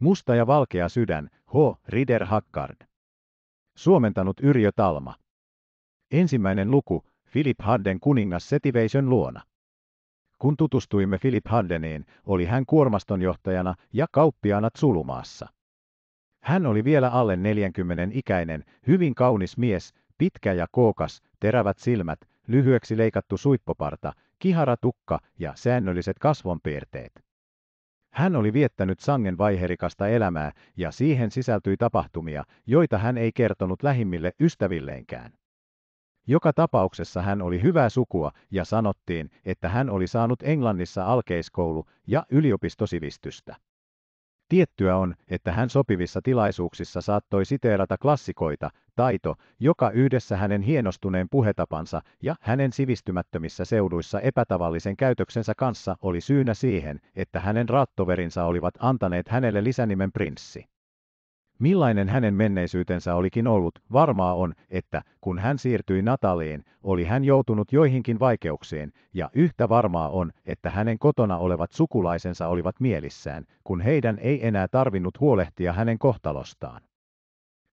Musta ja valkea sydän, H. Rider Hackard. Suomentanut Yrjö Talma. Ensimmäinen luku, Philip Hadden kuningas Setiveisön luona. Kun tutustuimme Philip Haddeniin, oli hän kuormastonjohtajana ja kauppiaana Tsulumaassa. Hän oli vielä alle 40 ikäinen, hyvin kaunis mies, pitkä ja kookas, terävät silmät, lyhyeksi leikattu suippoparta, kiharatukka ja säännölliset kasvonpiirteet. Hän oli viettänyt sangen vaiherikasta elämää, ja siihen sisältyi tapahtumia, joita hän ei kertonut lähimmille ystävilleenkään. Joka tapauksessa hän oli hyvää sukua ja sanottiin, että hän oli saanut Englannissa alkeiskoulu- ja yliopistosivistystä. Tiettyä on, että hän sopivissa tilaisuuksissa saattoi siteerata klassikoita, taito, joka yhdessä hänen hienostuneen puhetapansa ja hänen sivistymättömissä seuduissa epätavallisen käytöksensä kanssa oli syynä siihen, että hänen raattoverinsa olivat antaneet hänelle lisänimen prinssi. Millainen hänen menneisyytensä olikin ollut, varmaa on, että kun hän siirtyi Nataliin, oli hän joutunut joihinkin vaikeuksiin, ja yhtä varmaa on, että hänen kotona olevat sukulaisensa olivat mielissään, kun heidän ei enää tarvinnut huolehtia hänen kohtalostaan.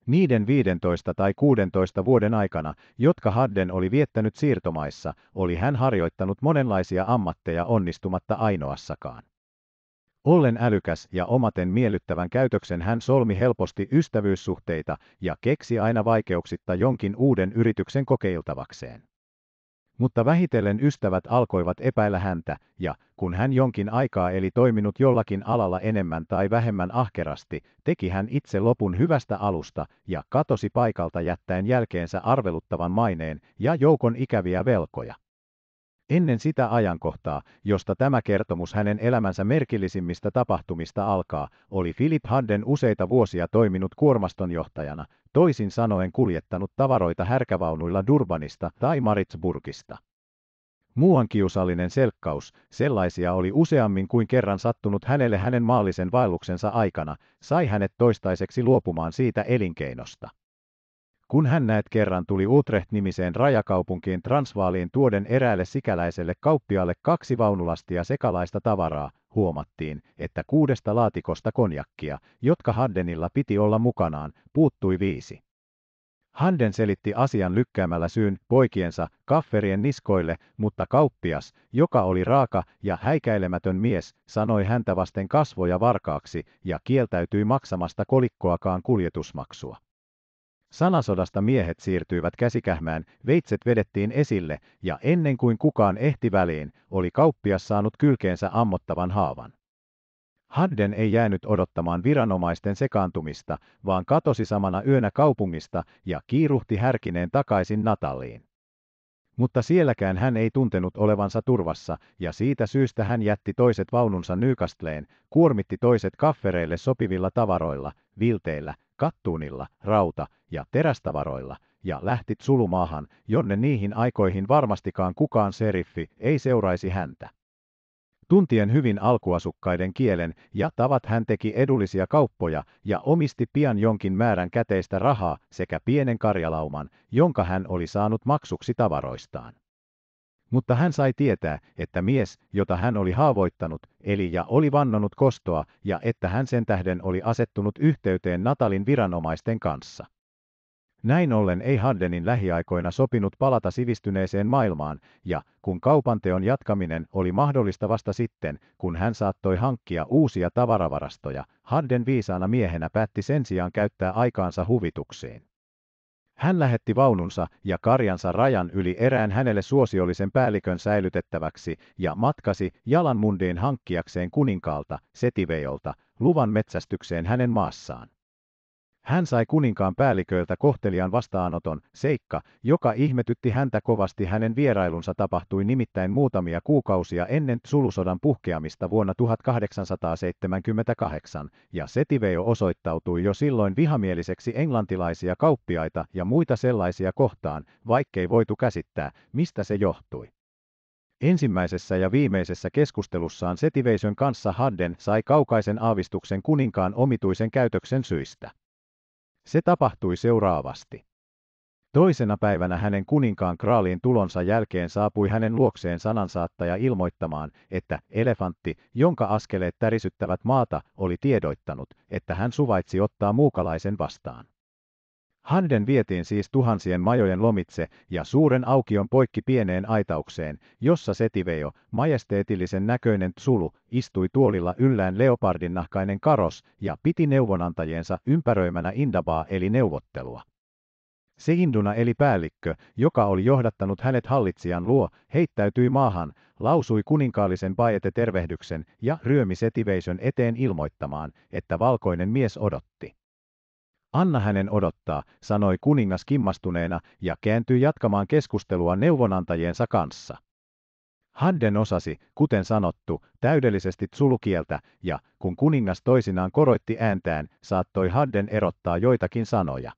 Niiden 15 tai 16 vuoden aikana, jotka Hadden oli viettänyt siirtomaissa, oli hän harjoittanut monenlaisia ammatteja onnistumatta ainoassakaan. Ollen älykäs ja omaten miellyttävän käytöksen hän solmi helposti ystävyyssuhteita ja keksi aina vaikeuksitta jonkin uuden yrityksen kokeiltavakseen. Mutta vähitellen ystävät alkoivat epäillä häntä, ja kun hän jonkin aikaa eli toiminut jollakin alalla enemmän tai vähemmän ahkerasti, teki hän itse lopun hyvästä alusta ja katosi paikalta jättäen jälkeensä arveluttavan maineen ja joukon ikäviä velkoja ennen sitä ajankohtaa, josta tämä kertomus hänen elämänsä merkillisimmistä tapahtumista alkaa, oli Philip Hadden useita vuosia toiminut kuormastonjohtajana, toisin sanoen kuljettanut tavaroita härkävaunuilla Durbanista tai Maritzburgista. Muuan kiusallinen selkkaus, sellaisia oli useammin kuin kerran sattunut hänelle hänen maallisen vaelluksensa aikana, sai hänet toistaiseksi luopumaan siitä elinkeinosta. Kun hän näet kerran tuli Utrecht-nimiseen rajakaupunkiin Transvaaliin tuoden eräälle sikäläiselle kauppialle kaksi vaunulastia sekalaista tavaraa, huomattiin, että kuudesta laatikosta konjakkia, jotka Haddenilla piti olla mukanaan, puuttui viisi. Handen selitti asian lykkäämällä syyn poikiensa kafferien niskoille, mutta kauppias, joka oli raaka ja häikäilemätön mies, sanoi häntä vasten kasvoja varkaaksi ja kieltäytyi maksamasta kolikkoakaan kuljetusmaksua. Sanasodasta miehet siirtyivät käsikähmään, veitset vedettiin esille, ja ennen kuin kukaan ehti väliin, oli kauppias saanut kylkeensä ammottavan haavan. Hadden ei jäänyt odottamaan viranomaisten sekaantumista, vaan katosi samana yönä kaupungista ja kiiruhti härkineen takaisin Nataliin. Mutta sielläkään hän ei tuntenut olevansa turvassa, ja siitä syystä hän jätti toiset vaununsa Newcastleen, kuormitti toiset kaffereille sopivilla tavaroilla, vilteillä kattuunilla, rauta- ja terästavaroilla ja lähti sulumaahan, jonne niihin aikoihin varmastikaan kukaan seriffi ei seuraisi häntä. Tuntien hyvin alkuasukkaiden kielen ja tavat hän teki edullisia kauppoja ja omisti pian jonkin määrän käteistä rahaa sekä pienen karjalauman, jonka hän oli saanut maksuksi tavaroistaan. Mutta hän sai tietää, että mies, jota hän oli haavoittanut, eli ja oli vannonut kostoa, ja että hän sen tähden oli asettunut yhteyteen Natalin viranomaisten kanssa. Näin ollen ei Haddenin lähiaikoina sopinut palata sivistyneeseen maailmaan, ja kun kaupanteon jatkaminen oli mahdollista vasta sitten, kun hän saattoi hankkia uusia tavaravarastoja, Hadden viisaana miehenä päätti sen sijaan käyttää aikaansa huvitukseen. Hän lähetti vaununsa ja karjansa rajan yli erään hänelle suosiollisen päällikön säilytettäväksi ja matkasi jalanmundiin hankkiakseen kuninkaalta, Setiveolta, luvan metsästykseen hänen maassaan. Hän sai kuninkaan päälliköiltä kohtelian vastaanoton, seikka, joka ihmetytti häntä kovasti hänen vierailunsa tapahtui nimittäin muutamia kuukausia ennen sulusodan puhkeamista vuonna 1878, ja Setiveo osoittautui jo silloin vihamieliseksi englantilaisia kauppiaita ja muita sellaisia kohtaan, vaikkei voitu käsittää, mistä se johtui. Ensimmäisessä ja viimeisessä keskustelussaan Setiveisön kanssa Hadden sai kaukaisen aavistuksen kuninkaan omituisen käytöksen syistä. Se tapahtui seuraavasti. Toisena päivänä hänen kuninkaan kraaliin tulonsa jälkeen saapui hänen luokseen sanansaattaja ilmoittamaan, että elefantti, jonka askeleet tärisyttävät maata, oli tiedoittanut, että hän suvaitsi ottaa muukalaisen vastaan. Handen vietiin siis tuhansien majojen lomitse ja suuren aukion poikki pieneen aitaukseen, jossa setiveo majesteetillisen näköinen Tsulu, istui tuolilla yllään leopardin nahkainen karos ja piti neuvonantajiensa ympäröimänä Indabaa eli neuvottelua. Se Induna eli päällikkö, joka oli johdattanut hänet hallitsijan luo, heittäytyi maahan, lausui kuninkaallisen paete-tervehdyksen ja ryömi Setiveisön eteen ilmoittamaan, että valkoinen mies odotti. Anna hänen odottaa, sanoi kuningas kimmastuneena ja kääntyi jatkamaan keskustelua neuvonantajiensa kanssa. Hadden osasi, kuten sanottu, täydellisesti tsulukieltä, ja kun kuningas toisinaan koroitti ääntään, saattoi Hadden erottaa joitakin sanoja.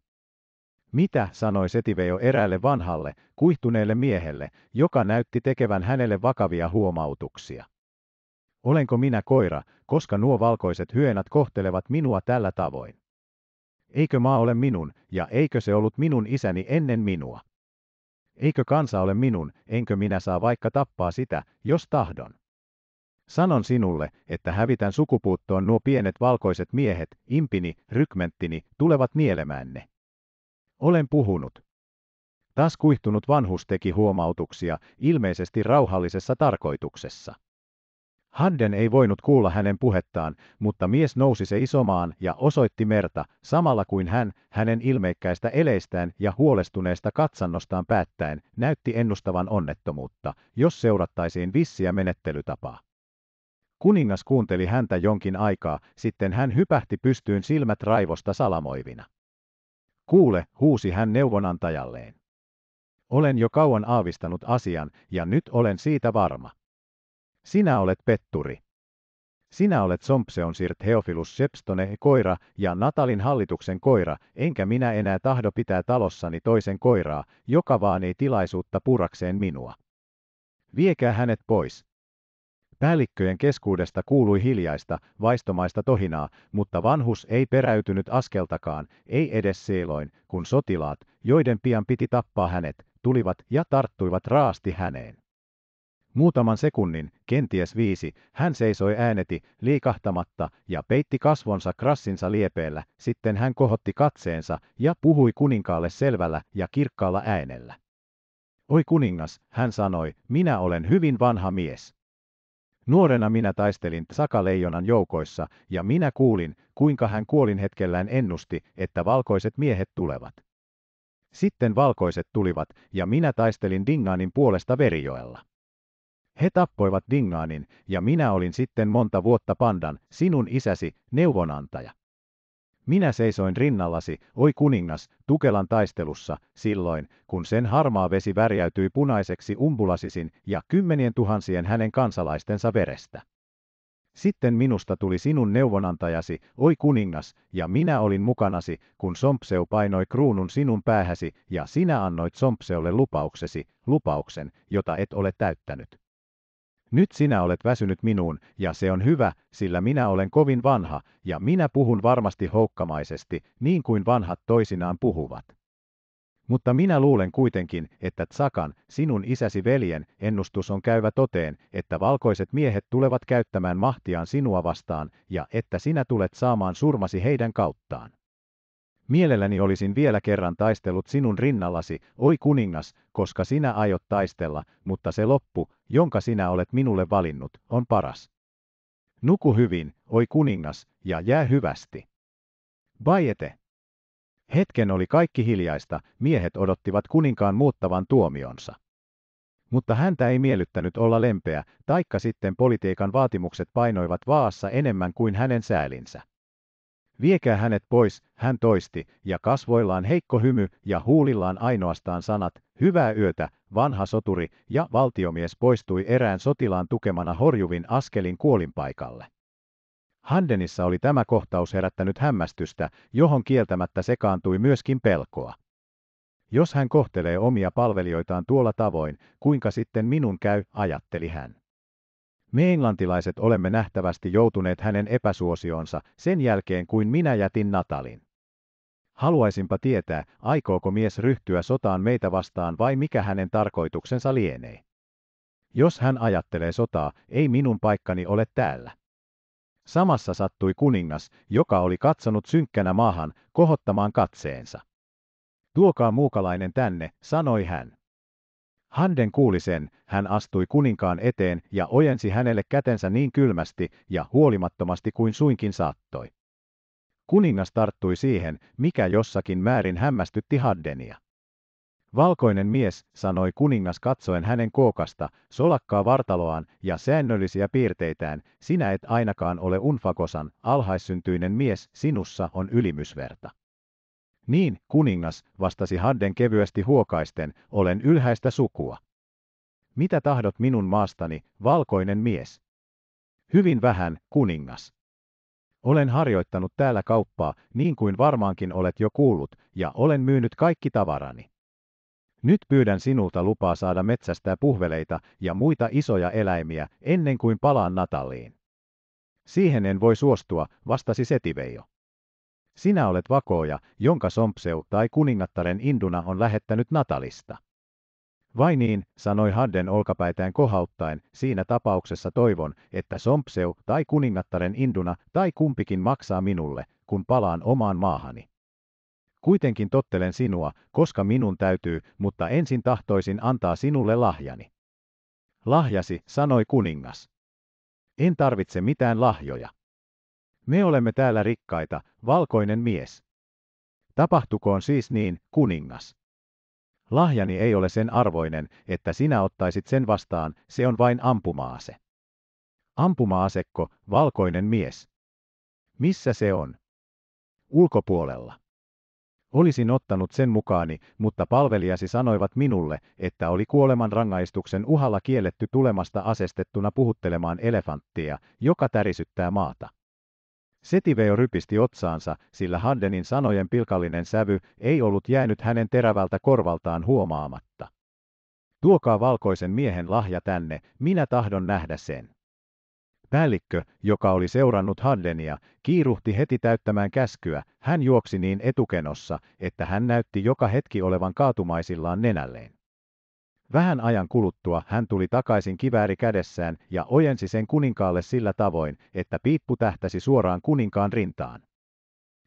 Mitä, sanoi setiveo eräälle vanhalle, kuihtuneelle miehelle, joka näytti tekevän hänelle vakavia huomautuksia. Olenko minä koira, koska nuo valkoiset hyenat kohtelevat minua tällä tavoin? Eikö maa ole minun, ja eikö se ollut minun isäni ennen minua? Eikö kansa ole minun, enkö minä saa vaikka tappaa sitä, jos tahdon? Sanon sinulle, että hävitän sukupuuttoon nuo pienet valkoiset miehet, impini, rykmenttini, tulevat nielemäänne. Olen puhunut. Taas kuihtunut vanhus teki huomautuksia, ilmeisesti rauhallisessa tarkoituksessa. Handen ei voinut kuulla hänen puhettaan, mutta mies nousi se isomaan ja osoitti merta, samalla kuin hän, hänen ilmeikkäistä eleistään ja huolestuneesta katsannostaan päättäen, näytti ennustavan onnettomuutta, jos seurattaisiin vissiä menettelytapaa. Kuningas kuunteli häntä jonkin aikaa, sitten hän hypähti pystyyn silmät raivosta salamoivina. Kuule, huusi hän neuvonantajalleen. Olen jo kauan aavistanut asian, ja nyt olen siitä varma. Sinä olet petturi. Sinä olet Sompseon Sirt Heofilus Sepstone koira ja Natalin hallituksen koira, enkä minä enää tahdo pitää talossani toisen koiraa, joka vaan ei tilaisuutta purakseen minua. Viekää hänet pois. Päällikköjen keskuudesta kuului hiljaista, vaistomaista tohinaa, mutta vanhus ei peräytynyt askeltakaan, ei edes sieloin, kun sotilaat, joiden pian piti tappaa hänet, tulivat ja tarttuivat raasti häneen. Muutaman sekunnin, kenties viisi, hän seisoi ääneti, liikahtamatta, ja peitti kasvonsa krassinsa liepeellä, sitten hän kohotti katseensa ja puhui kuninkaalle selvällä ja kirkkaalla äänellä. Oi kuningas, hän sanoi, minä olen hyvin vanha mies. Nuorena minä taistelin sakaleijonan joukoissa, ja minä kuulin, kuinka hän kuolin hetkellään ennusti, että valkoiset miehet tulevat. Sitten valkoiset tulivat, ja minä taistelin Dingaanin puolesta verijoella. He tappoivat dingaanin ja minä olin sitten monta vuotta pandan, sinun isäsi, neuvonantaja. Minä seisoin rinnallasi, oi kuningas, Tukelan taistelussa, silloin, kun sen harmaa vesi värjäytyi punaiseksi umbulasisin ja kymmenien tuhansien hänen kansalaistensa verestä. Sitten minusta tuli sinun neuvonantajasi, oi kuningas, ja minä olin mukanasi, kun Sompseu painoi kruunun sinun päähäsi, ja sinä annoit Sompseulle lupauksesi, lupauksen, jota et ole täyttänyt. Nyt sinä olet väsynyt minuun, ja se on hyvä, sillä minä olen kovin vanha, ja minä puhun varmasti houkkamaisesti, niin kuin vanhat toisinaan puhuvat. Mutta minä luulen kuitenkin, että Tsakan, sinun isäsi veljen, ennustus on käyvä toteen, että valkoiset miehet tulevat käyttämään mahtiaan sinua vastaan, ja että sinä tulet saamaan surmasi heidän kauttaan. Mielelläni olisin vielä kerran taistellut sinun rinnallasi, oi kuningas, koska sinä aiot taistella, mutta se loppu, jonka sinä olet minulle valinnut, on paras. Nuku hyvin, oi kuningas, ja jää hyvästi. Baiete. Hetken oli kaikki hiljaista, miehet odottivat kuninkaan muuttavan tuomionsa. Mutta häntä ei miellyttänyt olla lempeä, taikka sitten politiikan vaatimukset painoivat vaassa enemmän kuin hänen säälinsä. Viekää hänet pois, hän toisti, ja kasvoillaan heikko hymy ja huulillaan ainoastaan sanat, hyvää yötä, vanha soturi, ja valtiomies poistui erään sotilaan tukemana horjuvin askelin kuolinpaikalle. Handenissa oli tämä kohtaus herättänyt hämmästystä, johon kieltämättä sekaantui myöskin pelkoa. Jos hän kohtelee omia palvelijoitaan tuolla tavoin, kuinka sitten minun käy, ajatteli hän. Me englantilaiset olemme nähtävästi joutuneet hänen epäsuosioonsa sen jälkeen kuin minä jätin Natalin. Haluaisinpa tietää, aikooko mies ryhtyä sotaan meitä vastaan vai mikä hänen tarkoituksensa lienee. Jos hän ajattelee sotaa, ei minun paikkani ole täällä. Samassa sattui kuningas, joka oli katsonut synkkänä maahan, kohottamaan katseensa. Tuokaa muukalainen tänne, sanoi hän. Handen kuuli sen, hän astui kuninkaan eteen ja ojensi hänelle kätensä niin kylmästi ja huolimattomasti kuin suinkin saattoi. Kuningas tarttui siihen, mikä jossakin määrin hämmästytti Haddenia. Valkoinen mies, sanoi kuningas katsoen hänen kookasta, solakkaa vartaloaan ja säännöllisiä piirteitään, sinä et ainakaan ole unfakosan, alhaissyntyinen mies, sinussa on ylimysverta. Niin, kuningas, vastasi Hadden kevyesti huokaisten, olen ylhäistä sukua. Mitä tahdot minun maastani, valkoinen mies? Hyvin vähän, kuningas. Olen harjoittanut täällä kauppaa, niin kuin varmaankin olet jo kuullut, ja olen myynyt kaikki tavarani. Nyt pyydän sinulta lupaa saada metsästää puhveleita ja muita isoja eläimiä ennen kuin palaan Nataliin. Siihen en voi suostua, vastasi Setiveijo. Sinä olet vakoja, jonka Sompseu tai kuningattaren Induna on lähettänyt Natalista. Vai niin, sanoi Hadden olkapäitään kohauttaen, siinä tapauksessa toivon, että Sompseu tai kuningattaren Induna tai kumpikin maksaa minulle, kun palaan omaan maahani. Kuitenkin tottelen sinua, koska minun täytyy, mutta ensin tahtoisin antaa sinulle lahjani. Lahjasi, sanoi kuningas. En tarvitse mitään lahjoja. Me olemme täällä rikkaita, valkoinen mies. Tapahtukoon siis niin, kuningas. Lahjani ei ole sen arvoinen, että sinä ottaisit sen vastaan, se on vain ampumaase. Ampumaasekko, valkoinen mies. Missä se on? Ulkopuolella. Olisin ottanut sen mukaani, mutta palvelijasi sanoivat minulle, että oli kuoleman rangaistuksen uhalla kielletty tulemasta asestettuna puhuttelemaan elefanttia, joka tärisyttää maata. Setiveo rypisti otsaansa, sillä Handenin sanojen pilkallinen sävy ei ollut jäänyt hänen terävältä korvaltaan huomaamatta. Tuokaa valkoisen miehen lahja tänne, minä tahdon nähdä sen. Päällikkö, joka oli seurannut Handenia, kiiruhti heti täyttämään käskyä, hän juoksi niin etukenossa, että hän näytti joka hetki olevan kaatumaisillaan nenälleen. Vähän ajan kuluttua hän tuli takaisin kivääri kädessään ja ojensi sen kuninkaalle sillä tavoin, että piippu tähtäsi suoraan kuninkaan rintaan.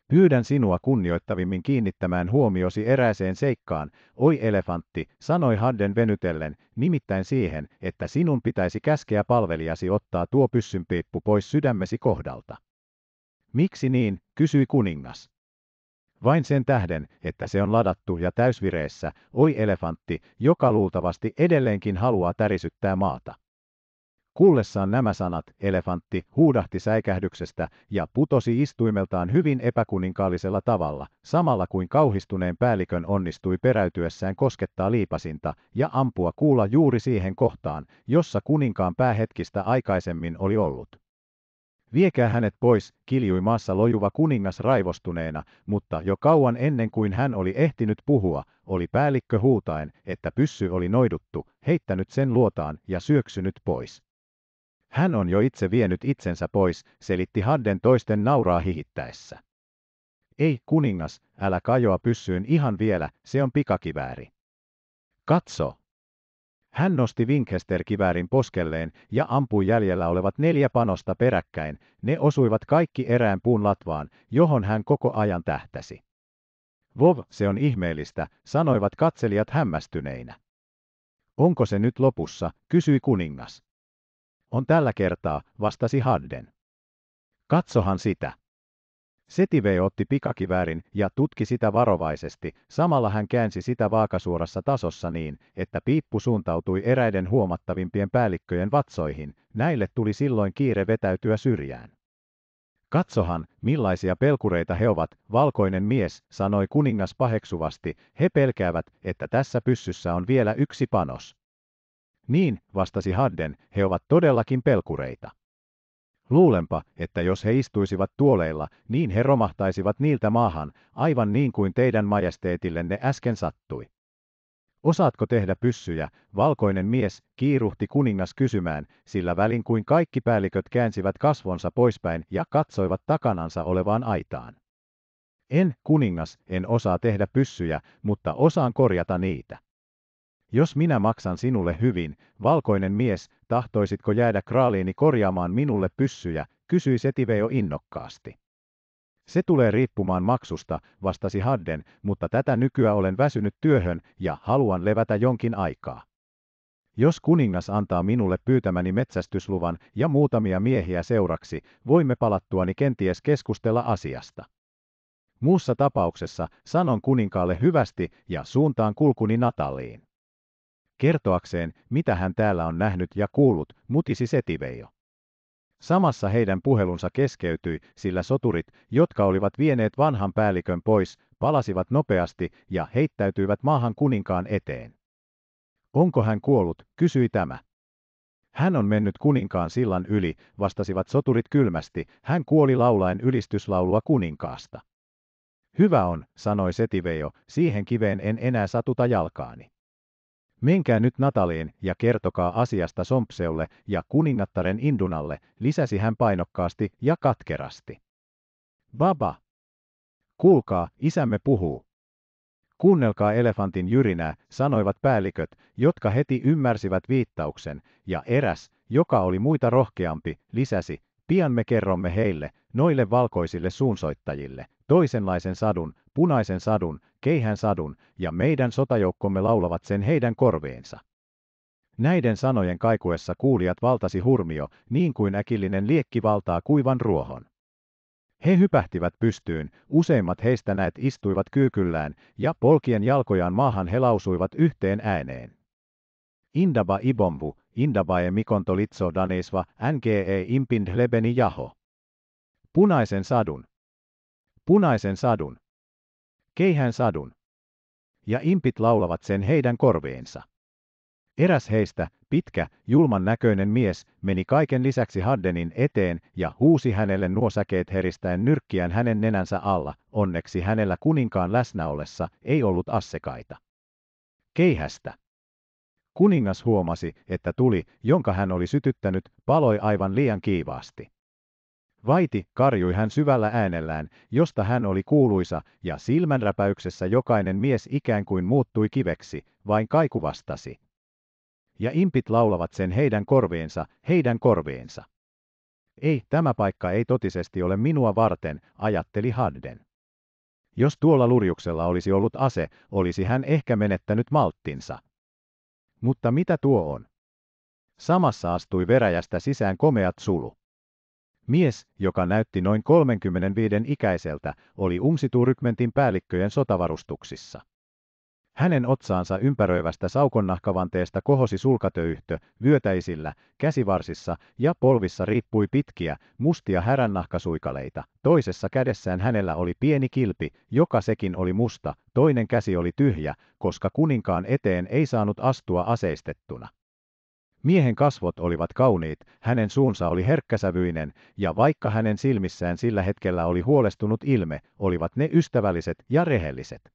Pyydän sinua kunnioittavimmin kiinnittämään huomiosi erääseen seikkaan, oi elefantti, sanoi Hadden venytellen, nimittäin siihen, että sinun pitäisi käskeä palvelijasi ottaa tuo pyssynpiippu pois sydämesi kohdalta. Miksi niin, kysyi kuningas. Vain sen tähden, että se on ladattu ja täysvireessä, oi elefantti, joka luultavasti edelleenkin haluaa tärisyttää maata. Kuullessaan nämä sanat, elefantti huudahti säikähdyksestä ja putosi istuimeltaan hyvin epäkuninkaallisella tavalla, samalla kuin kauhistuneen päällikön onnistui peräytyessään koskettaa liipasinta ja ampua kuulla juuri siihen kohtaan, jossa kuninkaan päähetkistä aikaisemmin oli ollut. Viekää hänet pois, kiljui maassa lojuva kuningas raivostuneena, mutta jo kauan ennen kuin hän oli ehtinyt puhua, oli päällikkö huutaen, että pyssy oli noiduttu, heittänyt sen luotaan ja syöksynyt pois. Hän on jo itse vienyt itsensä pois, selitti Hadden toisten nauraa hihittäessä. Ei, kuningas, älä kajoa pyssyyn ihan vielä, se on pikakivääri. Katso, hän nosti Winchester-kiväärin poskelleen ja ampui jäljellä olevat neljä panosta peräkkäin. Ne osuivat kaikki erään puun latvaan, johon hän koko ajan tähtäsi. Vov, se on ihmeellistä, sanoivat katselijat hämmästyneinä. Onko se nyt lopussa, kysyi kuningas. On tällä kertaa, vastasi Hadden. Katsohan sitä. Setivei otti pikakiväärin ja tutki sitä varovaisesti, samalla hän käänsi sitä vaakasuorassa tasossa niin, että piippu suuntautui eräiden huomattavimpien päällikköjen vatsoihin, näille tuli silloin kiire vetäytyä syrjään. Katsohan, millaisia pelkureita he ovat, valkoinen mies, sanoi kuningas paheksuvasti, he pelkäävät, että tässä pyssyssä on vielä yksi panos. Niin, vastasi Hadden, he ovat todellakin pelkureita. Luulenpa, että jos he istuisivat tuoleilla, niin he romahtaisivat niiltä maahan, aivan niin kuin teidän majesteetillenne äsken sattui. Osaatko tehdä pyssyjä, valkoinen mies, kiiruhti kuningas kysymään, sillä välin kuin kaikki päälliköt käänsivät kasvonsa poispäin ja katsoivat takanansa olevaan aitaan. En, kuningas, en osaa tehdä pyssyjä, mutta osaan korjata niitä. Jos minä maksan sinulle hyvin, valkoinen mies, tahtoisitko jäädä kraaliini korjaamaan minulle pyssyjä, kysyi Setiveo innokkaasti. Se tulee riippumaan maksusta, vastasi Hadden, mutta tätä nykyä olen väsynyt työhön ja haluan levätä jonkin aikaa. Jos kuningas antaa minulle pyytämäni metsästysluvan ja muutamia miehiä seuraksi, voimme palattuani kenties keskustella asiasta. Muussa tapauksessa sanon kuninkaalle hyvästi ja suuntaan kulkuni Nataliin kertoakseen, mitä hän täällä on nähnyt ja kuullut, mutisi Setiveio. Samassa heidän puhelunsa keskeytyi, sillä soturit, jotka olivat vieneet vanhan päällikön pois, palasivat nopeasti ja heittäytyivät maahan kuninkaan eteen. Onko hän kuollut, kysyi tämä. Hän on mennyt kuninkaan sillan yli, vastasivat soturit kylmästi, hän kuoli laulaen ylistyslaulua kuninkaasta. Hyvä on, sanoi Setivejo, siihen kiveen en enää satuta jalkaani. Menkää nyt Nataliin ja kertokaa asiasta Sompseulle ja kuningattaren Indunalle, lisäsi hän painokkaasti ja katkerasti. Baba! Kuulkaa, isämme puhuu. Kuunnelkaa elefantin jyrinää, sanoivat päälliköt, jotka heti ymmärsivät viittauksen, ja eräs, joka oli muita rohkeampi, lisäsi, pian me kerromme heille, noille valkoisille suunsoittajille, toisenlaisen sadun, punaisen sadun, keihän sadun, ja meidän sotajoukkomme laulavat sen heidän korveensa. Näiden sanojen kaikuessa kuulijat valtasi hurmio, niin kuin äkillinen liekki valtaa kuivan ruohon. He hypähtivät pystyyn, useimmat heistä näet istuivat kyykyllään, ja polkien jalkojaan maahan he lausuivat yhteen ääneen. Indaba ibombu, mikonto litso danesva, nge impind lebeni jaho. Punaisen sadun. Punaisen sadun. Keihän sadun. Ja impit laulavat sen heidän korveensa. Eräs heistä, pitkä, julman näköinen mies, meni kaiken lisäksi Haddenin eteen ja huusi hänelle nuo säkeet heristäen nyrkkiään hänen nenänsä alla, onneksi hänellä kuninkaan läsnä ollessa ei ollut assekaita. Keihästä. Kuningas huomasi, että tuli, jonka hän oli sytyttänyt, paloi aivan liian kiivaasti. Vaiti karjui hän syvällä äänellään, josta hän oli kuuluisa, ja silmänräpäyksessä jokainen mies ikään kuin muuttui kiveksi, vain kaiku vastasi. Ja impit laulavat sen heidän korveensa, heidän korveensa. Ei, tämä paikka ei totisesti ole minua varten, ajatteli Hadden. Jos tuolla lurjuksella olisi ollut ase, olisi hän ehkä menettänyt malttinsa. Mutta mitä tuo on? Samassa astui veräjästä sisään komeat sulu. Mies, joka näytti noin 35 ikäiseltä, oli umsiturkmentin päällikköjen sotavarustuksissa. Hänen otsaansa ympäröivästä saukonnahkavanteesta kohosi sulkatöyhtö, vyötäisillä, käsivarsissa ja polvissa riippui pitkiä, mustia härännahkasuikaleita. Toisessa kädessään hänellä oli pieni kilpi, joka sekin oli musta, toinen käsi oli tyhjä, koska kuninkaan eteen ei saanut astua aseistettuna. Miehen kasvot olivat kauniit, hänen suunsa oli herkkäsävyinen, ja vaikka hänen silmissään sillä hetkellä oli huolestunut ilme, olivat ne ystävälliset ja rehelliset.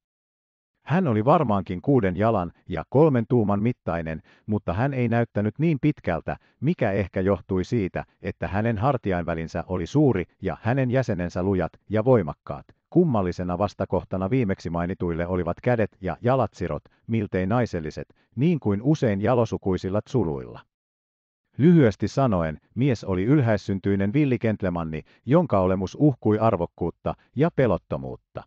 Hän oli varmaankin kuuden jalan ja kolmen tuuman mittainen, mutta hän ei näyttänyt niin pitkältä, mikä ehkä johtui siitä, että hänen hartiainvälinsä oli suuri ja hänen jäsenensä lujat ja voimakkaat. Kummallisena vastakohtana viimeksi mainituille olivat kädet ja jalatsirot, miltei naiselliset, niin kuin usein jalosukuisilla tsuluilla. Lyhyesti sanoen, mies oli ylhäissyntyinen villikentlemanni, jonka olemus uhkui arvokkuutta ja pelottomuutta.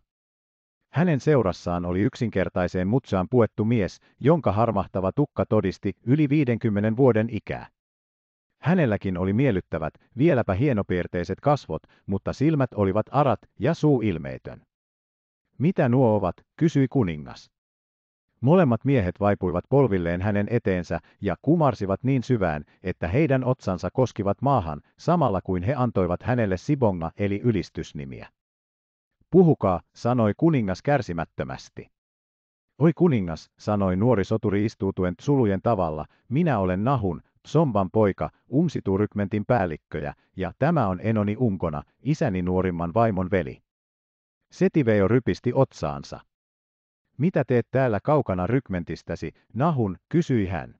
Hänen seurassaan oli yksinkertaiseen mutsaan puettu mies, jonka harmahtava tukka todisti yli 50 vuoden ikää. Hänelläkin oli miellyttävät, vieläpä hienopiirteiset kasvot, mutta silmät olivat arat ja suu ilmeitön. Mitä nuo ovat, kysyi kuningas. Molemmat miehet vaipuivat polvilleen hänen eteensä ja kumarsivat niin syvään, että heidän otsansa koskivat maahan, samalla kuin he antoivat hänelle sibonga eli ylistysnimiä. Puhukaa, sanoi kuningas kärsimättömästi. Oi kuningas, sanoi nuori soturi istuutuen sulujen tavalla, minä olen Nahun, Somban poika, Umsiturykmentin päällikköjä, ja tämä on enoni Unkona, isäni nuorimman vaimon veli. Setiveo rypisti otsaansa. Mitä teet täällä kaukana rykmentistäsi, Nahun, kysyi hän.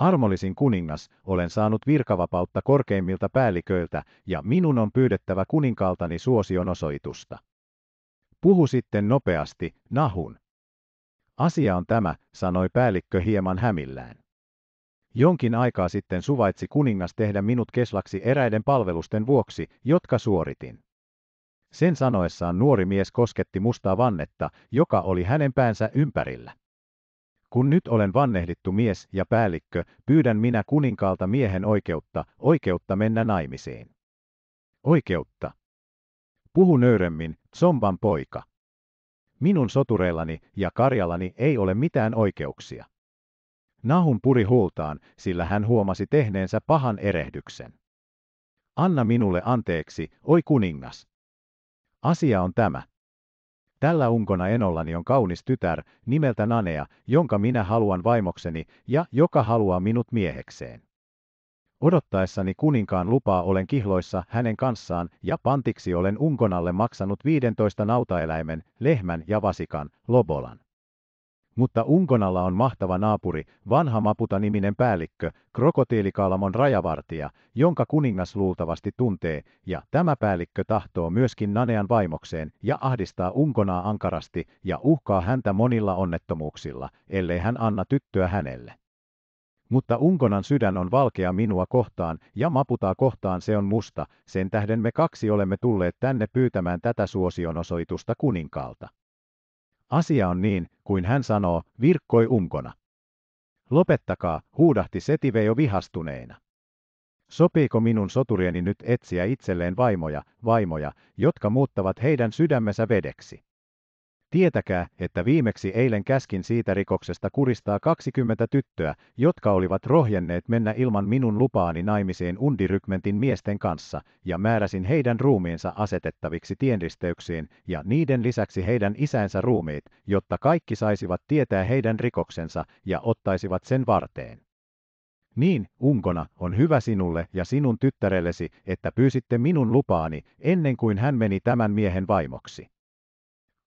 Armollisin kuningas, olen saanut virkavapautta korkeimmilta päälliköiltä, ja minun on pyydettävä kuninkaaltani suosion osoitusta. Puhu sitten nopeasti, Nahun. Asia on tämä, sanoi päällikkö hieman hämillään. Jonkin aikaa sitten suvaitsi kuningas tehdä minut keslaksi eräiden palvelusten vuoksi, jotka suoritin. Sen sanoessaan nuori mies kosketti mustaa vannetta, joka oli hänen päänsä ympärillä. Kun nyt olen vannehdittu mies ja päällikkö, pyydän minä kuninkaalta miehen oikeutta, oikeutta mennä naimisiin. Oikeutta. Puhu nöyremmin, zomban poika. Minun sotureillani ja karjalani ei ole mitään oikeuksia. Nahun puri huultaan, sillä hän huomasi tehneensä pahan erehdyksen. Anna minulle anteeksi, oi kuningas. Asia on tämä. Tällä unkona enollani on kaunis tytär, nimeltä Nanea, jonka minä haluan vaimokseni ja joka haluaa minut miehekseen. Odottaessani kuninkaan lupaa olen kihloissa hänen kanssaan ja pantiksi olen unkonalle maksanut 15 nautaeläimen, lehmän ja vasikan, lobolan mutta Unkonalla on mahtava naapuri, vanha Maputa-niminen päällikkö, krokotiilikaalamon rajavartija, jonka kuningas luultavasti tuntee, ja tämä päällikkö tahtoo myöskin Nanean vaimokseen ja ahdistaa Unkonaa ankarasti ja uhkaa häntä monilla onnettomuuksilla, ellei hän anna tyttöä hänelle. Mutta Unkonan sydän on valkea minua kohtaan, ja Maputaa kohtaan se on musta, sen tähden me kaksi olemme tulleet tänne pyytämään tätä suosionosoitusta kuninkaalta. Asia on niin, kuin hän sanoo, virkkoi unkona. Lopettakaa, huudahti Setive jo vihastuneena. Sopiiko minun soturieni nyt etsiä itselleen vaimoja, vaimoja, jotka muuttavat heidän sydämensä vedeksi? Tietäkää, että viimeksi eilen käskin siitä rikoksesta kuristaa 20 tyttöä, jotka olivat rohjenneet mennä ilman minun lupaani naimisiin undirykmentin miesten kanssa, ja määräsin heidän ruumiinsa asetettaviksi tienristeyksiin, ja niiden lisäksi heidän isänsä ruumiit, jotta kaikki saisivat tietää heidän rikoksensa ja ottaisivat sen varteen. Niin, unkona, on hyvä sinulle ja sinun tyttärellesi, että pyysitte minun lupaani, ennen kuin hän meni tämän miehen vaimoksi.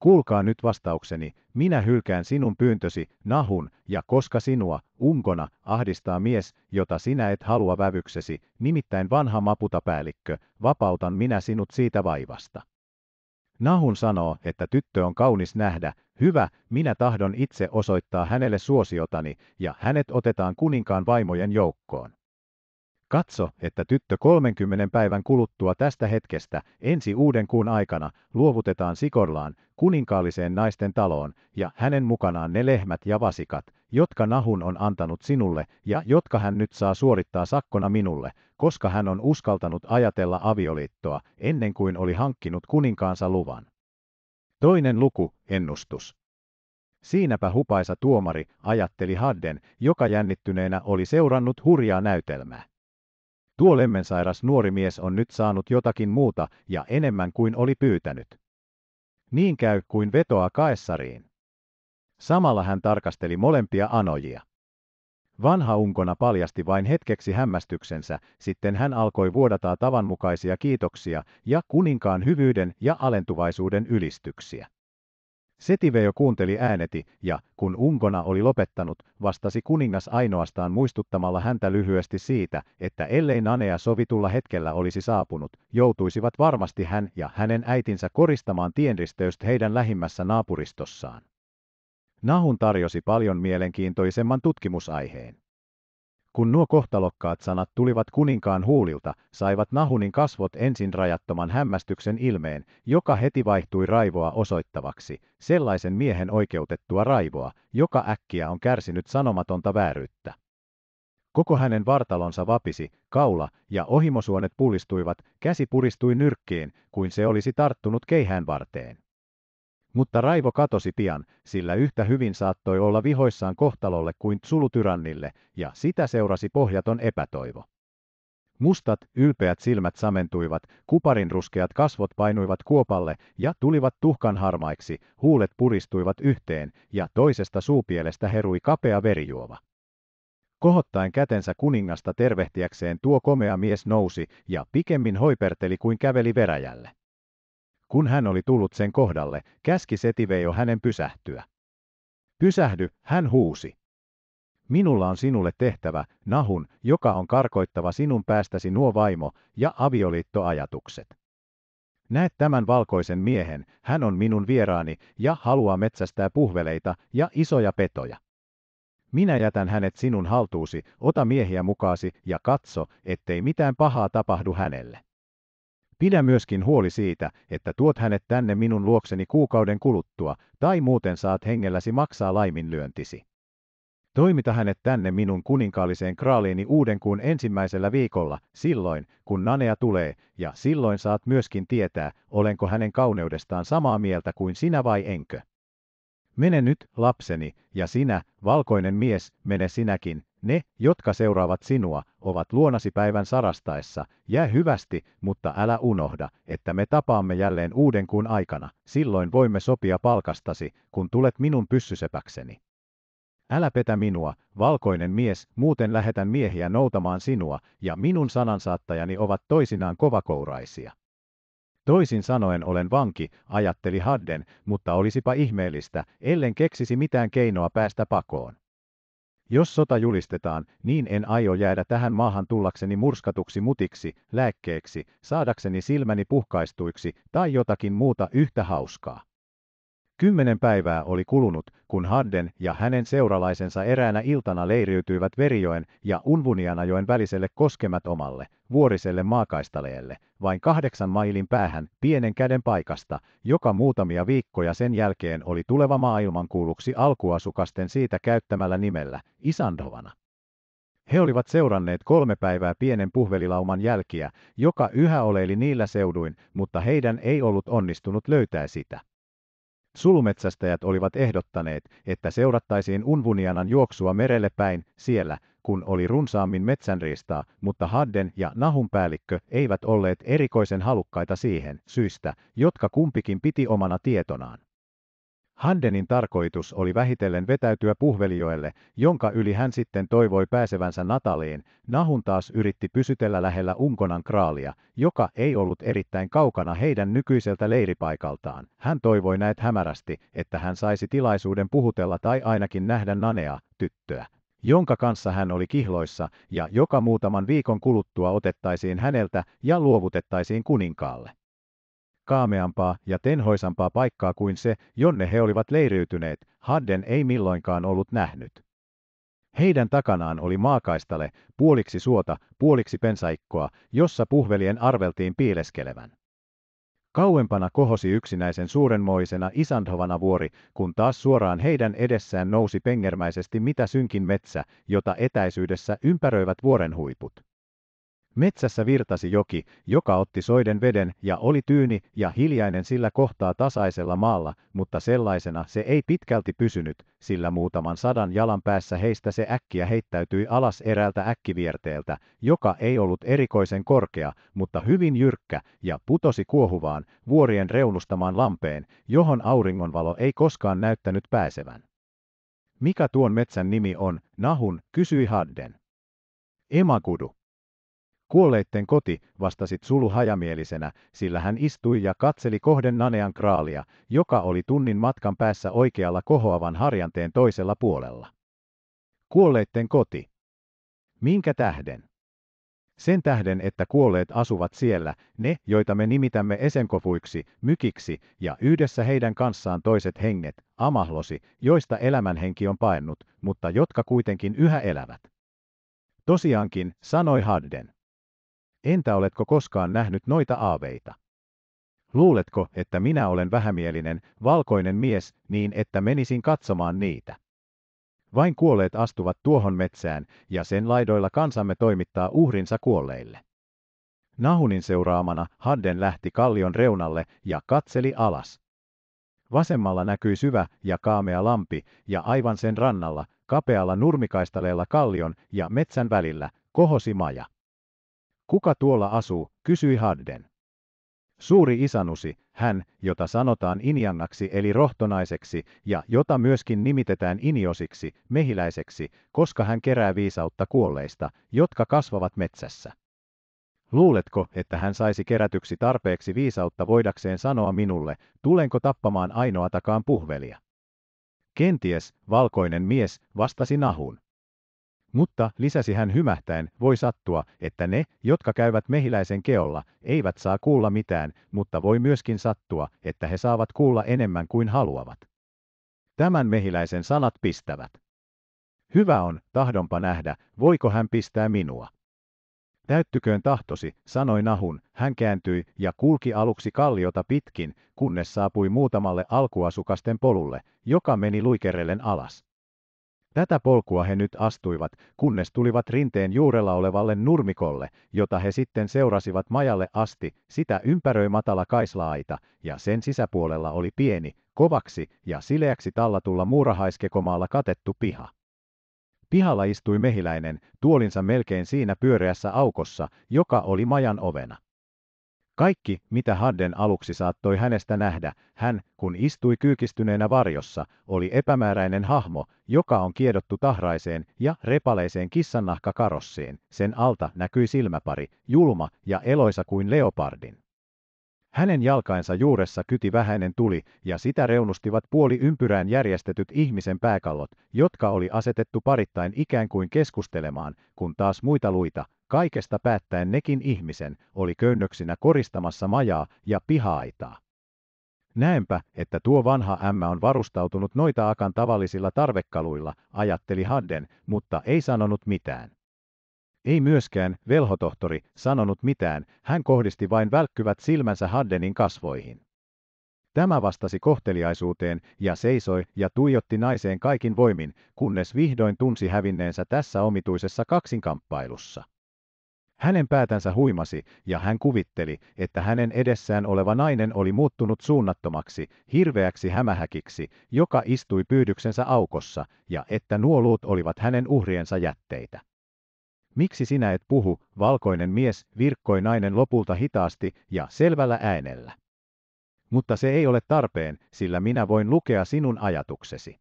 Kuulkaa nyt vastaukseni, minä hylkään sinun pyyntösi, nahun, ja koska sinua, unkona, ahdistaa mies, jota sinä et halua vävyksesi, nimittäin vanha maputapäällikkö, vapautan minä sinut siitä vaivasta. Nahun sanoo, että tyttö on kaunis nähdä, hyvä, minä tahdon itse osoittaa hänelle suosiotani, ja hänet otetaan kuninkaan vaimojen joukkoon. Katso, että tyttö 30 päivän kuluttua tästä hetkestä, ensi uuden kuun aikana, luovutetaan Sikorlaan, kuninkaalliseen naisten taloon, ja hänen mukanaan ne lehmät ja vasikat, jotka Nahun on antanut sinulle, ja jotka hän nyt saa suorittaa sakkona minulle, koska hän on uskaltanut ajatella avioliittoa, ennen kuin oli hankkinut kuninkaansa luvan. Toinen luku, ennustus. Siinäpä hupaisa tuomari, ajatteli Hadden, joka jännittyneenä oli seurannut hurjaa näytelmää. Tuo lemmensairas nuori mies on nyt saanut jotakin muuta ja enemmän kuin oli pyytänyt. Niin käy kuin vetoa kaessariin. Samalla hän tarkasteli molempia anojia. Vanha unkona paljasti vain hetkeksi hämmästyksensä, sitten hän alkoi vuodataa tavanmukaisia kiitoksia ja kuninkaan hyvyyden ja alentuvaisuuden ylistyksiä. Setiveo kuunteli ääneti, ja, kun Unkona oli lopettanut, vastasi kuningas ainoastaan muistuttamalla häntä lyhyesti siitä, että ellei Nanea sovitulla hetkellä olisi saapunut, joutuisivat varmasti hän ja hänen äitinsä koristamaan tienristeystä heidän lähimmässä naapuristossaan. Nahun tarjosi paljon mielenkiintoisemman tutkimusaiheen. Kun nuo kohtalokkaat sanat tulivat kuninkaan huulilta, saivat Nahunin kasvot ensin rajattoman hämmästyksen ilmeen, joka heti vaihtui raivoa osoittavaksi, sellaisen miehen oikeutettua raivoa, joka äkkiä on kärsinyt sanomatonta vääryyttä. Koko hänen vartalonsa vapisi, kaula ja ohimosuonet pullistuivat, käsi puristui nyrkkiin, kuin se olisi tarttunut keihään varteen. Mutta raivo katosi pian, sillä yhtä hyvin saattoi olla vihoissaan kohtalolle kuin sulutyrannille, ja sitä seurasi pohjaton epätoivo. Mustat, ylpeät silmät samentuivat, kuparin ruskeat kasvot painuivat kuopalle ja tulivat tuhkan harmaiksi, huulet puristuivat yhteen ja toisesta suupielestä herui kapea verijuova. Kohottaen kätensä kuningasta tervehtiäkseen tuo komea mies nousi ja pikemmin hoiperteli kuin käveli veräjälle. Kun hän oli tullut sen kohdalle, käski Setiveio hänen pysähtyä. Pysähdy, hän huusi. Minulla on sinulle tehtävä, Nahun, joka on karkoittava sinun päästäsi nuo vaimo ja avioliittoajatukset. Näet tämän valkoisen miehen, hän on minun vieraani ja haluaa metsästää puhveleita ja isoja petoja. Minä jätän hänet sinun haltuusi, ota miehiä mukaasi ja katso, ettei mitään pahaa tapahdu hänelle. Pidä myöskin huoli siitä, että tuot hänet tänne minun luokseni kuukauden kuluttua, tai muuten saat hengelläsi maksaa laiminlyöntisi. Toimita hänet tänne minun kuninkaalliseen kraaliini uuden kuun ensimmäisellä viikolla, silloin, kun Nanea tulee, ja silloin saat myöskin tietää, olenko hänen kauneudestaan samaa mieltä kuin sinä vai enkö. Mene nyt, lapseni, ja sinä, valkoinen mies, mene sinäkin, ne, jotka seuraavat sinua, ovat luonasi päivän sarastaessa, jää hyvästi, mutta älä unohda, että me tapaamme jälleen uuden kuun aikana, silloin voimme sopia palkastasi, kun tulet minun pyssysepäkseni. Älä petä minua, valkoinen mies, muuten lähetän miehiä noutamaan sinua, ja minun sanansaattajani ovat toisinaan kovakouraisia. Toisin sanoen olen vanki, ajatteli Hadden, mutta olisipa ihmeellistä, ellen keksisi mitään keinoa päästä pakoon. Jos sota julistetaan, niin en aio jäädä tähän maahan tullakseni murskatuksi mutiksi, lääkkeeksi, saadakseni silmäni puhkaistuiksi tai jotakin muuta yhtä hauskaa. Kymmenen päivää oli kulunut, kun Hadden ja hänen seuralaisensa eräänä iltana leiriytyivät Verijoen ja Unvunianajoen väliselle koskemätomalle, vuoriselle maakaistaleelle, vain kahdeksan mailin päähän pienen käden paikasta, joka muutamia viikkoja sen jälkeen oli tuleva maailman kuuluksi alkuasukasten siitä käyttämällä nimellä, Isandovana. He olivat seuranneet kolme päivää pienen puhvelilauman jälkiä, joka yhä oleili niillä seuduin, mutta heidän ei ollut onnistunut löytää sitä. Sulumetsästäjät olivat ehdottaneet, että seurattaisiin Unvunianan juoksua merelle päin siellä, kun oli runsaammin metsänriistaa, mutta Hadden ja Nahun päällikkö eivät olleet erikoisen halukkaita siihen syistä, jotka kumpikin piti omana tietonaan. Handenin tarkoitus oli vähitellen vetäytyä Puhvelijoelle, jonka yli hän sitten toivoi pääsevänsä Nataliin. Nahun taas yritti pysytellä lähellä Unkonan kraalia, joka ei ollut erittäin kaukana heidän nykyiseltä leiripaikaltaan. Hän toivoi näet hämärästi, että hän saisi tilaisuuden puhutella tai ainakin nähdä Nanea, tyttöä jonka kanssa hän oli kihloissa ja joka muutaman viikon kuluttua otettaisiin häneltä ja luovutettaisiin kuninkaalle kaameampaa ja tenhoisampaa paikkaa kuin se, jonne he olivat leiriytyneet, Hadden ei milloinkaan ollut nähnyt. Heidän takanaan oli maakaistale, puoliksi suota, puoliksi pensaikkoa, jossa puhvelien arveltiin piileskelevän. Kauempana kohosi yksinäisen suurenmoisena Isandhovana vuori, kun taas suoraan heidän edessään nousi pengermäisesti mitä synkin metsä, jota etäisyydessä ympäröivät vuoren huiput. Metsässä virtasi joki, joka otti soiden veden ja oli tyyni ja hiljainen sillä kohtaa tasaisella maalla, mutta sellaisena se ei pitkälti pysynyt, sillä muutaman sadan jalan päässä heistä se äkkiä heittäytyi alas eräältä äkkivierteeltä, joka ei ollut erikoisen korkea, mutta hyvin jyrkkä, ja putosi kuohuvaan, vuorien reunustamaan lampeen, johon auringonvalo ei koskaan näyttänyt pääsevän. Mikä tuon metsän nimi on, Nahun, kysyi Hadden. Emakudu. Kuolleitten koti, vastasit Sulu hajamielisenä, sillä hän istui ja katseli kohden Nanean kraalia, joka oli tunnin matkan päässä oikealla kohoavan harjanteen toisella puolella. Kuolleitten koti. Minkä tähden? Sen tähden, että kuolleet asuvat siellä, ne, joita me nimitämme esenkofuiksi, mykiksi, ja yhdessä heidän kanssaan toiset henget, amahlosi, joista elämänhenki on paennut, mutta jotka kuitenkin yhä elävät. Tosiaankin, sanoi Hadden. Entä oletko koskaan nähnyt noita aaveita? Luuletko, että minä olen vähämielinen, valkoinen mies, niin että menisin katsomaan niitä? Vain kuolleet astuvat tuohon metsään, ja sen laidoilla kansamme toimittaa uhrinsa kuolleille. Nahunin seuraamana Hadden lähti kallion reunalle ja katseli alas. Vasemmalla näkyi syvä ja kaamea lampi, ja aivan sen rannalla, kapealla nurmikaistaleella kallion ja metsän välillä, kohosi maja. Kuka tuolla asuu, kysyi Hadden. Suuri isanusi, hän, jota sanotaan injannaksi eli rohtonaiseksi ja jota myöskin nimitetään iniosiksi, mehiläiseksi, koska hän kerää viisautta kuolleista, jotka kasvavat metsässä. Luuletko, että hän saisi kerätyksi tarpeeksi viisautta voidakseen sanoa minulle, tulenko tappamaan ainoatakaan puhvelia? Kenties, valkoinen mies, vastasi Nahun. Mutta, lisäsi hän hymähtäen, voi sattua, että ne, jotka käyvät mehiläisen keolla, eivät saa kuulla mitään, mutta voi myöskin sattua, että he saavat kuulla enemmän kuin haluavat. Tämän mehiläisen sanat pistävät. Hyvä on, tahdonpa nähdä, voiko hän pistää minua. Täyttyköön tahtosi, sanoi Nahun, hän kääntyi ja kulki aluksi kalliota pitkin, kunnes saapui muutamalle alkuasukasten polulle, joka meni luikerellen alas. Tätä polkua he nyt astuivat, kunnes tulivat rinteen juurella olevalle nurmikolle, jota he sitten seurasivat majalle asti, sitä ympäröi matala kaislaaita, ja sen sisäpuolella oli pieni, kovaksi ja sileäksi tallatulla muurahaiskekomaalla katettu piha. Pihalla istui mehiläinen, tuolinsa melkein siinä pyöreässä aukossa, joka oli majan ovena. Kaikki, mitä Hadden aluksi saattoi hänestä nähdä, hän, kun istui kyykistyneenä varjossa, oli epämääräinen hahmo, joka on kiedottu tahraiseen ja repaleiseen kissannahkakarossiin. Sen alta näkyi silmäpari, julma ja eloisa kuin leopardin. Hänen jalkainsa juuressa kyti vähäinen tuli, ja sitä reunustivat puoli ympyrään järjestetyt ihmisen pääkallot, jotka oli asetettu parittain ikään kuin keskustelemaan, kun taas muita luita, Kaikesta päättäen nekin ihmisen oli köynnöksinä koristamassa majaa ja pihaitaa. Näenpä, että tuo vanha ämmä on varustautunut noita akan tavallisilla tarvekaluilla, ajatteli Hadden, mutta ei sanonut mitään. Ei myöskään, velhotohtori, sanonut mitään, hän kohdisti vain välkkyvät silmänsä Haddenin kasvoihin. Tämä vastasi kohteliaisuuteen ja seisoi ja tuijotti naiseen kaikin voimin, kunnes vihdoin tunsi hävinneensä tässä omituisessa kaksinkamppailussa. Hänen päätänsä huimasi, ja hän kuvitteli, että hänen edessään oleva nainen oli muuttunut suunnattomaksi, hirveäksi hämähäkiksi, joka istui pyydyksensä aukossa, ja että nuoluut olivat hänen uhriensa jätteitä. Miksi sinä et puhu, valkoinen mies, virkkoi nainen lopulta hitaasti ja selvällä äänellä. Mutta se ei ole tarpeen, sillä minä voin lukea sinun ajatuksesi.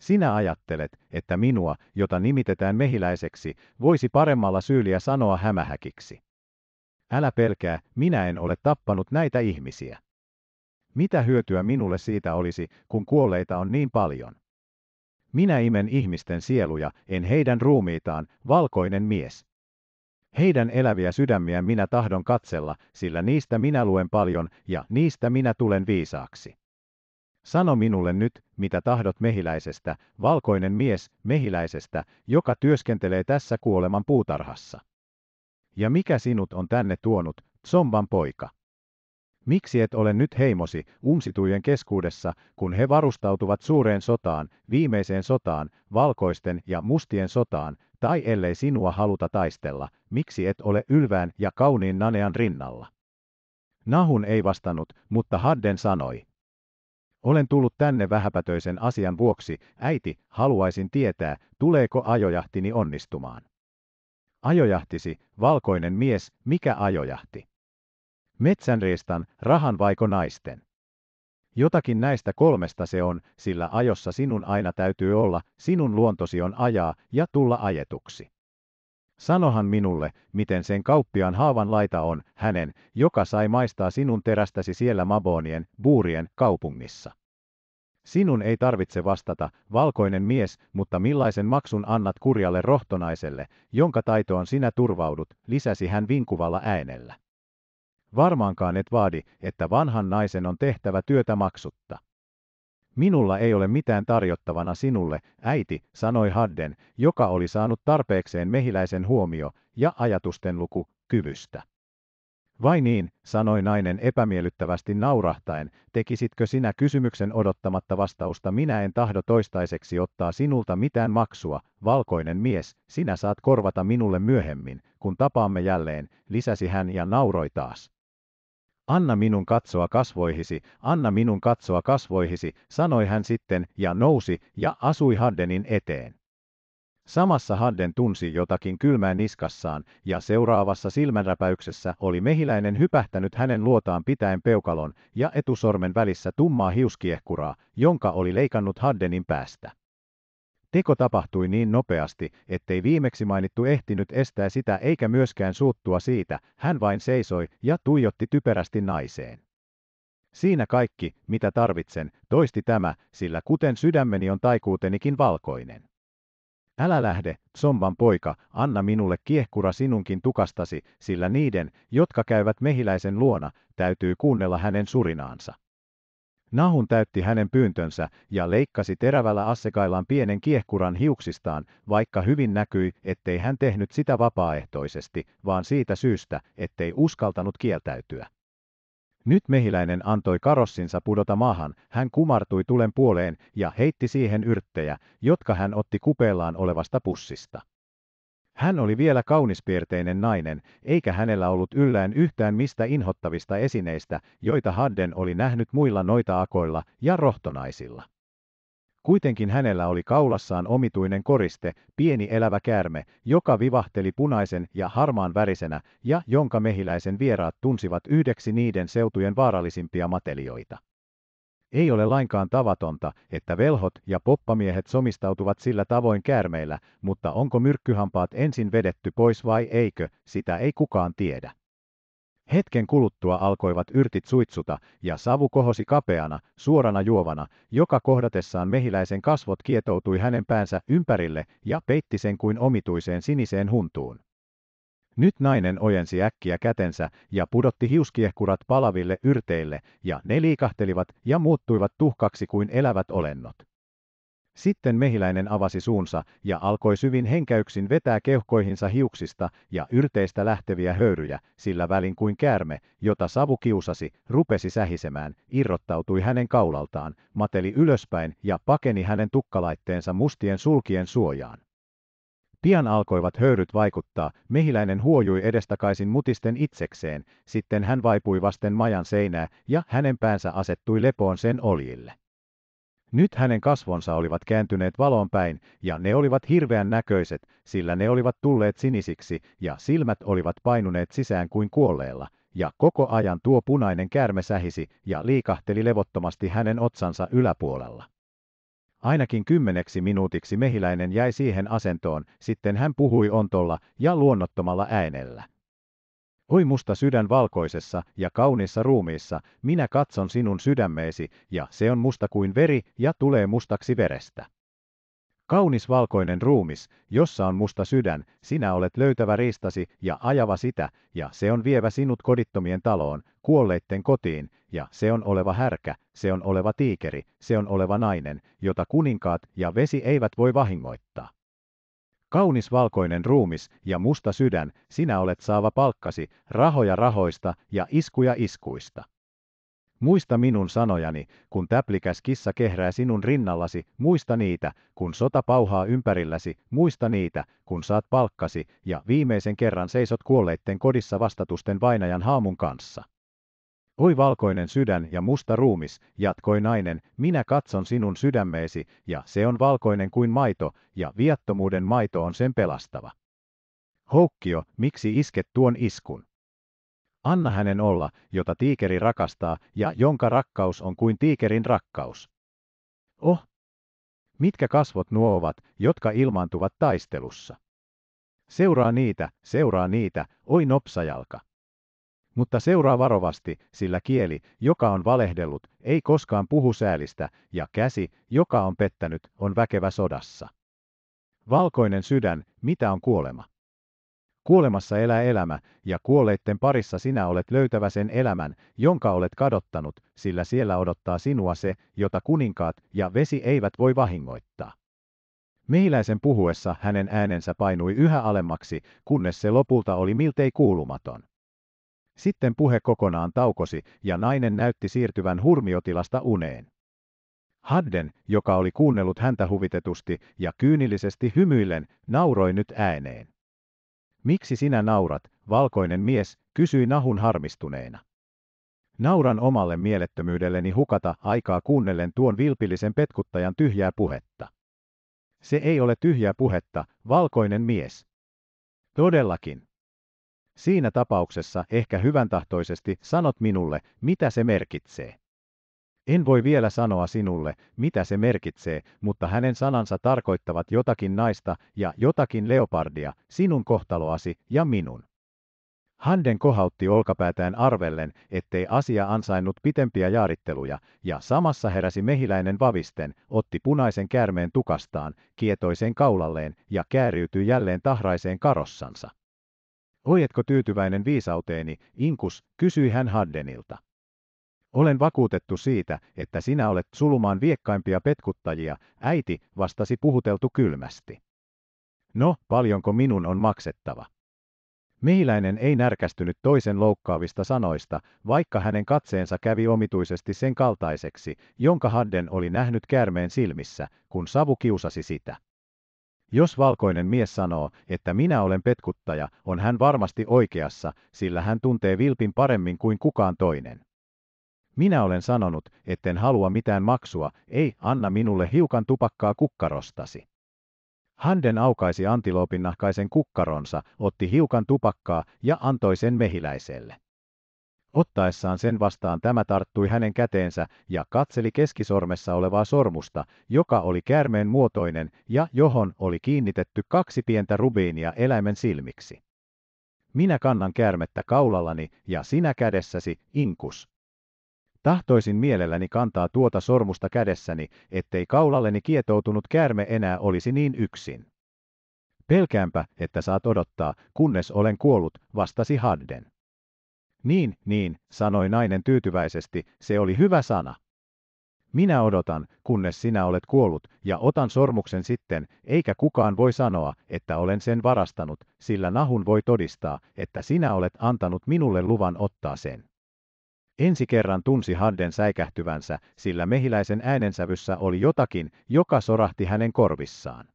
Sinä ajattelet, että minua, jota nimitetään mehiläiseksi, voisi paremmalla syyliä sanoa hämähäkiksi. Älä pelkää, minä en ole tappanut näitä ihmisiä. Mitä hyötyä minulle siitä olisi, kun kuolleita on niin paljon? Minä imen ihmisten sieluja, en heidän ruumiitaan, valkoinen mies. Heidän eläviä sydämiä minä tahdon katsella, sillä niistä minä luen paljon, ja niistä minä tulen viisaaksi. Sano minulle nyt, mitä tahdot mehiläisestä, valkoinen mies, mehiläisestä, joka työskentelee tässä kuoleman puutarhassa. Ja mikä sinut on tänne tuonut, Zomban poika? Miksi et ole nyt heimosi, umsitujen keskuudessa, kun he varustautuvat suureen sotaan, viimeiseen sotaan, valkoisten ja mustien sotaan, tai ellei sinua haluta taistella, miksi et ole ylvään ja kauniin Nanean rinnalla? Nahun ei vastannut, mutta Hadden sanoi, olen tullut tänne vähäpätöisen asian vuoksi, äiti, haluaisin tietää, tuleeko ajojahtini onnistumaan. Ajojahtisi, valkoinen mies, mikä ajojahti? Metsänriistan, rahan vaiko naisten? Jotakin näistä kolmesta se on, sillä ajossa sinun aina täytyy olla, sinun luontosi on ajaa ja tulla ajetuksi. Sanohan minulle, miten sen kauppiaan haavan laita on, hänen, joka sai maistaa sinun terästäsi siellä Mabonien, Buurien kaupungissa. Sinun ei tarvitse vastata, valkoinen mies, mutta millaisen maksun annat kurjalle rohtonaiselle, jonka taitoon sinä turvaudut, lisäsi hän vinkuvalla äänellä. Varmaankaan et vaadi, että vanhan naisen on tehtävä työtä maksutta. Minulla ei ole mitään tarjottavana sinulle, äiti, sanoi Hadden, joka oli saanut tarpeekseen mehiläisen huomio ja ajatusten luku kyvystä. Vai niin, sanoi nainen epämiellyttävästi naurahtaen, tekisitkö sinä kysymyksen odottamatta vastausta minä en tahdo toistaiseksi ottaa sinulta mitään maksua, valkoinen mies, sinä saat korvata minulle myöhemmin, kun tapaamme jälleen, lisäsi hän ja nauroi taas. Anna minun katsoa kasvoihisi, anna minun katsoa kasvoihisi, sanoi hän sitten, ja nousi, ja asui Haddenin eteen. Samassa Hadden tunsi jotakin kylmää niskassaan, ja seuraavassa silmänräpäyksessä oli mehiläinen hypähtänyt hänen luotaan pitäen peukalon ja etusormen välissä tummaa hiuskiehkuraa, jonka oli leikannut Haddenin päästä. Teko tapahtui niin nopeasti, ettei viimeksi mainittu ehtinyt estää sitä eikä myöskään suuttua siitä, hän vain seisoi ja tuijotti typerästi naiseen. Siinä kaikki, mitä tarvitsen, toisti tämä, sillä kuten sydämeni on taikuutenikin valkoinen. Älä lähde, somvan poika, anna minulle kiehkura sinunkin tukastasi, sillä niiden, jotka käyvät mehiläisen luona, täytyy kuunnella hänen surinaansa. Nahun täytti hänen pyyntönsä ja leikkasi terävällä assekaillaan pienen kiehkuran hiuksistaan, vaikka hyvin näkyi, ettei hän tehnyt sitä vapaaehtoisesti, vaan siitä syystä, ettei uskaltanut kieltäytyä. Nyt mehiläinen antoi karossinsa pudota maahan, hän kumartui tulen puoleen ja heitti siihen yrttejä, jotka hän otti kupeellaan olevasta pussista. Hän oli vielä kaunispiirteinen nainen, eikä hänellä ollut yllään yhtään mistä inhottavista esineistä, joita Hadden oli nähnyt muilla noita-akoilla ja rohtonaisilla. Kuitenkin hänellä oli kaulassaan omituinen koriste, pieni elävä käärme, joka vivahteli punaisen ja harmaan värisenä ja jonka mehiläisen vieraat tunsivat yhdeksi niiden seutujen vaarallisimpia matelioita. Ei ole lainkaan tavatonta, että velhot ja poppamiehet somistautuvat sillä tavoin käärmeillä, mutta onko myrkkyhampaat ensin vedetty pois vai eikö, sitä ei kukaan tiedä. Hetken kuluttua alkoivat yrtit suitsuta, ja savu kohosi kapeana, suorana juovana, joka kohdatessaan mehiläisen kasvot kietoutui hänen päänsä ympärille ja peitti sen kuin omituiseen siniseen huntuun. Nyt nainen ojensi äkkiä kätensä ja pudotti hiuskiehkurat palaville yrteille, ja ne liikahtelivat ja muuttuivat tuhkaksi kuin elävät olennot. Sitten mehiläinen avasi suunsa ja alkoi syvin henkäyksin vetää keuhkoihinsa hiuksista ja yrteistä lähteviä höyryjä, sillä välin kuin käärme, jota savu kiusasi, rupesi sähisemään, irrottautui hänen kaulaltaan, mateli ylöspäin ja pakeni hänen tukkalaitteensa mustien sulkien suojaan. Pian alkoivat höyryt vaikuttaa, mehiläinen huojui edestakaisin mutisten itsekseen, sitten hän vaipui vasten majan seinää ja hänen päänsä asettui lepoon sen oljille. Nyt hänen kasvonsa olivat kääntyneet valoon päin, ja ne olivat hirveän näköiset, sillä ne olivat tulleet sinisiksi, ja silmät olivat painuneet sisään kuin kuolleella, ja koko ajan tuo punainen käärme sähisi ja liikahteli levottomasti hänen otsansa yläpuolella. Ainakin kymmeneksi minuutiksi mehiläinen jäi siihen asentoon, sitten hän puhui ontolla ja luonnottomalla äänellä. Oi musta sydän valkoisessa ja kaunissa ruumiissa, minä katson sinun sydämeesi, ja se on musta kuin veri ja tulee mustaksi verestä. Kaunis valkoinen ruumis, jossa on musta sydän, sinä olet löytävä riistasi ja ajava sitä, ja se on vievä sinut kodittomien taloon, kuolleitten kotiin, ja se on oleva härkä, se on oleva tiikeri, se on oleva nainen, jota kuninkaat ja vesi eivät voi vahingoittaa. Kaunis valkoinen ruumis ja musta sydän, sinä olet saava palkkasi, rahoja rahoista ja iskuja iskuista. Muista minun sanojani, kun täplikäs kissa kehrää sinun rinnallasi, muista niitä, kun sota pauhaa ympärilläsi, muista niitä, kun saat palkkasi, ja viimeisen kerran seisot kuolleitten kodissa vastatusten vainajan haamun kanssa. Oi valkoinen sydän ja musta ruumis, jatkoi nainen, minä katson sinun sydämeesi, ja se on valkoinen kuin maito, ja viattomuuden maito on sen pelastava. Houkkio, miksi isket tuon iskun? Anna hänen olla, jota tiikeri rakastaa ja jonka rakkaus on kuin tiikerin rakkaus. Oh! Mitkä kasvot nuo ovat, jotka ilmaantuvat taistelussa? Seuraa niitä, seuraa niitä, oi nopsajalka. Mutta seuraa varovasti, sillä kieli, joka on valehdellut, ei koskaan puhu säälistä, ja käsi, joka on pettänyt, on väkevä sodassa. Valkoinen sydän, mitä on kuolema? Kuolemassa elää elämä, ja kuolleitten parissa sinä olet löytävä sen elämän, jonka olet kadottanut, sillä siellä odottaa sinua se, jota kuninkaat ja vesi eivät voi vahingoittaa. Mehiläisen puhuessa hänen äänensä painui yhä alemmaksi, kunnes se lopulta oli miltei kuulumaton. Sitten puhe kokonaan taukosi, ja nainen näytti siirtyvän hurmiotilasta uneen. Hadden, joka oli kuunnellut häntä huvitetusti ja kyynillisesti hymyillen, nauroi nyt ääneen. Miksi sinä naurat, valkoinen mies, kysyi Nahun harmistuneena. Nauran omalle mielettömyydelleni hukata aikaa kuunnellen tuon vilpillisen petkuttajan tyhjää puhetta. Se ei ole tyhjää puhetta, valkoinen mies. Todellakin. Siinä tapauksessa ehkä hyvän tahtoisesti sanot minulle, mitä se merkitsee. En voi vielä sanoa sinulle, mitä se merkitsee, mutta hänen sanansa tarkoittavat jotakin naista ja jotakin leopardia, sinun kohtaloasi ja minun. Handen kohautti olkapäätään arvellen, ettei asia ansainnut pitempiä jaaritteluja, ja samassa heräsi mehiläinen vavisten, otti punaisen käärmeen tukastaan, kietoiseen kaulalleen ja kääriytyi jälleen tahraiseen karossansa. Oletko tyytyväinen viisauteeni, Inkus, kysyi hän Haddenilta. Olen vakuutettu siitä, että sinä olet sulumaan viekkaimpia petkuttajia, äiti, vastasi puhuteltu kylmästi. No, paljonko minun on maksettava? Mehiläinen ei närkästynyt toisen loukkaavista sanoista, vaikka hänen katseensa kävi omituisesti sen kaltaiseksi, jonka Hadden oli nähnyt käärmeen silmissä, kun savu kiusasi sitä. Jos valkoinen mies sanoo, että minä olen petkuttaja, on hän varmasti oikeassa, sillä hän tuntee vilpin paremmin kuin kukaan toinen. Minä olen sanonut, etten halua mitään maksua, ei anna minulle hiukan tupakkaa kukkarostasi. Handen aukaisi antiloopin nahkaisen kukkaronsa, otti hiukan tupakkaa ja antoi sen mehiläiselle. Ottaessaan sen vastaan tämä tarttui hänen käteensä ja katseli keskisormessa olevaa sormusta, joka oli käärmeen muotoinen ja johon oli kiinnitetty kaksi pientä rubiinia eläimen silmiksi. Minä kannan käärmettä kaulallani ja sinä kädessäsi, inkus. Tahtoisin mielelläni kantaa tuota sormusta kädessäni, ettei kaulalleni kietoutunut käärme enää olisi niin yksin. Pelkäänpä, että saat odottaa, kunnes olen kuollut, vastasi Hadden. Niin, niin, sanoi nainen tyytyväisesti, se oli hyvä sana. Minä odotan, kunnes sinä olet kuollut, ja otan sormuksen sitten, eikä kukaan voi sanoa, että olen sen varastanut, sillä nahun voi todistaa, että sinä olet antanut minulle luvan ottaa sen. Ensi kerran tunsi Hadden säikähtyvänsä, sillä mehiläisen äänensävyssä oli jotakin, joka sorahti hänen korvissaan.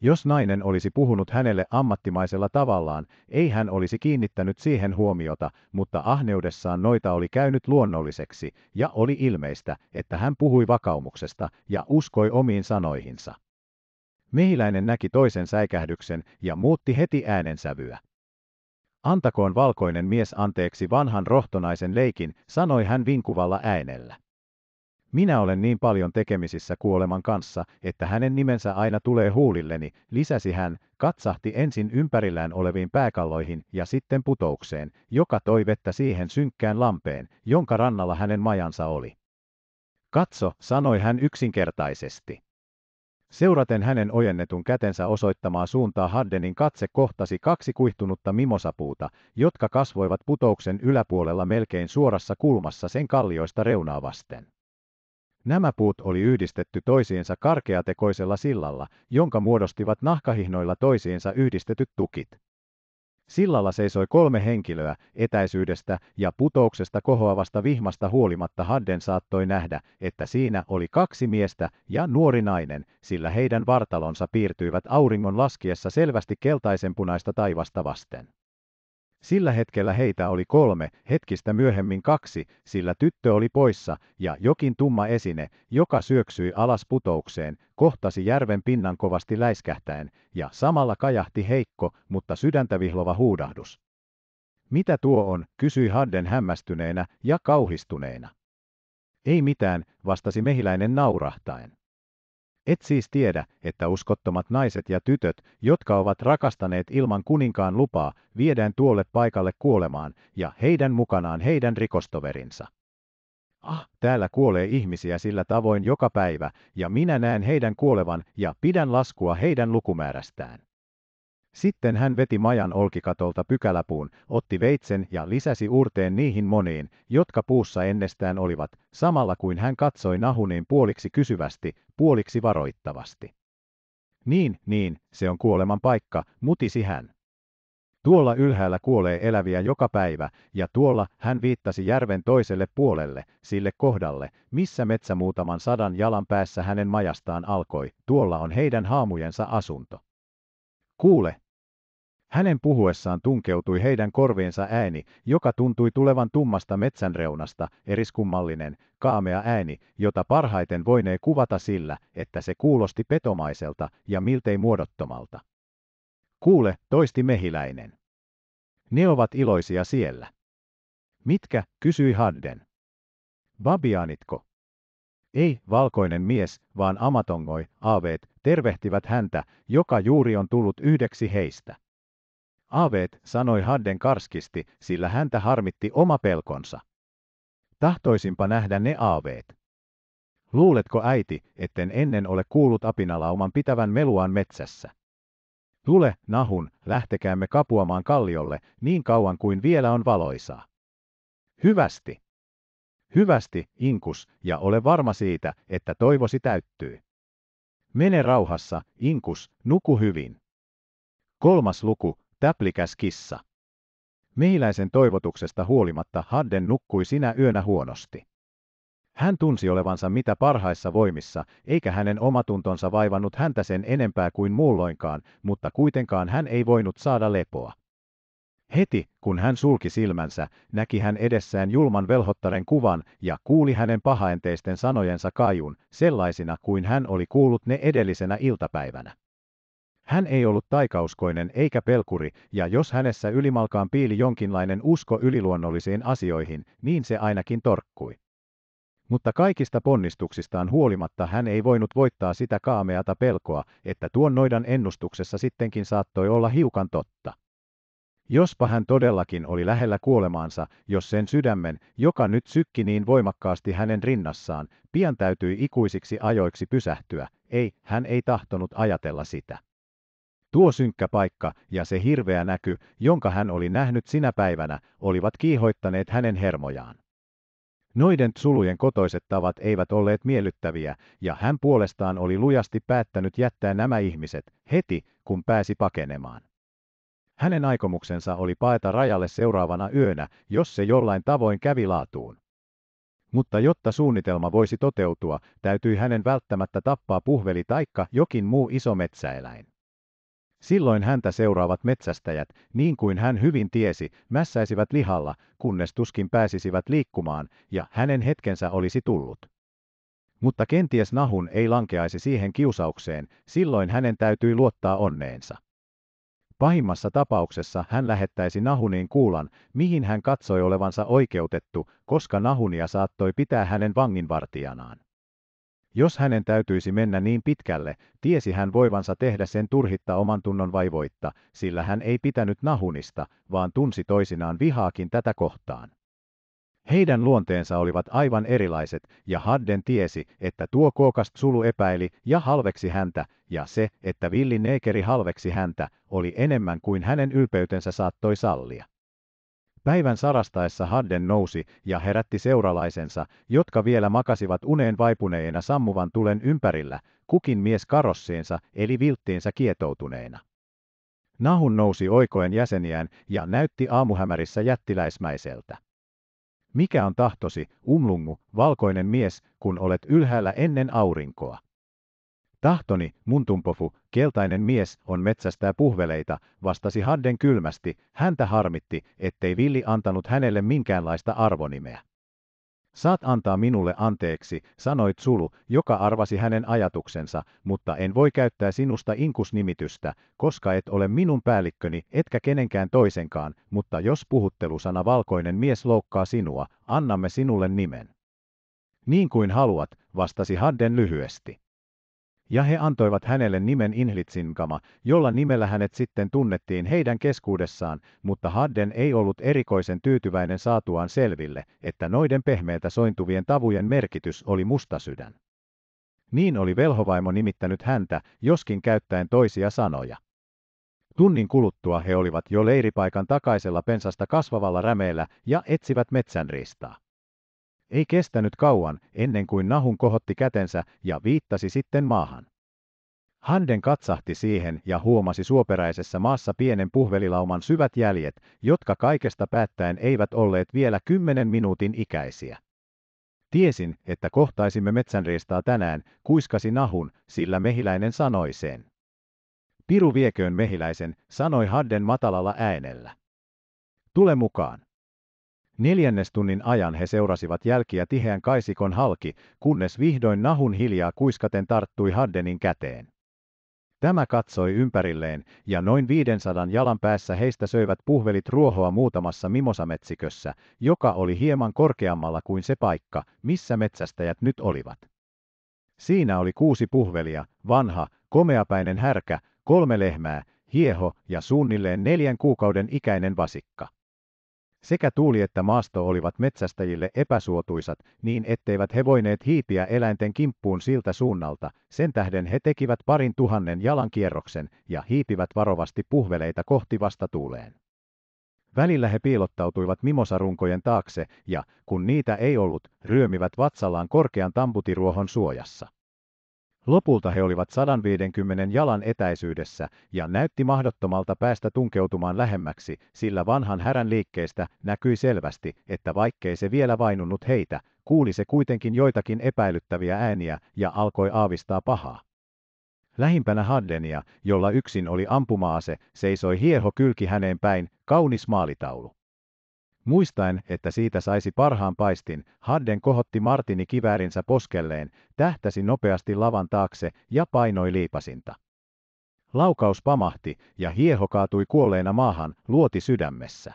Jos nainen olisi puhunut hänelle ammattimaisella tavallaan, ei hän olisi kiinnittänyt siihen huomiota, mutta ahneudessaan noita oli käynyt luonnolliseksi, ja oli ilmeistä, että hän puhui vakaumuksesta ja uskoi omiin sanoihinsa. Mehiläinen näki toisen säikähdyksen ja muutti heti äänensävyä. Antakoon valkoinen mies anteeksi vanhan rohtonaisen leikin, sanoi hän vinkuvalla äänellä. Minä olen niin paljon tekemisissä kuoleman kanssa, että hänen nimensä aina tulee huulilleni, lisäsi hän, katsahti ensin ympärillään oleviin pääkalloihin ja sitten putoukseen, joka toi vettä siihen synkkään lampeen, jonka rannalla hänen majansa oli. Katso, sanoi hän yksinkertaisesti. Seuraten hänen ojennetun kätensä osoittamaa suuntaa Haddenin katse kohtasi kaksi kuihtunutta mimosapuuta, jotka kasvoivat putouksen yläpuolella melkein suorassa kulmassa sen kallioista reunaa vasten. Nämä puut oli yhdistetty toisiinsa karkeatekoisella sillalla, jonka muodostivat nahkahihnoilla toisiinsa yhdistetyt tukit. Sillalla seisoi kolme henkilöä etäisyydestä ja putouksesta kohoavasta vihmasta huolimatta Hadden saattoi nähdä, että siinä oli kaksi miestä ja nuori nainen, sillä heidän vartalonsa piirtyivät auringon laskiessa selvästi keltaisenpunaista taivasta vasten. Sillä hetkellä heitä oli kolme, hetkistä myöhemmin kaksi, sillä tyttö oli poissa, ja jokin tumma esine, joka syöksyi alas putoukseen, kohtasi järven pinnan kovasti läiskähtäen, ja samalla kajahti heikko, mutta sydäntä vihlova huudahdus. Mitä tuo on, kysyi Hadden hämmästyneenä ja kauhistuneena. Ei mitään, vastasi mehiläinen naurahtaen. Et siis tiedä, että uskottomat naiset ja tytöt, jotka ovat rakastaneet ilman kuninkaan lupaa, viedään tuolle paikalle kuolemaan, ja heidän mukanaan heidän rikostoverinsa. Ah, täällä kuolee ihmisiä sillä tavoin joka päivä, ja minä näen heidän kuolevan ja pidän laskua heidän lukumäärästään. Sitten hän veti majan olkikatolta pykäläpuun, otti veitsen ja lisäsi urteen niihin moniin, jotka puussa ennestään olivat, samalla kuin hän katsoi Nahuniin puoliksi kysyvästi, puoliksi varoittavasti. Niin, niin, se on kuoleman paikka, mutisi hän. Tuolla ylhäällä kuolee eläviä joka päivä, ja tuolla hän viittasi järven toiselle puolelle, sille kohdalle, missä metsä muutaman sadan jalan päässä hänen majastaan alkoi, tuolla on heidän haamujensa asunto. Kuule, hänen puhuessaan tunkeutui heidän korviinsa ääni, joka tuntui tulevan tummasta metsänreunasta, eriskummallinen, kaamea ääni, jota parhaiten voinee kuvata sillä, että se kuulosti petomaiselta ja miltei muodottomalta. Kuule, toisti mehiläinen. Ne ovat iloisia siellä. Mitkä, kysyi Hadden. Babianitko? Ei, valkoinen mies, vaan amatongoi, aaveet, tervehtivät häntä, joka juuri on tullut yhdeksi heistä. Aaveet, sanoi Hadden karskisti, sillä häntä harmitti oma pelkonsa. Tahtoisinpa nähdä ne aaveet. Luuletko äiti, etten ennen ole kuullut apinalauman pitävän meluaan metsässä? Tule, nahun, lähtekäämme kapuamaan kalliolle, niin kauan kuin vielä on valoisaa. Hyvästi. Hyvästi, Inkus, ja ole varma siitä, että toivosi täyttyy. Mene rauhassa, Inkus, nuku hyvin. Kolmas luku, Täplikäs kissa. Mehiläisen toivotuksesta huolimatta Hadden nukkui sinä yönä huonosti. Hän tunsi olevansa mitä parhaissa voimissa, eikä hänen omatuntonsa vaivannut häntä sen enempää kuin muulloinkaan, mutta kuitenkaan hän ei voinut saada lepoa. Heti, kun hän sulki silmänsä, näki hän edessään julman velhottaren kuvan ja kuuli hänen pahaenteisten sanojensa kaiun, sellaisina kuin hän oli kuullut ne edellisenä iltapäivänä. Hän ei ollut taikauskoinen eikä pelkuri, ja jos hänessä ylimalkaan piili jonkinlainen usko yliluonnollisiin asioihin, niin se ainakin torkkui. Mutta kaikista ponnistuksistaan huolimatta hän ei voinut voittaa sitä kaameata pelkoa, että tuon noidan ennustuksessa sittenkin saattoi olla hiukan totta. Jospa hän todellakin oli lähellä kuolemaansa, jos sen sydämen, joka nyt sykki niin voimakkaasti hänen rinnassaan, pian täytyi ikuisiksi ajoiksi pysähtyä, ei, hän ei tahtonut ajatella sitä. Tuo synkkä paikka ja se hirveä näky, jonka hän oli nähnyt sinä päivänä, olivat kiihoittaneet hänen hermojaan. Noiden sulujen kotoiset tavat eivät olleet miellyttäviä, ja hän puolestaan oli lujasti päättänyt jättää nämä ihmiset heti, kun pääsi pakenemaan. Hänen aikomuksensa oli paeta rajalle seuraavana yönä, jos se jollain tavoin kävi laatuun. Mutta jotta suunnitelma voisi toteutua, täytyi hänen välttämättä tappaa puhveli taikka jokin muu iso metsäeläin. Silloin häntä seuraavat metsästäjät, niin kuin hän hyvin tiesi, mässäisivät lihalla, kunnes tuskin pääsisivät liikkumaan, ja hänen hetkensä olisi tullut. Mutta kenties nahun ei lankeaisi siihen kiusaukseen, silloin hänen täytyi luottaa onneensa. Pahimmassa tapauksessa hän lähettäisi Nahuniin kuulan, mihin hän katsoi olevansa oikeutettu, koska Nahunia saattoi pitää hänen vanginvartijanaan. Jos hänen täytyisi mennä niin pitkälle, tiesi hän voivansa tehdä sen turhitta oman tunnon vaivoitta, sillä hän ei pitänyt nahunista, vaan tunsi toisinaan vihaakin tätä kohtaan. Heidän luonteensa olivat aivan erilaiset, ja Hadden tiesi, että tuo kookas sulu epäili ja halveksi häntä, ja se, että Villi Neekeri halveksi häntä, oli enemmän kuin hänen ylpeytensä saattoi sallia. Päivän sarastaessa Hadden nousi ja herätti seuralaisensa, jotka vielä makasivat uneen vaipuneena sammuvan tulen ympärillä, kukin mies karosseensa eli vilttiinsä kietoutuneena. Nahun nousi oikoen jäseniään ja näytti aamuhämärissä jättiläismäiseltä. Mikä on tahtosi, umlungu, valkoinen mies, kun olet ylhäällä ennen aurinkoa? Tahtoni, muntumpofu, keltainen mies, on metsästää puhveleita, vastasi Hadden kylmästi, häntä harmitti, ettei Villi antanut hänelle minkäänlaista arvonimeä. Saat antaa minulle anteeksi, sanoi Sulu, joka arvasi hänen ajatuksensa, mutta en voi käyttää sinusta inkusnimitystä, koska et ole minun päällikköni, etkä kenenkään toisenkaan, mutta jos puhuttelusana valkoinen mies loukkaa sinua, annamme sinulle nimen. Niin kuin haluat, vastasi Hadden lyhyesti ja he antoivat hänelle nimen Inhlitsinkama, jolla nimellä hänet sitten tunnettiin heidän keskuudessaan, mutta Hadden ei ollut erikoisen tyytyväinen saatuaan selville, että noiden pehmeiltä sointuvien tavujen merkitys oli mustasydän. Niin oli velhovaimo nimittänyt häntä, joskin käyttäen toisia sanoja. Tunnin kuluttua he olivat jo leiripaikan takaisella pensasta kasvavalla rämeellä ja etsivät metsänriistaa. Ei kestänyt kauan, ennen kuin Nahun kohotti kätensä ja viittasi sitten maahan. Handen katsahti siihen ja huomasi suoperäisessä maassa pienen puhvelilauman syvät jäljet, jotka kaikesta päättäen eivät olleet vielä kymmenen minuutin ikäisiä. Tiesin, että kohtaisimme metsänriistaa tänään, kuiskasi Nahun, sillä mehiläinen sanoi sen. Piru vieköön mehiläisen, sanoi Hadden matalalla äänellä. Tule mukaan tunnin ajan he seurasivat jälkiä tiheän kaisikon halki, kunnes vihdoin nahun hiljaa kuiskaten tarttui Haddenin käteen. Tämä katsoi ympärilleen, ja noin 500 jalan päässä heistä söivät puhvelit ruohoa muutamassa mimosametsikössä, joka oli hieman korkeammalla kuin se paikka, missä metsästäjät nyt olivat. Siinä oli kuusi puhvelia, vanha, komeapäinen härkä, kolme lehmää, hieho ja suunnilleen neljän kuukauden ikäinen vasikka. Sekä tuuli että maasto olivat metsästäjille epäsuotuisat, niin etteivät he voineet hiipiä eläinten kimppuun siltä suunnalta, sen tähden he tekivät parin tuhannen jalan kierroksen ja hiipivät varovasti puhveleita kohti vastatuuleen. Välillä he piilottautuivat mimosarunkojen taakse ja, kun niitä ei ollut, ryömivät vatsallaan korkean tamputiruohon suojassa. Lopulta he olivat 150 jalan etäisyydessä ja näytti mahdottomalta päästä tunkeutumaan lähemmäksi, sillä vanhan härän liikkeestä näkyi selvästi, että vaikkei se vielä vainunut heitä, kuuli se kuitenkin joitakin epäilyttäviä ääniä ja alkoi aavistaa pahaa. Lähimpänä Haddenia, jolla yksin oli ampumaase, seisoi hieho kylki häneen päin, kaunis maalitaulu. Muistaen, että siitä saisi parhaan paistin, Hadden kohotti Martini kiväärinsä poskelleen, tähtäsi nopeasti lavan taakse ja painoi liipasinta. Laukaus pamahti ja hieho kaatui kuolleena maahan, luoti sydämessä.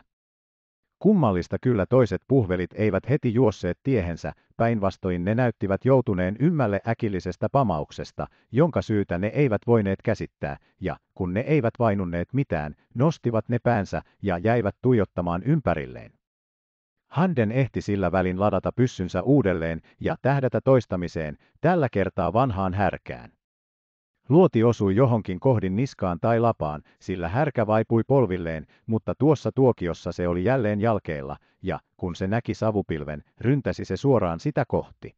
Kummallista kyllä toiset puhvelit eivät heti juosseet tiehensä, päinvastoin ne näyttivät joutuneen ymmälle äkillisestä pamauksesta, jonka syytä ne eivät voineet käsittää, ja kun ne eivät vainunneet mitään, nostivat ne päänsä ja jäivät tuijottamaan ympärilleen. Handen ehti sillä välin ladata pyssynsä uudelleen ja tähdätä toistamiseen, tällä kertaa vanhaan härkään. Luoti osui johonkin kohdin niskaan tai lapaan, sillä härkä vaipui polvilleen, mutta tuossa tuokiossa se oli jälleen jalkeilla, ja kun se näki savupilven, ryntäsi se suoraan sitä kohti.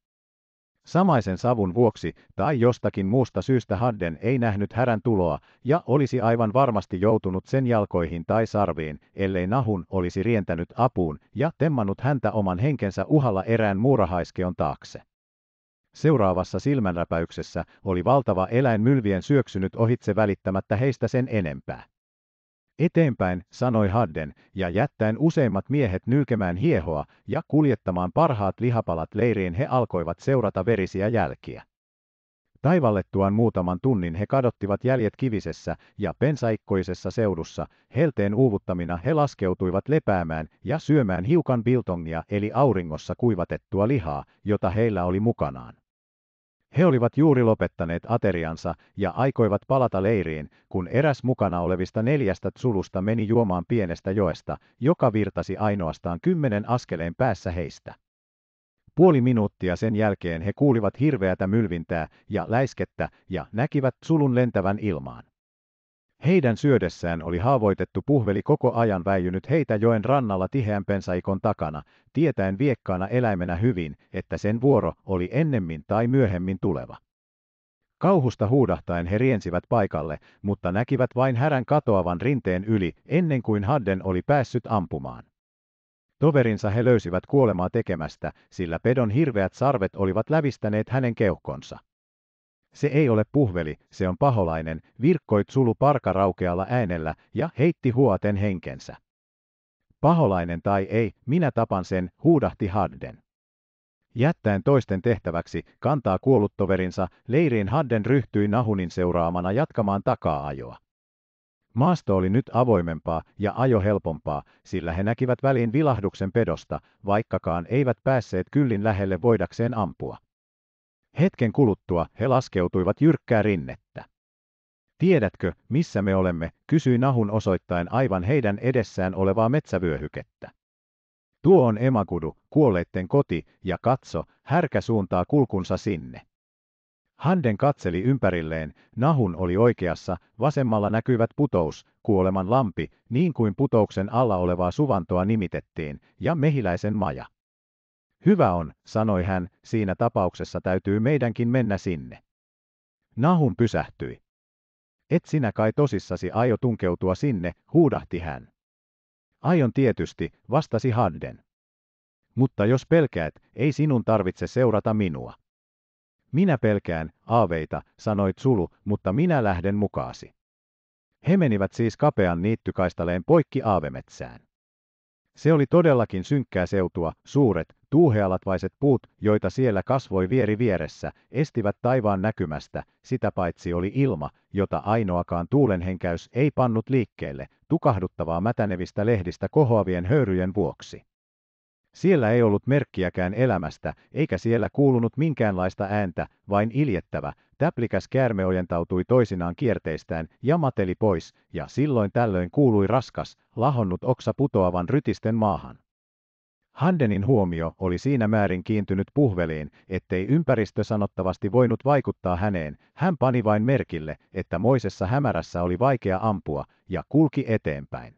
Samaisen savun vuoksi tai jostakin muusta syystä Hadden ei nähnyt härän tuloa ja olisi aivan varmasti joutunut sen jalkoihin tai sarviin, ellei Nahun olisi rientänyt apuun ja temmannut häntä oman henkensä uhalla erään muurahaiskeon taakse. Seuraavassa silmänräpäyksessä oli valtava eläin mylvien syöksynyt ohitse välittämättä heistä sen enempää. Eteenpäin, sanoi Hadden, ja jättäen useimmat miehet nylkemään hiehoa ja kuljettamaan parhaat lihapalat leiriin he alkoivat seurata verisiä jälkiä. Taivallettuaan muutaman tunnin he kadottivat jäljet kivisessä ja pensaikkoisessa seudussa, helteen uuvuttamina he laskeutuivat lepäämään ja syömään hiukan biltongia eli auringossa kuivatettua lihaa, jota heillä oli mukanaan. He olivat juuri lopettaneet ateriansa ja aikoivat palata leiriin, kun eräs mukana olevista neljästä sulusta meni juomaan pienestä joesta, joka virtasi ainoastaan kymmenen askeleen päässä heistä. Puoli minuuttia sen jälkeen he kuulivat hirveätä mylvintää ja läiskettä ja näkivät sulun lentävän ilmaan. Heidän syödessään oli haavoitettu puhveli koko ajan väijynyt heitä joen rannalla tiheän pensaikon takana, tietäen viekkaana eläimenä hyvin, että sen vuoro oli ennemmin tai myöhemmin tuleva. Kauhusta huudahtaen he riensivät paikalle, mutta näkivät vain härän katoavan rinteen yli, ennen kuin Hadden oli päässyt ampumaan. Toverinsa he löysivät kuolemaa tekemästä, sillä pedon hirveät sarvet olivat lävistäneet hänen keuhkonsa. Se ei ole puhveli, se on paholainen, virkkoit sulu parkaraukealla äänellä ja heitti huoten henkensä. Paholainen tai ei, minä tapan sen, huudahti Hadden. Jättäen toisten tehtäväksi kantaa kuollut leiriin Hadden ryhtyi Nahunin seuraamana jatkamaan takaa-ajoa. Maasto oli nyt avoimempaa ja ajo helpompaa, sillä he näkivät väliin vilahduksen pedosta, vaikkakaan eivät päässeet kyllin lähelle voidakseen ampua. Hetken kuluttua he laskeutuivat jyrkkää rinnettä. Tiedätkö, missä me olemme, kysyi Nahun osoittain aivan heidän edessään olevaa metsävyöhykettä. Tuo on Emakudu, kuolleitten koti, ja katso, härkä suuntaa kulkunsa sinne. Handen katseli ympärilleen, Nahun oli oikeassa, vasemmalla näkyvät putous, kuoleman lampi, niin kuin putouksen alla olevaa suvantoa nimitettiin, ja mehiläisen maja. Hyvä on, sanoi hän, siinä tapauksessa täytyy meidänkin mennä sinne. Nahun pysähtyi. Et sinä kai tosissasi aio tunkeutua sinne, huudahti hän. Aion tietysti, vastasi Hadden. Mutta jos pelkäät, ei sinun tarvitse seurata minua. Minä pelkään, aaveita, sanoi sulu, mutta minä lähden mukaasi. He menivät siis kapean niittykaistaleen poikki aavemetsään. Se oli todellakin synkkää seutua, suuret, tuuhealatvaiset puut, joita siellä kasvoi vieri vieressä, estivät taivaan näkymästä, sitä paitsi oli ilma, jota ainoakaan tuulenhenkäys ei pannut liikkeelle, tukahduttavaa mätänevistä lehdistä kohoavien höyryjen vuoksi. Siellä ei ollut merkkiäkään elämästä, eikä siellä kuulunut minkäänlaista ääntä, vain iljettävä, täplikäs käärme ojentautui toisinaan kierteistään ja mateli pois, ja silloin tällöin kuului raskas, lahonnut oksa putoavan rytisten maahan. Handenin huomio oli siinä määrin kiintynyt puhveliin, ettei ympäristö sanottavasti voinut vaikuttaa häneen, hän pani vain merkille, että moisessa hämärässä oli vaikea ampua, ja kulki eteenpäin.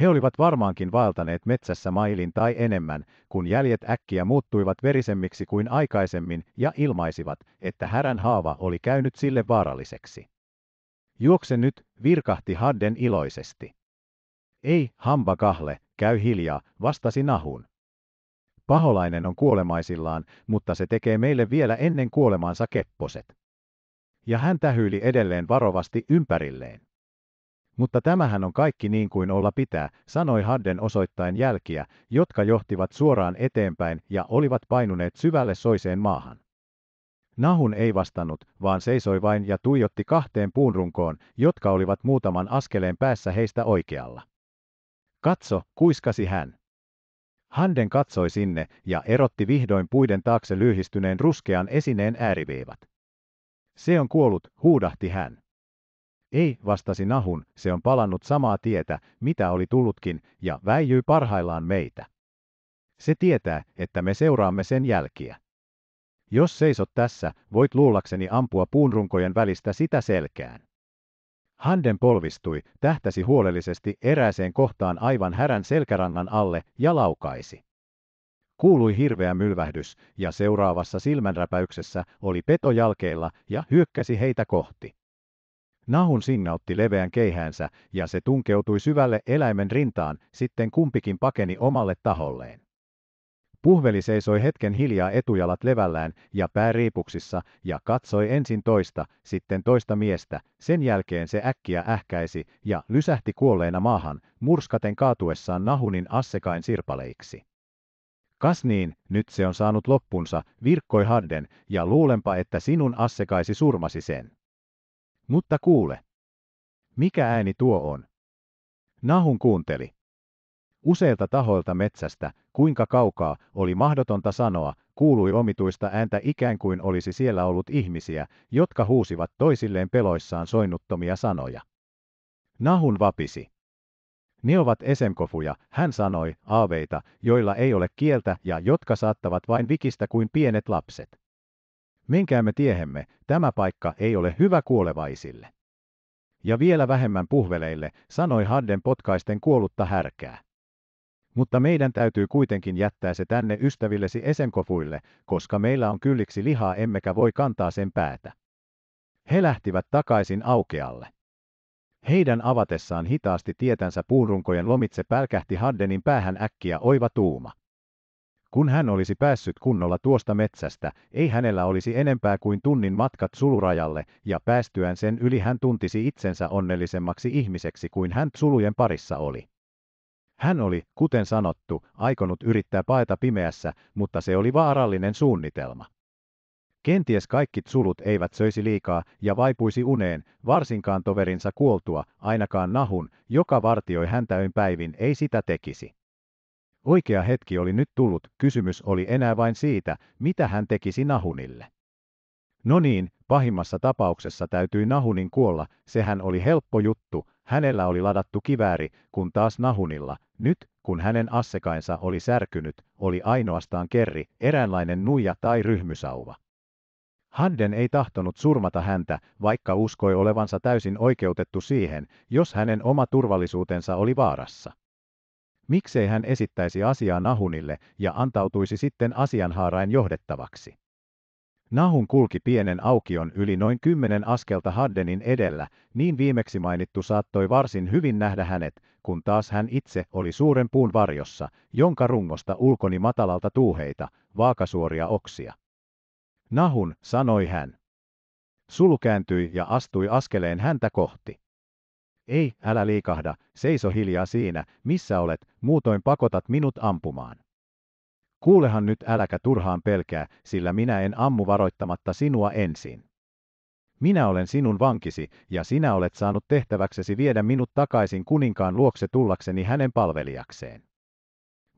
He olivat varmaankin vaeltaneet metsässä mailin tai enemmän, kun jäljet äkkiä muuttuivat verisemmiksi kuin aikaisemmin ja ilmaisivat, että härän haava oli käynyt sille vaaralliseksi. Juokse nyt, virkahti Hadden iloisesti. Ei, hamba kahle, käy hiljaa, vastasi Nahun. Paholainen on kuolemaisillaan, mutta se tekee meille vielä ennen kuolemaansa kepposet. Ja hän tähyili edelleen varovasti ympärilleen. Mutta tämähän on kaikki niin kuin olla pitää, sanoi Hadden osoittain jälkiä, jotka johtivat suoraan eteenpäin ja olivat painuneet syvälle soiseen maahan. Nahun ei vastannut, vaan seisoi vain ja tuijotti kahteen puunrunkoon, jotka olivat muutaman askeleen päässä heistä oikealla. Katso, kuiskasi hän. Handen katsoi sinne ja erotti vihdoin puiden taakse lyhistyneen ruskean esineen ääriviivat. Se on kuollut, huudahti hän. Ei, vastasi Nahun, se on palannut samaa tietä, mitä oli tullutkin, ja väijyy parhaillaan meitä. Se tietää, että me seuraamme sen jälkiä. Jos seisot tässä, voit luullakseni ampua puunrunkojen välistä sitä selkään. Handen polvistui, tähtäsi huolellisesti erääseen kohtaan aivan härän selkärangan alle ja laukaisi. Kuului hirveä mylvähdys, ja seuraavassa silmänräpäyksessä oli peto jalkeilla ja hyökkäsi heitä kohti. Nahun otti leveän keihäänsä ja se tunkeutui syvälle eläimen rintaan, sitten kumpikin pakeni omalle taholleen. Puhveli seisoi hetken hiljaa etujalat levällään ja pääriipuksissa ja katsoi ensin toista, sitten toista miestä, sen jälkeen se äkkiä ähkäisi ja lysähti kuolleena maahan, murskaten kaatuessaan nahunin assekain sirpaleiksi. Kas niin, nyt se on saanut loppunsa, virkkoi Harden, ja luulenpa, että sinun assekaisi surmasi sen. Mutta kuule. Mikä ääni tuo on? Nahun kuunteli. Useilta tahoilta metsästä, kuinka kaukaa, oli mahdotonta sanoa, kuului omituista ääntä ikään kuin olisi siellä ollut ihmisiä, jotka huusivat toisilleen peloissaan soinnuttomia sanoja. Nahun vapisi. Ne ovat esemkofuja, hän sanoi, aaveita, joilla ei ole kieltä ja jotka saattavat vain vikistä kuin pienet lapset menkäämme tiehemme, tämä paikka ei ole hyvä kuolevaisille. Ja vielä vähemmän puhveleille, sanoi Hadden potkaisten kuollutta härkää. Mutta meidän täytyy kuitenkin jättää se tänne ystävillesi esenkofuille, koska meillä on kylliksi lihaa emmekä voi kantaa sen päätä. He lähtivät takaisin aukealle. Heidän avatessaan hitaasti tietänsä puurunkojen lomitse pälkähti Haddenin päähän äkkiä oiva tuuma. Kun hän olisi päässyt kunnolla tuosta metsästä, ei hänellä olisi enempää kuin tunnin matkat sulurajalle, ja päästyään sen yli hän tuntisi itsensä onnellisemmaksi ihmiseksi kuin hän sulujen parissa oli. Hän oli, kuten sanottu, aikonut yrittää paeta pimeässä, mutta se oli vaarallinen suunnitelma. Kenties kaikki sulut eivät söisi liikaa ja vaipuisi uneen, varsinkaan toverinsa kuoltua, ainakaan nahun, joka vartioi häntä ympäivin, ei sitä tekisi. Oikea hetki oli nyt tullut, kysymys oli enää vain siitä, mitä hän tekisi Nahunille. No niin, pahimmassa tapauksessa täytyi Nahunin kuolla, sehän oli helppo juttu, hänellä oli ladattu kivääri, kun taas Nahunilla, nyt, kun hänen assekainsa oli särkynyt, oli ainoastaan kerri, eräänlainen nuija tai ryhmysauva. Handen ei tahtonut surmata häntä, vaikka uskoi olevansa täysin oikeutettu siihen, jos hänen oma turvallisuutensa oli vaarassa. Miksei hän esittäisi asiaa Nahunille ja antautuisi sitten asianhaarain johdettavaksi? Nahun kulki pienen aukion yli noin kymmenen askelta Haddenin edellä, niin viimeksi mainittu saattoi varsin hyvin nähdä hänet, kun taas hän itse oli suuren puun varjossa, jonka rungosta ulkoni matalalta tuuheita, vaakasuoria oksia. Nahun, sanoi hän. Sulu kääntyi ja astui askeleen häntä kohti. Ei, älä liikahda, seiso hiljaa siinä, missä olet, muutoin pakotat minut ampumaan. Kuulehan nyt äläkä turhaan pelkää, sillä minä en ammu varoittamatta sinua ensin. Minä olen sinun vankisi, ja sinä olet saanut tehtäväksesi viedä minut takaisin kuninkaan luokse tullakseni hänen palvelijakseen.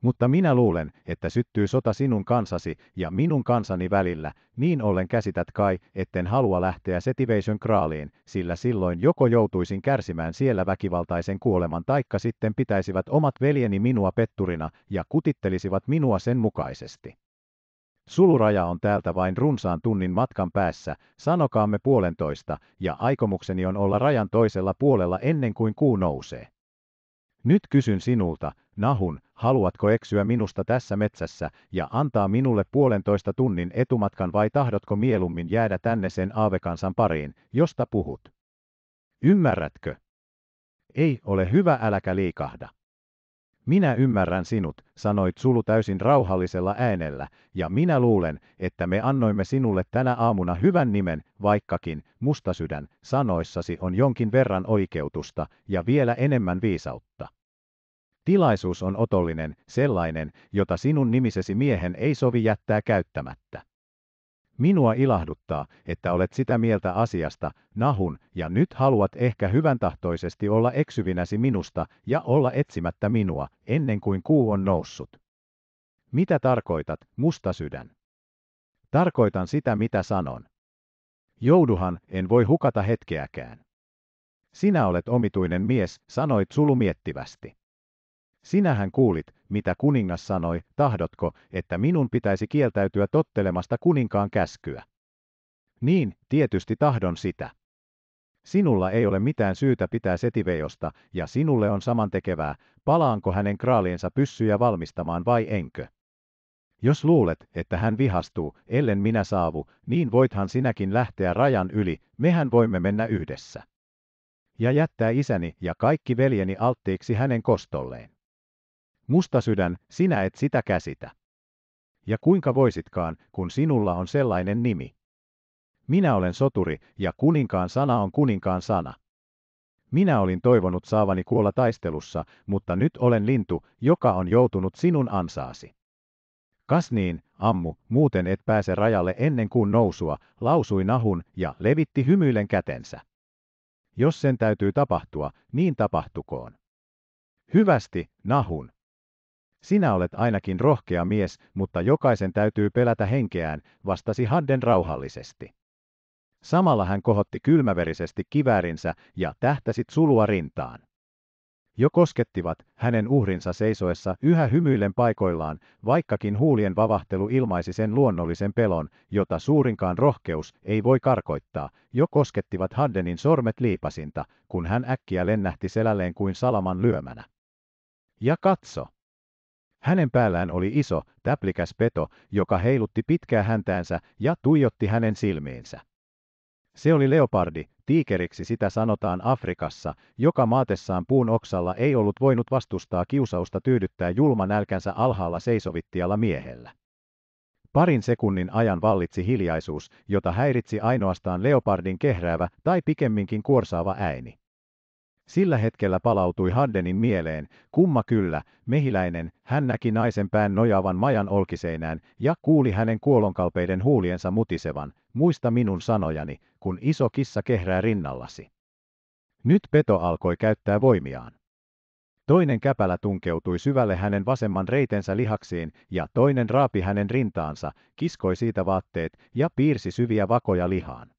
Mutta minä luulen, että syttyy sota sinun kansasi ja minun kansani välillä, niin ollen käsität kai, etten halua lähteä Setivation kraaliin, sillä silloin joko joutuisin kärsimään siellä väkivaltaisen kuoleman taikka sitten pitäisivät omat veljeni minua petturina ja kutittelisivat minua sen mukaisesti. Suluraja on täältä vain runsaan tunnin matkan päässä, sanokaamme puolentoista, ja aikomukseni on olla rajan toisella puolella ennen kuin kuu nousee. Nyt kysyn sinulta, Nahun, haluatko eksyä minusta tässä metsässä ja antaa minulle puolentoista tunnin etumatkan vai tahdotko mieluummin jäädä tänne sen aavekansan pariin, josta puhut? Ymmärrätkö? Ei ole hyvä äläkä liikahda. Minä ymmärrän sinut, sanoit Sulu täysin rauhallisella äänellä, ja minä luulen, että me annoimme sinulle tänä aamuna hyvän nimen, vaikkakin, mustasydän, sanoissasi on jonkin verran oikeutusta ja vielä enemmän viisautta. Tilaisuus on otollinen, sellainen, jota sinun nimisesi miehen ei sovi jättää käyttämättä. Minua ilahduttaa, että olet sitä mieltä asiasta, nahun, ja nyt haluat ehkä hyvän tahtoisesti olla eksyvinäsi minusta ja olla etsimättä minua, ennen kuin kuu on noussut. Mitä tarkoitat, musta sydän? Tarkoitan sitä, mitä sanon. Jouduhan, en voi hukata hetkeäkään. Sinä olet omituinen mies, sanoit sulu miettivästi. Sinähän kuulit, mitä kuningas sanoi, tahdotko, että minun pitäisi kieltäytyä tottelemasta kuninkaan käskyä? Niin, tietysti tahdon sitä. Sinulla ei ole mitään syytä pitää setivejosta, ja sinulle on samantekevää, palaanko hänen kraaliensa pyssyjä valmistamaan vai enkö. Jos luulet, että hän vihastuu, ellen minä saavu, niin voithan sinäkin lähteä rajan yli, mehän voimme mennä yhdessä. Ja jättää isäni ja kaikki veljeni alttiiksi hänen kostolleen. Musta sydän, sinä et sitä käsitä. Ja kuinka voisitkaan, kun sinulla on sellainen nimi? Minä olen soturi, ja kuninkaan sana on kuninkaan sana. Minä olin toivonut saavani kuolla taistelussa, mutta nyt olen lintu, joka on joutunut sinun ansaasi. Kas niin, ammu, muuten et pääse rajalle ennen kuin nousua, lausui Nahun ja levitti hymyilen kätensä. Jos sen täytyy tapahtua, niin tapahtukoon. Hyvästi, Nahun. Sinä olet ainakin rohkea mies, mutta jokaisen täytyy pelätä henkeään, vastasi Hadden rauhallisesti. Samalla hän kohotti kylmäverisesti kiväärinsä ja tähtäsit sulua rintaan. Jo koskettivat hänen uhrinsa seisoessa yhä hymyillen paikoillaan, vaikkakin huulien vavahtelu ilmaisi sen luonnollisen pelon, jota suurinkaan rohkeus ei voi karkoittaa. Jo koskettivat Haddenin sormet liipasinta, kun hän äkkiä lennähti selälleen kuin salaman lyömänä. Ja katso! Hänen päällään oli iso, täplikäs peto, joka heilutti pitkää häntäänsä ja tuijotti hänen silmiinsä. Se oli leopardi, tiikeriksi sitä sanotaan Afrikassa, joka maatessaan puun oksalla ei ollut voinut vastustaa kiusausta tyydyttää julma nälkänsä alhaalla seisovittialla miehellä. Parin sekunnin ajan vallitsi hiljaisuus, jota häiritsi ainoastaan leopardin kehräävä tai pikemminkin kuorsaava ääni. Sillä hetkellä palautui Haddenin mieleen, kumma kyllä, mehiläinen, hän näki naisen pään nojaavan majan olkiseinään ja kuuli hänen kuolonkalpeiden huuliensa mutisevan, muista minun sanojani, kun iso kissa kehrää rinnallasi. Nyt peto alkoi käyttää voimiaan. Toinen käpälä tunkeutui syvälle hänen vasemman reitensä lihaksiin ja toinen raapi hänen rintaansa, kiskoi siitä vaatteet ja piirsi syviä vakoja lihaan.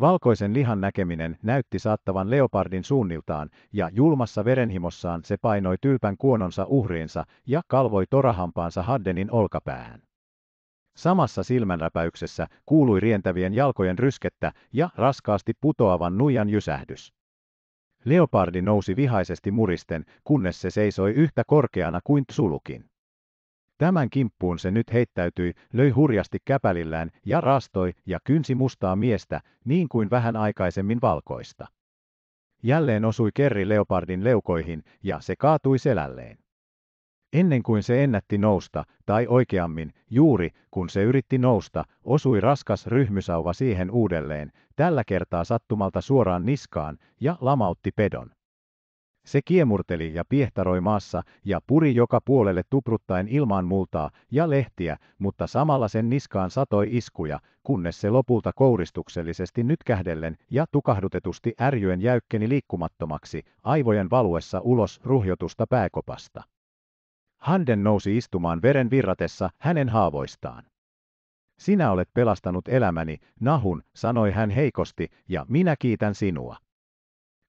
Valkoisen lihan näkeminen näytti saattavan leopardin suunniltaan, ja julmassa verenhimossaan se painoi tylpän kuononsa uhriinsa ja kalvoi torahampaansa Haddenin olkapäähän. Samassa silmänräpäyksessä kuului rientävien jalkojen ryskettä ja raskaasti putoavan nuijan jysähdys. Leopardi nousi vihaisesti muristen, kunnes se seisoi yhtä korkeana kuin sulukin. Tämän kimppuun se nyt heittäytyi, löi hurjasti käpälillään ja rastoi ja kynsi mustaa miestä, niin kuin vähän aikaisemmin valkoista. Jälleen osui kerri leopardin leukoihin ja se kaatui selälleen. Ennen kuin se ennätti nousta, tai oikeammin, juuri kun se yritti nousta, osui raskas ryhmysauva siihen uudelleen, tällä kertaa sattumalta suoraan niskaan, ja lamautti pedon. Se kiemurteli ja piehtaroi maassa ja puri joka puolelle tupruttaen ilmaan multaa ja lehtiä, mutta samalla sen niskaan satoi iskuja, kunnes se lopulta kouristuksellisesti nytkähdellen ja tukahdutetusti ärjyen jäykkeni liikkumattomaksi, aivojen valuessa ulos ruhjotusta pääkopasta. Handen nousi istumaan veren virratessa hänen haavoistaan. Sinä olet pelastanut elämäni, Nahun, sanoi hän heikosti, ja minä kiitän sinua.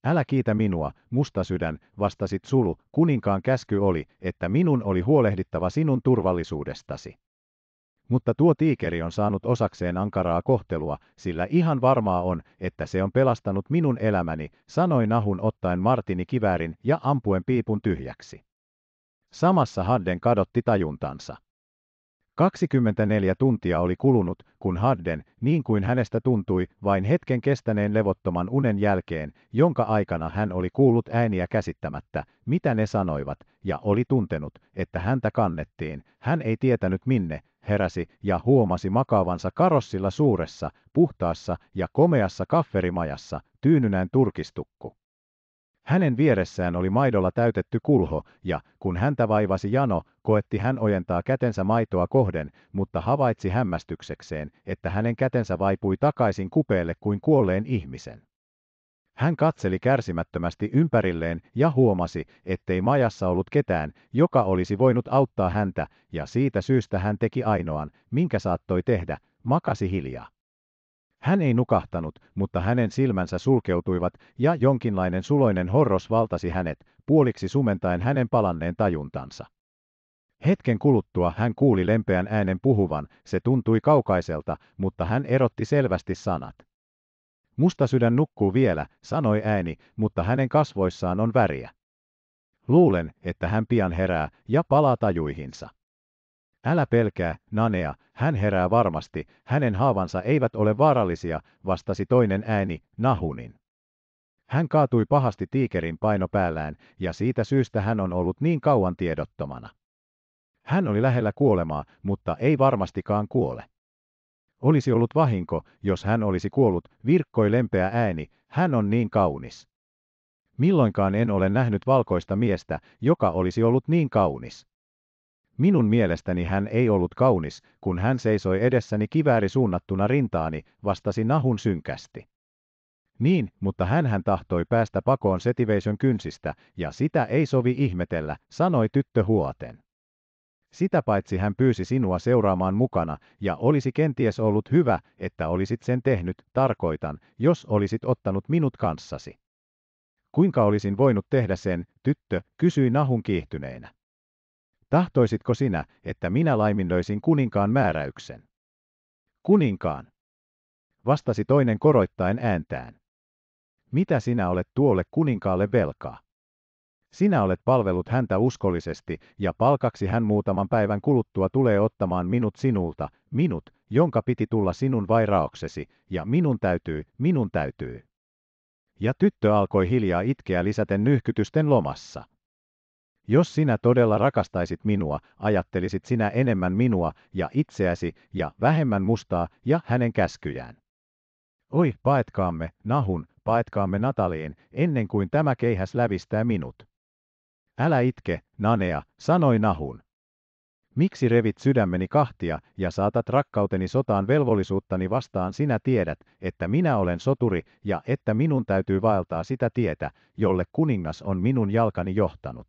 Älä kiitä minua, musta sydän, vastasi sulu, kuninkaan käsky oli, että minun oli huolehdittava sinun turvallisuudestasi. Mutta tuo tiikeri on saanut osakseen ankaraa kohtelua, sillä ihan varmaa on, että se on pelastanut minun elämäni, sanoi Nahun ottaen Martini kiväärin ja ampuen piipun tyhjäksi. Samassa Hadden kadotti tajuntansa. 24 tuntia oli kulunut, kun Hadden, niin kuin hänestä tuntui, vain hetken kestäneen levottoman unen jälkeen, jonka aikana hän oli kuullut ääniä käsittämättä, mitä ne sanoivat, ja oli tuntenut, että häntä kannettiin. Hän ei tietänyt minne, heräsi ja huomasi makaavansa karossilla suuressa, puhtaassa ja komeassa kafferimajassa, tyynynään turkistukku. Hänen vieressään oli maidolla täytetty kulho, ja kun häntä vaivasi jano, koetti hän ojentaa kätensä maitoa kohden, mutta havaitsi hämmästyksekseen, että hänen kätensä vaipui takaisin kupeelle kuin kuolleen ihmisen. Hän katseli kärsimättömästi ympärilleen ja huomasi, ettei majassa ollut ketään, joka olisi voinut auttaa häntä, ja siitä syystä hän teki ainoan, minkä saattoi tehdä, makasi hiljaa. Hän ei nukahtanut, mutta hänen silmänsä sulkeutuivat ja jonkinlainen suloinen horros valtasi hänet, puoliksi sumentaen hänen palanneen tajuntansa. Hetken kuluttua hän kuuli lempeän äänen puhuvan, se tuntui kaukaiselta, mutta hän erotti selvästi sanat. Musta sydän nukkuu vielä, sanoi ääni, mutta hänen kasvoissaan on väriä. Luulen, että hän pian herää ja palaa tajuihinsa. Älä pelkää, Nanea, hän herää varmasti, hänen haavansa eivät ole vaarallisia, vastasi toinen ääni, Nahunin. Hän kaatui pahasti tiikerin paino päällään, ja siitä syystä hän on ollut niin kauan tiedottomana. Hän oli lähellä kuolemaa, mutta ei varmastikaan kuole. Olisi ollut vahinko, jos hän olisi kuollut, virkkoi lempeä ääni, hän on niin kaunis. Milloinkaan en ole nähnyt valkoista miestä, joka olisi ollut niin kaunis. Minun mielestäni hän ei ollut kaunis, kun hän seisoi edessäni kivääri suunnattuna rintaani, vastasi Nahun synkästi. Niin, mutta hän hän tahtoi päästä pakoon Setiveisön kynsistä, ja sitä ei sovi ihmetellä, sanoi tyttö huoten. Sitä paitsi hän pyysi sinua seuraamaan mukana, ja olisi kenties ollut hyvä, että olisit sen tehnyt, tarkoitan, jos olisit ottanut minut kanssasi. Kuinka olisin voinut tehdä sen, tyttö, kysyi Nahun kiihtyneenä. Tahtoisitko sinä, että minä laiminlöisin kuninkaan määräyksen? Kuninkaan, vastasi toinen koroittain ääntään. Mitä sinä olet tuolle kuninkaalle velkaa? Sinä olet palvellut häntä uskollisesti, ja palkaksi hän muutaman päivän kuluttua tulee ottamaan minut sinulta, minut, jonka piti tulla sinun vairauksesi, ja minun täytyy, minun täytyy. Ja tyttö alkoi hiljaa itkeä lisäten nyhkytysten lomassa. Jos sinä todella rakastaisit minua, ajattelisit sinä enemmän minua ja itseäsi ja vähemmän mustaa ja hänen käskyjään. Oi, paetkaamme, nahun, paetkaamme Nataliin, ennen kuin tämä keihäs lävistää minut. Älä itke, Nanea, sanoi Nahun. Miksi revit sydämeni kahtia ja saatat rakkauteni sotaan velvollisuuttani vastaan sinä tiedät, että minä olen soturi ja että minun täytyy vaeltaa sitä tietä, jolle kuningas on minun jalkani johtanut.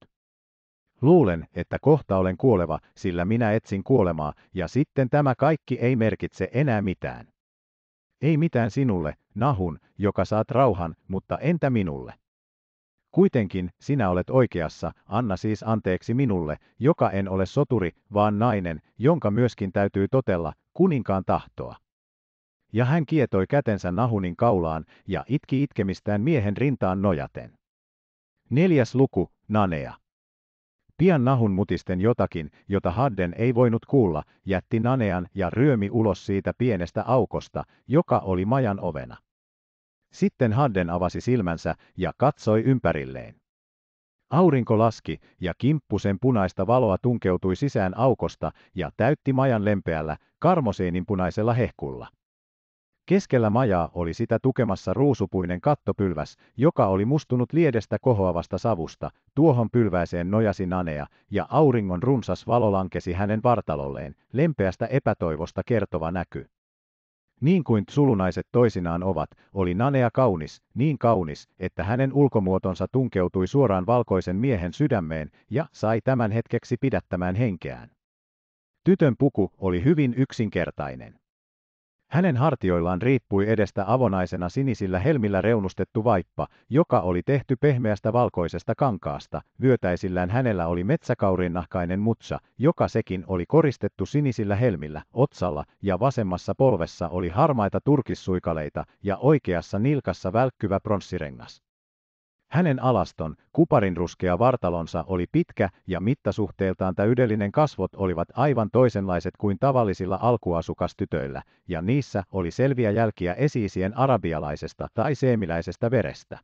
Luulen, että kohta olen kuoleva, sillä minä etsin kuolemaa, ja sitten tämä kaikki ei merkitse enää mitään. Ei mitään sinulle, Nahun, joka saat rauhan, mutta entä minulle? Kuitenkin sinä olet oikeassa, anna siis anteeksi minulle, joka en ole soturi, vaan nainen, jonka myöskin täytyy totella kuninkaan tahtoa. Ja hän kietoi kätensä Nahunin kaulaan ja itki itkemistään miehen rintaan nojaten. Neljäs luku, Nanea. Pian nahun mutisten jotakin, jota Hadden ei voinut kuulla, jätti Nanean ja ryömi ulos siitä pienestä aukosta, joka oli majan ovena. Sitten Hadden avasi silmänsä ja katsoi ympärilleen. Aurinko laski ja kimppusen punaista valoa tunkeutui sisään aukosta ja täytti majan lempeällä, karmoseinin punaisella hehkulla. Keskellä majaa oli sitä tukemassa ruusupuinen kattopylväs, joka oli mustunut liedestä kohoavasta savusta, tuohon pylväiseen nojasi Nanea, ja auringon runsas valo lankesi hänen vartalolleen, lempeästä epätoivosta kertova näky. Niin kuin sulunaiset toisinaan ovat, oli Nanea kaunis, niin kaunis, että hänen ulkomuotonsa tunkeutui suoraan valkoisen miehen sydämeen ja sai tämän hetkeksi pidättämään henkeään. Tytön puku oli hyvin yksinkertainen. Hänen hartioillaan riippui edestä avonaisena sinisillä helmillä reunustettu vaippa, joka oli tehty pehmeästä valkoisesta kankaasta. Vyötäisillään hänellä oli metsäkaurinnahkainen mutsa, joka sekin oli koristettu sinisillä helmillä. Otsalla ja vasemmassa polvessa oli harmaita turkissuikaleita ja oikeassa nilkassa välkkyvä pronssirengas. Hänen alaston, kuparinruskea vartalonsa oli pitkä ja mittasuhteeltaan täydellinen kasvot olivat aivan toisenlaiset kuin tavallisilla alkuasukastytöillä, ja niissä oli selviä jälkiä esiisien arabialaisesta tai seemiläisestä verestä.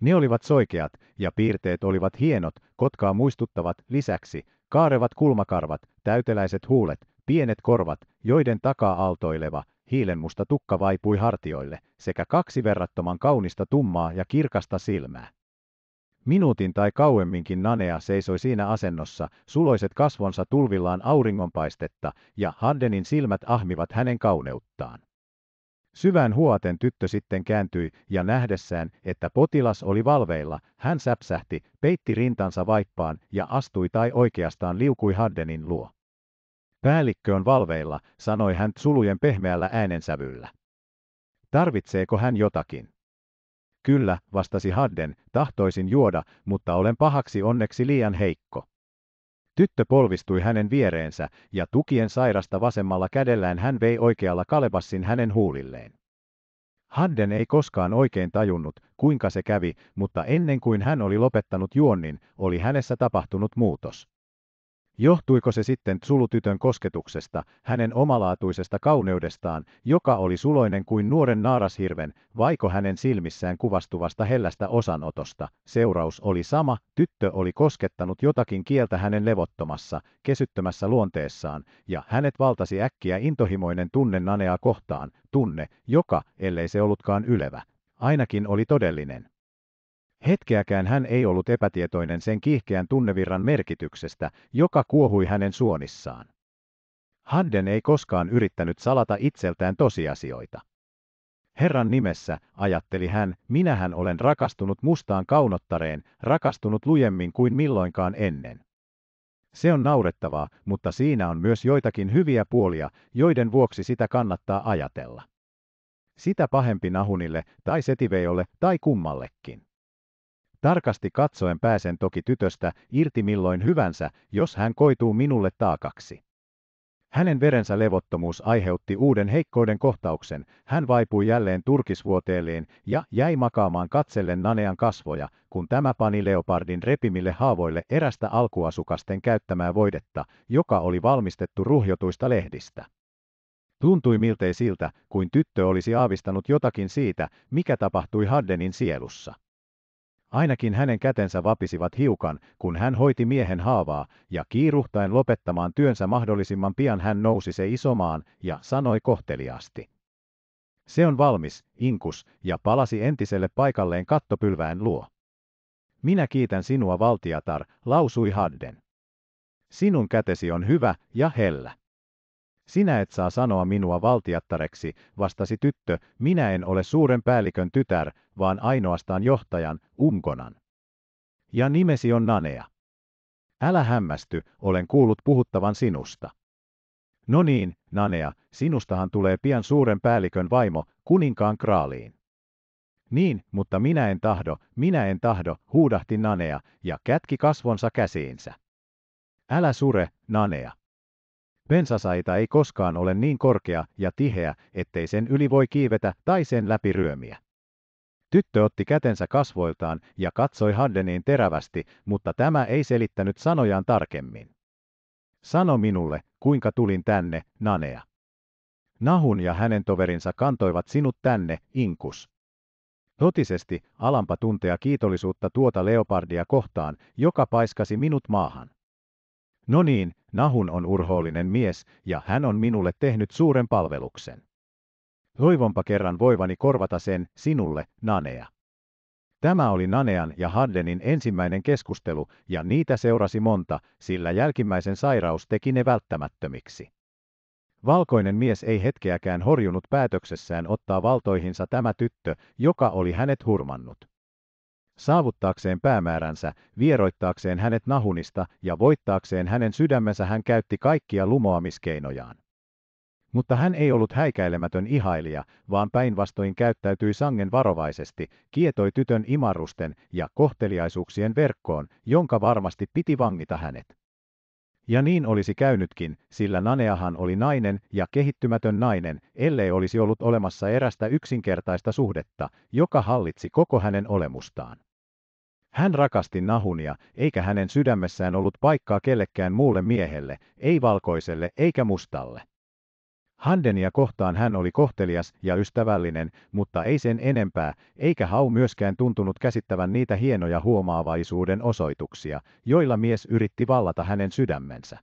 Ne olivat soikeat, ja piirteet olivat hienot, kotkaa muistuttavat lisäksi, kaarevat kulmakarvat, täyteläiset huulet, pienet korvat, joiden takaa aaltoileva, hiilenmusta tukka vaipui hartioille, sekä kaksi verrattoman kaunista tummaa ja kirkasta silmää. Minuutin tai kauemminkin Nanea seisoi siinä asennossa, suloiset kasvonsa tulvillaan auringonpaistetta, ja Hardenin silmät ahmivat hänen kauneuttaan. Syvän huoten tyttö sitten kääntyi, ja nähdessään, että potilas oli valveilla, hän säpsähti, peitti rintansa vaippaan ja astui tai oikeastaan liukui Haddenin luo. Päällikkö on valveilla, sanoi hän sulujen pehmeällä äänensävyllä. Tarvitseeko hän jotakin? Kyllä, vastasi Hadden, tahtoisin juoda, mutta olen pahaksi onneksi liian heikko. Tyttö polvistui hänen viereensä, ja tukien sairasta vasemmalla kädellään hän vei oikealla kalebassin hänen huulilleen. Hadden ei koskaan oikein tajunnut, kuinka se kävi, mutta ennen kuin hän oli lopettanut juonnin, oli hänessä tapahtunut muutos. Johtuiko se sitten sulutytön kosketuksesta, hänen omalaatuisesta kauneudestaan, joka oli suloinen kuin nuoren naarashirven, vaiko hänen silmissään kuvastuvasta hellästä osanotosta? Seuraus oli sama, tyttö oli koskettanut jotakin kieltä hänen levottomassa, kesyttömässä luonteessaan, ja hänet valtasi äkkiä intohimoinen tunne nanea kohtaan, tunne, joka, ellei se ollutkaan ylevä, ainakin oli todellinen. Hetkeäkään hän ei ollut epätietoinen sen kiihkeän tunnevirran merkityksestä, joka kuohui hänen suonissaan. Handen ei koskaan yrittänyt salata itseltään tosiasioita. Herran nimessä, ajatteli hän, minähän olen rakastunut mustaan kaunottareen, rakastunut lujemmin kuin milloinkaan ennen. Se on naurettavaa, mutta siinä on myös joitakin hyviä puolia, joiden vuoksi sitä kannattaa ajatella. Sitä pahempi Nahunille, tai setiveijolle, tai kummallekin. Tarkasti katsoen pääsen toki tytöstä irti milloin hyvänsä, jos hän koituu minulle taakaksi. Hänen verensä levottomuus aiheutti uuden heikkouden kohtauksen, hän vaipui jälleen turkisvuoteelleen ja jäi makaamaan katsellen Nanean kasvoja, kun tämä pani leopardin repimille haavoille erästä alkuasukasten käyttämää voidetta, joka oli valmistettu ruhjotuista lehdistä. Tuntui miltei siltä, kuin tyttö olisi aavistanut jotakin siitä, mikä tapahtui Haddenin sielussa. Ainakin hänen kätensä vapisivat hiukan, kun hän hoiti miehen haavaa, ja kiiruhtain lopettamaan työnsä mahdollisimman pian hän nousi se isomaan ja sanoi kohteliaasti. Se on valmis, Inkus, ja palasi entiselle paikalleen kattopylvään luo. Minä kiitän sinua, valtiatar, lausui Hadden. Sinun kätesi on hyvä ja hellä. Sinä et saa sanoa minua valtiattareksi, vastasi tyttö, minä en ole suuren päällikön tytär, vaan ainoastaan johtajan, Umkonan. Ja nimesi on Nanea. Älä hämmästy, olen kuullut puhuttavan sinusta. No niin, Nanea, sinustahan tulee pian suuren päällikön vaimo, kuninkaan kraaliin. Niin, mutta minä en tahdo, minä en tahdo, huudahti Nanea ja kätki kasvonsa käsiinsä. Älä sure, Nanea. Pensasaita ei koskaan ole niin korkea ja tiheä, ettei sen yli voi kiivetä tai sen läpi ryömiä. Tyttö otti kätensä kasvoiltaan ja katsoi Haddeniin terävästi, mutta tämä ei selittänyt sanojaan tarkemmin. Sano minulle, kuinka tulin tänne, Nanea. Nahun ja hänen toverinsa kantoivat sinut tänne, Inkus. Totisesti, alampa tuntea kiitollisuutta tuota leopardia kohtaan, joka paiskasi minut maahan. No niin, Nahun on urhoollinen mies, ja hän on minulle tehnyt suuren palveluksen. Toivonpa kerran voivani korvata sen sinulle, Nanea. Tämä oli Nanean ja Haddenin ensimmäinen keskustelu, ja niitä seurasi monta, sillä jälkimmäisen sairaus teki ne välttämättömiksi. Valkoinen mies ei hetkeäkään horjunut päätöksessään ottaa valtoihinsa tämä tyttö, joka oli hänet hurmannut. Saavuttaakseen päämääränsä, vieroittaakseen hänet Nahunista ja voittaakseen hänen sydämensä hän käytti kaikkia lumoamiskeinojaan. Mutta hän ei ollut häikäilemätön ihailija, vaan päinvastoin käyttäytyi sangen varovaisesti, kietoi tytön imarusten ja kohteliaisuuksien verkkoon, jonka varmasti piti vangita hänet. Ja niin olisi käynytkin, sillä Naneahan oli nainen ja kehittymätön nainen, ellei olisi ollut olemassa erästä yksinkertaista suhdetta, joka hallitsi koko hänen olemustaan. Hän rakasti Nahunia, eikä hänen sydämessään ollut paikkaa kellekään muulle miehelle, ei valkoiselle eikä mustalle. Handenia kohtaan hän oli kohtelias ja ystävällinen, mutta ei sen enempää, eikä Hau myöskään tuntunut käsittävän niitä hienoja huomaavaisuuden osoituksia, joilla mies yritti vallata hänen sydämensä.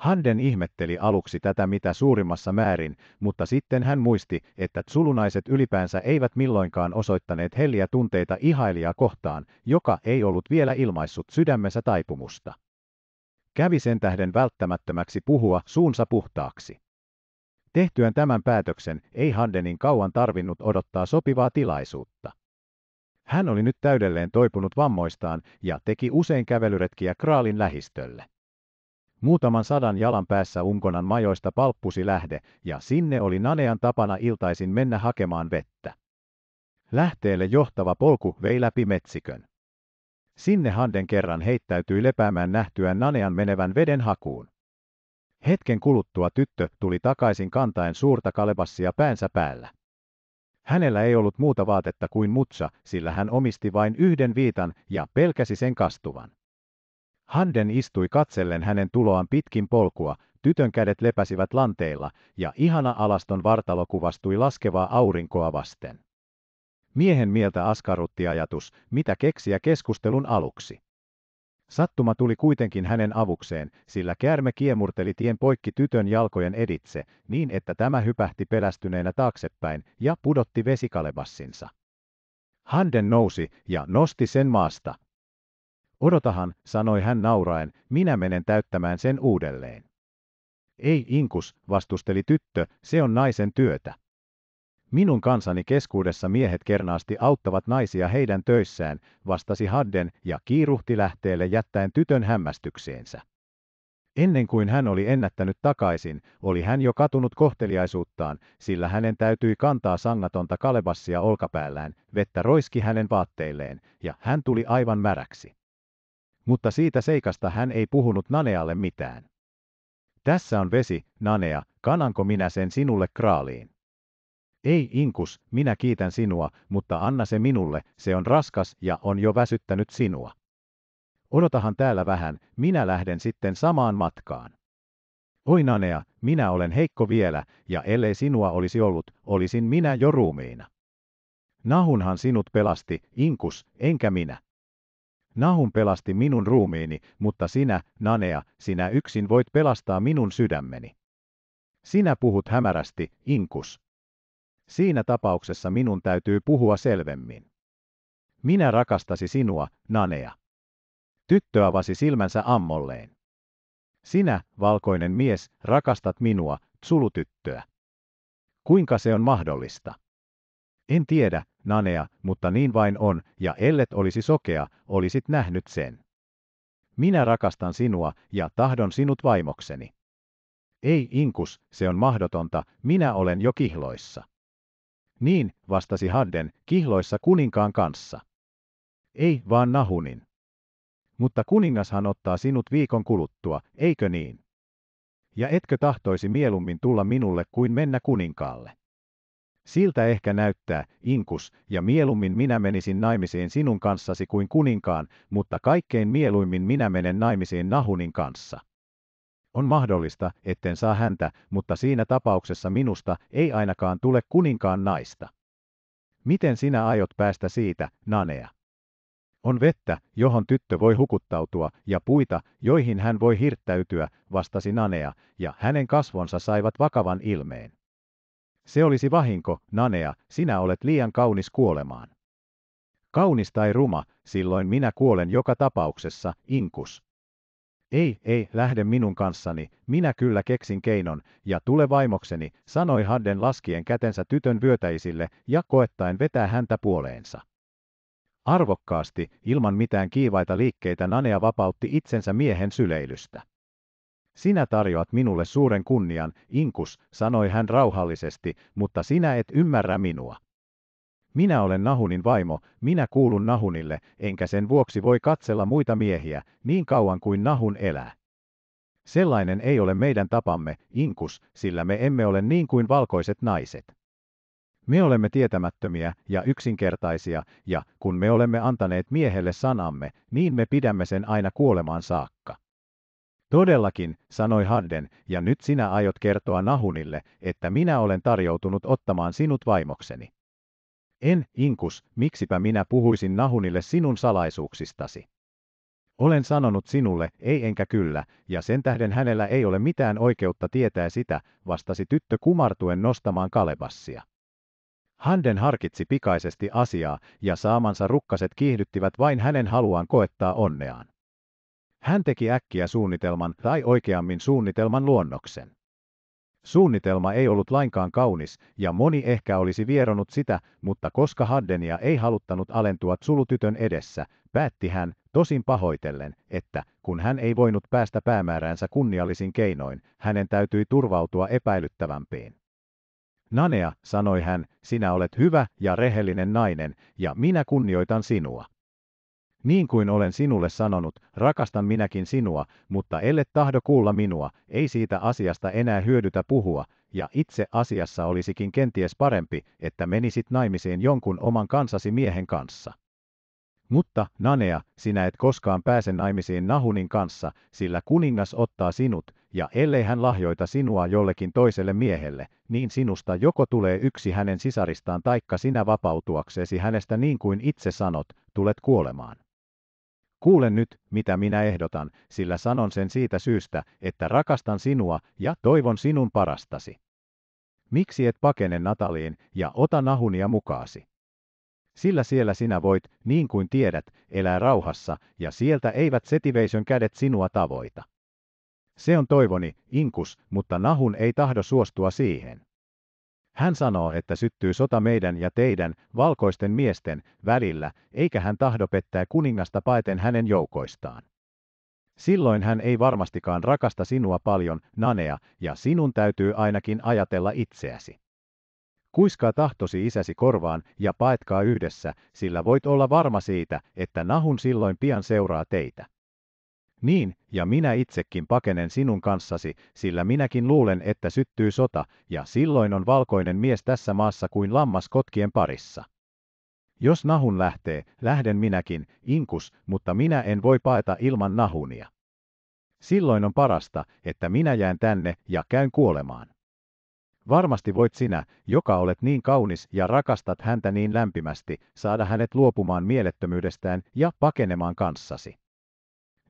Handen ihmetteli aluksi tätä mitä suurimmassa määrin, mutta sitten hän muisti, että tsulunaiset ylipäänsä eivät milloinkaan osoittaneet helliä tunteita ihailijaa kohtaan, joka ei ollut vielä ilmaissut sydämensä taipumusta. Kävi sen tähden välttämättömäksi puhua suunsa puhtaaksi. Tehtyään tämän päätöksen ei Handenin kauan tarvinnut odottaa sopivaa tilaisuutta. Hän oli nyt täydelleen toipunut vammoistaan ja teki usein kävelyretkiä Kraalin lähistölle. Muutaman sadan jalan päässä Unkonan majoista palppusi lähde, ja sinne oli Nanean tapana iltaisin mennä hakemaan vettä. Lähteelle johtava polku vei läpi metsikön. Sinne Handen kerran heittäytyi lepäämään nähtyään Nanean menevän veden hakuun. Hetken kuluttua tyttö tuli takaisin kantaen suurta kalebassia päänsä päällä. Hänellä ei ollut muuta vaatetta kuin mutsa, sillä hän omisti vain yhden viitan ja pelkäsi sen kastuvan. Handen istui katsellen hänen tuloaan pitkin polkua, tytön kädet lepäsivät lanteilla, ja ihana alaston vartalo kuvastui laskevaa aurinkoa vasten. Miehen mieltä askarrutti ajatus, mitä keksiä keskustelun aluksi. Sattuma tuli kuitenkin hänen avukseen, sillä käärme kiemurteli tien poikki tytön jalkojen editse, niin että tämä hypähti pelästyneenä taaksepäin ja pudotti vesikalebassinsa. Handen nousi ja nosti sen maasta, Odotahan, sanoi hän nauraen, minä menen täyttämään sen uudelleen. Ei inkus, vastusteli tyttö, se on naisen työtä. Minun kansani keskuudessa miehet kernaasti auttavat naisia heidän töissään, vastasi Hadden ja kiiruhti lähteelle jättäen tytön hämmästykseensä. Ennen kuin hän oli ennättänyt takaisin, oli hän jo katunut kohteliaisuuttaan, sillä hänen täytyi kantaa sangatonta kalebassia olkapäällään, vettä roiski hänen vaatteilleen, ja hän tuli aivan märäksi mutta siitä seikasta hän ei puhunut Nanealle mitään. Tässä on vesi, Nanea, kananko minä sen sinulle kraaliin? Ei, Inkus, minä kiitän sinua, mutta anna se minulle, se on raskas ja on jo väsyttänyt sinua. Odotahan täällä vähän, minä lähden sitten samaan matkaan. Oi Nanea, minä olen heikko vielä, ja ellei sinua olisi ollut, olisin minä jo ruumiina. Nahunhan sinut pelasti, Inkus, enkä minä. Nahum pelasti minun ruumiini, mutta sinä, Nanea, sinä yksin voit pelastaa minun sydämeni. Sinä puhut hämärästi, inkus. Siinä tapauksessa minun täytyy puhua selvemmin. Minä rakastasi sinua, Nanea. Tyttö avasi silmänsä ammolleen. Sinä, valkoinen mies, rakastat minua, tsulutyttöä. Kuinka se on mahdollista? En tiedä, nanea, mutta niin vain on, ja ellet olisi sokea, olisit nähnyt sen. Minä rakastan sinua ja tahdon sinut vaimokseni. Ei, Inkus, se on mahdotonta, minä olen jo kihloissa. Niin, vastasi Hadden, kihloissa kuninkaan kanssa. Ei, vaan Nahunin. Mutta kuningashan ottaa sinut viikon kuluttua, eikö niin? Ja etkö tahtoisi mieluummin tulla minulle kuin mennä kuninkaalle? Siltä ehkä näyttää, Inkus, ja mieluummin minä menisin naimisiin sinun kanssasi kuin kuninkaan, mutta kaikkein mieluimmin minä menen naimisiin Nahunin kanssa. On mahdollista, etten saa häntä, mutta siinä tapauksessa minusta ei ainakaan tule kuninkaan naista. Miten sinä aiot päästä siitä, Nanea? On vettä, johon tyttö voi hukuttautua, ja puita, joihin hän voi hirttäytyä, vastasi Nanea, ja hänen kasvonsa saivat vakavan ilmeen. Se olisi vahinko, Nanea, sinä olet liian kaunis kuolemaan. Kaunis tai ruma, silloin minä kuolen joka tapauksessa, inkus. Ei, ei, lähde minun kanssani, minä kyllä keksin keinon, ja tule vaimokseni, sanoi Hadden laskien kätensä tytön vyötäisille ja koettaen vetää häntä puoleensa. Arvokkaasti, ilman mitään kiivaita liikkeitä Nanea vapautti itsensä miehen syleilystä. Sinä tarjoat minulle suuren kunnian, Inkus, sanoi hän rauhallisesti, mutta sinä et ymmärrä minua. Minä olen Nahunin vaimo, minä kuulun Nahunille, enkä sen vuoksi voi katsella muita miehiä, niin kauan kuin Nahun elää. Sellainen ei ole meidän tapamme, Inkus, sillä me emme ole niin kuin valkoiset naiset. Me olemme tietämättömiä ja yksinkertaisia, ja kun me olemme antaneet miehelle sanamme, niin me pidämme sen aina kuolemaan saakka. Todellakin, sanoi Hadden, ja nyt sinä aiot kertoa Nahunille, että minä olen tarjoutunut ottamaan sinut vaimokseni. En, Inkus, miksipä minä puhuisin Nahunille sinun salaisuuksistasi. Olen sanonut sinulle, ei enkä kyllä, ja sen tähden hänellä ei ole mitään oikeutta tietää sitä, vastasi tyttö kumartuen nostamaan kalebassia. Handen harkitsi pikaisesti asiaa, ja saamansa rukkaset kiihdyttivät vain hänen haluaan koettaa onneaan. Hän teki äkkiä suunnitelman tai oikeammin suunnitelman luonnoksen. Suunnitelma ei ollut lainkaan kaunis, ja moni ehkä olisi vieronut sitä, mutta koska Haddenia ei haluttanut alentua sulutytön edessä, päätti hän, tosin pahoitellen, että kun hän ei voinut päästä päämääräänsä kunniallisin keinoin, hänen täytyi turvautua epäilyttävämpiin. Nanea, sanoi hän, sinä olet hyvä ja rehellinen nainen, ja minä kunnioitan sinua. Niin kuin olen sinulle sanonut, rakastan minäkin sinua, mutta elle tahdo kuulla minua, ei siitä asiasta enää hyödytä puhua, ja itse asiassa olisikin kenties parempi, että menisit naimisiin jonkun oman kansasi miehen kanssa. Mutta, Nanea, sinä et koskaan pääse naimisiin Nahunin kanssa, sillä kuningas ottaa sinut, ja ellei hän lahjoita sinua jollekin toiselle miehelle, niin sinusta joko tulee yksi hänen sisaristaan taikka sinä vapautuaksesi hänestä niin kuin itse sanot, tulet kuolemaan. Kuule nyt, mitä minä ehdotan, sillä sanon sen siitä syystä, että rakastan sinua ja toivon sinun parastasi. Miksi et pakene Nataliin ja ota Nahunia mukaasi? Sillä siellä sinä voit, niin kuin tiedät, elää rauhassa, ja sieltä eivät setiveisön kädet sinua tavoita. Se on toivoni, Inkus, mutta Nahun ei tahdo suostua siihen. Hän sanoo, että syttyy sota meidän ja teidän, valkoisten miesten, välillä, eikä hän tahdo pettää kuningasta paeten hänen joukoistaan. Silloin hän ei varmastikaan rakasta sinua paljon, Nanea, ja sinun täytyy ainakin ajatella itseäsi. Kuiskaa tahtosi isäsi korvaan ja paetkaa yhdessä, sillä voit olla varma siitä, että Nahun silloin pian seuraa teitä. Niin, ja minä itsekin pakenen sinun kanssasi, sillä minäkin luulen, että syttyy sota, ja silloin on valkoinen mies tässä maassa kuin lammas kotkien parissa. Jos nahun lähtee, lähden minäkin, inkus, mutta minä en voi paeta ilman nahunia. Silloin on parasta, että minä jään tänne ja käyn kuolemaan. Varmasti voit sinä, joka olet niin kaunis ja rakastat häntä niin lämpimästi, saada hänet luopumaan mielettömyydestään ja pakenemaan kanssasi.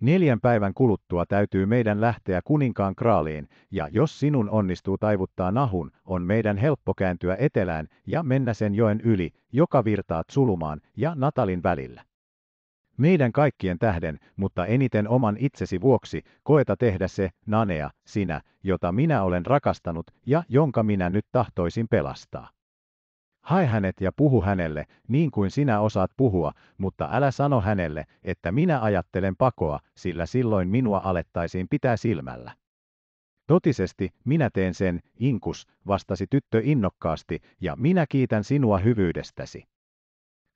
Neljän päivän kuluttua täytyy meidän lähteä kuninkaan kraaliin, ja jos sinun onnistuu taivuttaa nahun, on meidän helppo kääntyä etelään ja mennä sen joen yli, joka virtaa Tsulumaan ja Natalin välillä. Meidän kaikkien tähden, mutta eniten oman itsesi vuoksi, koeta tehdä se, Nanea, sinä, jota minä olen rakastanut ja jonka minä nyt tahtoisin pelastaa. Hae hänet ja puhu hänelle, niin kuin sinä osaat puhua, mutta älä sano hänelle, että minä ajattelen pakoa, sillä silloin minua alettaisiin pitää silmällä. Totisesti, minä teen sen, Inkus, vastasi tyttö innokkaasti, ja minä kiitän sinua hyvyydestäsi.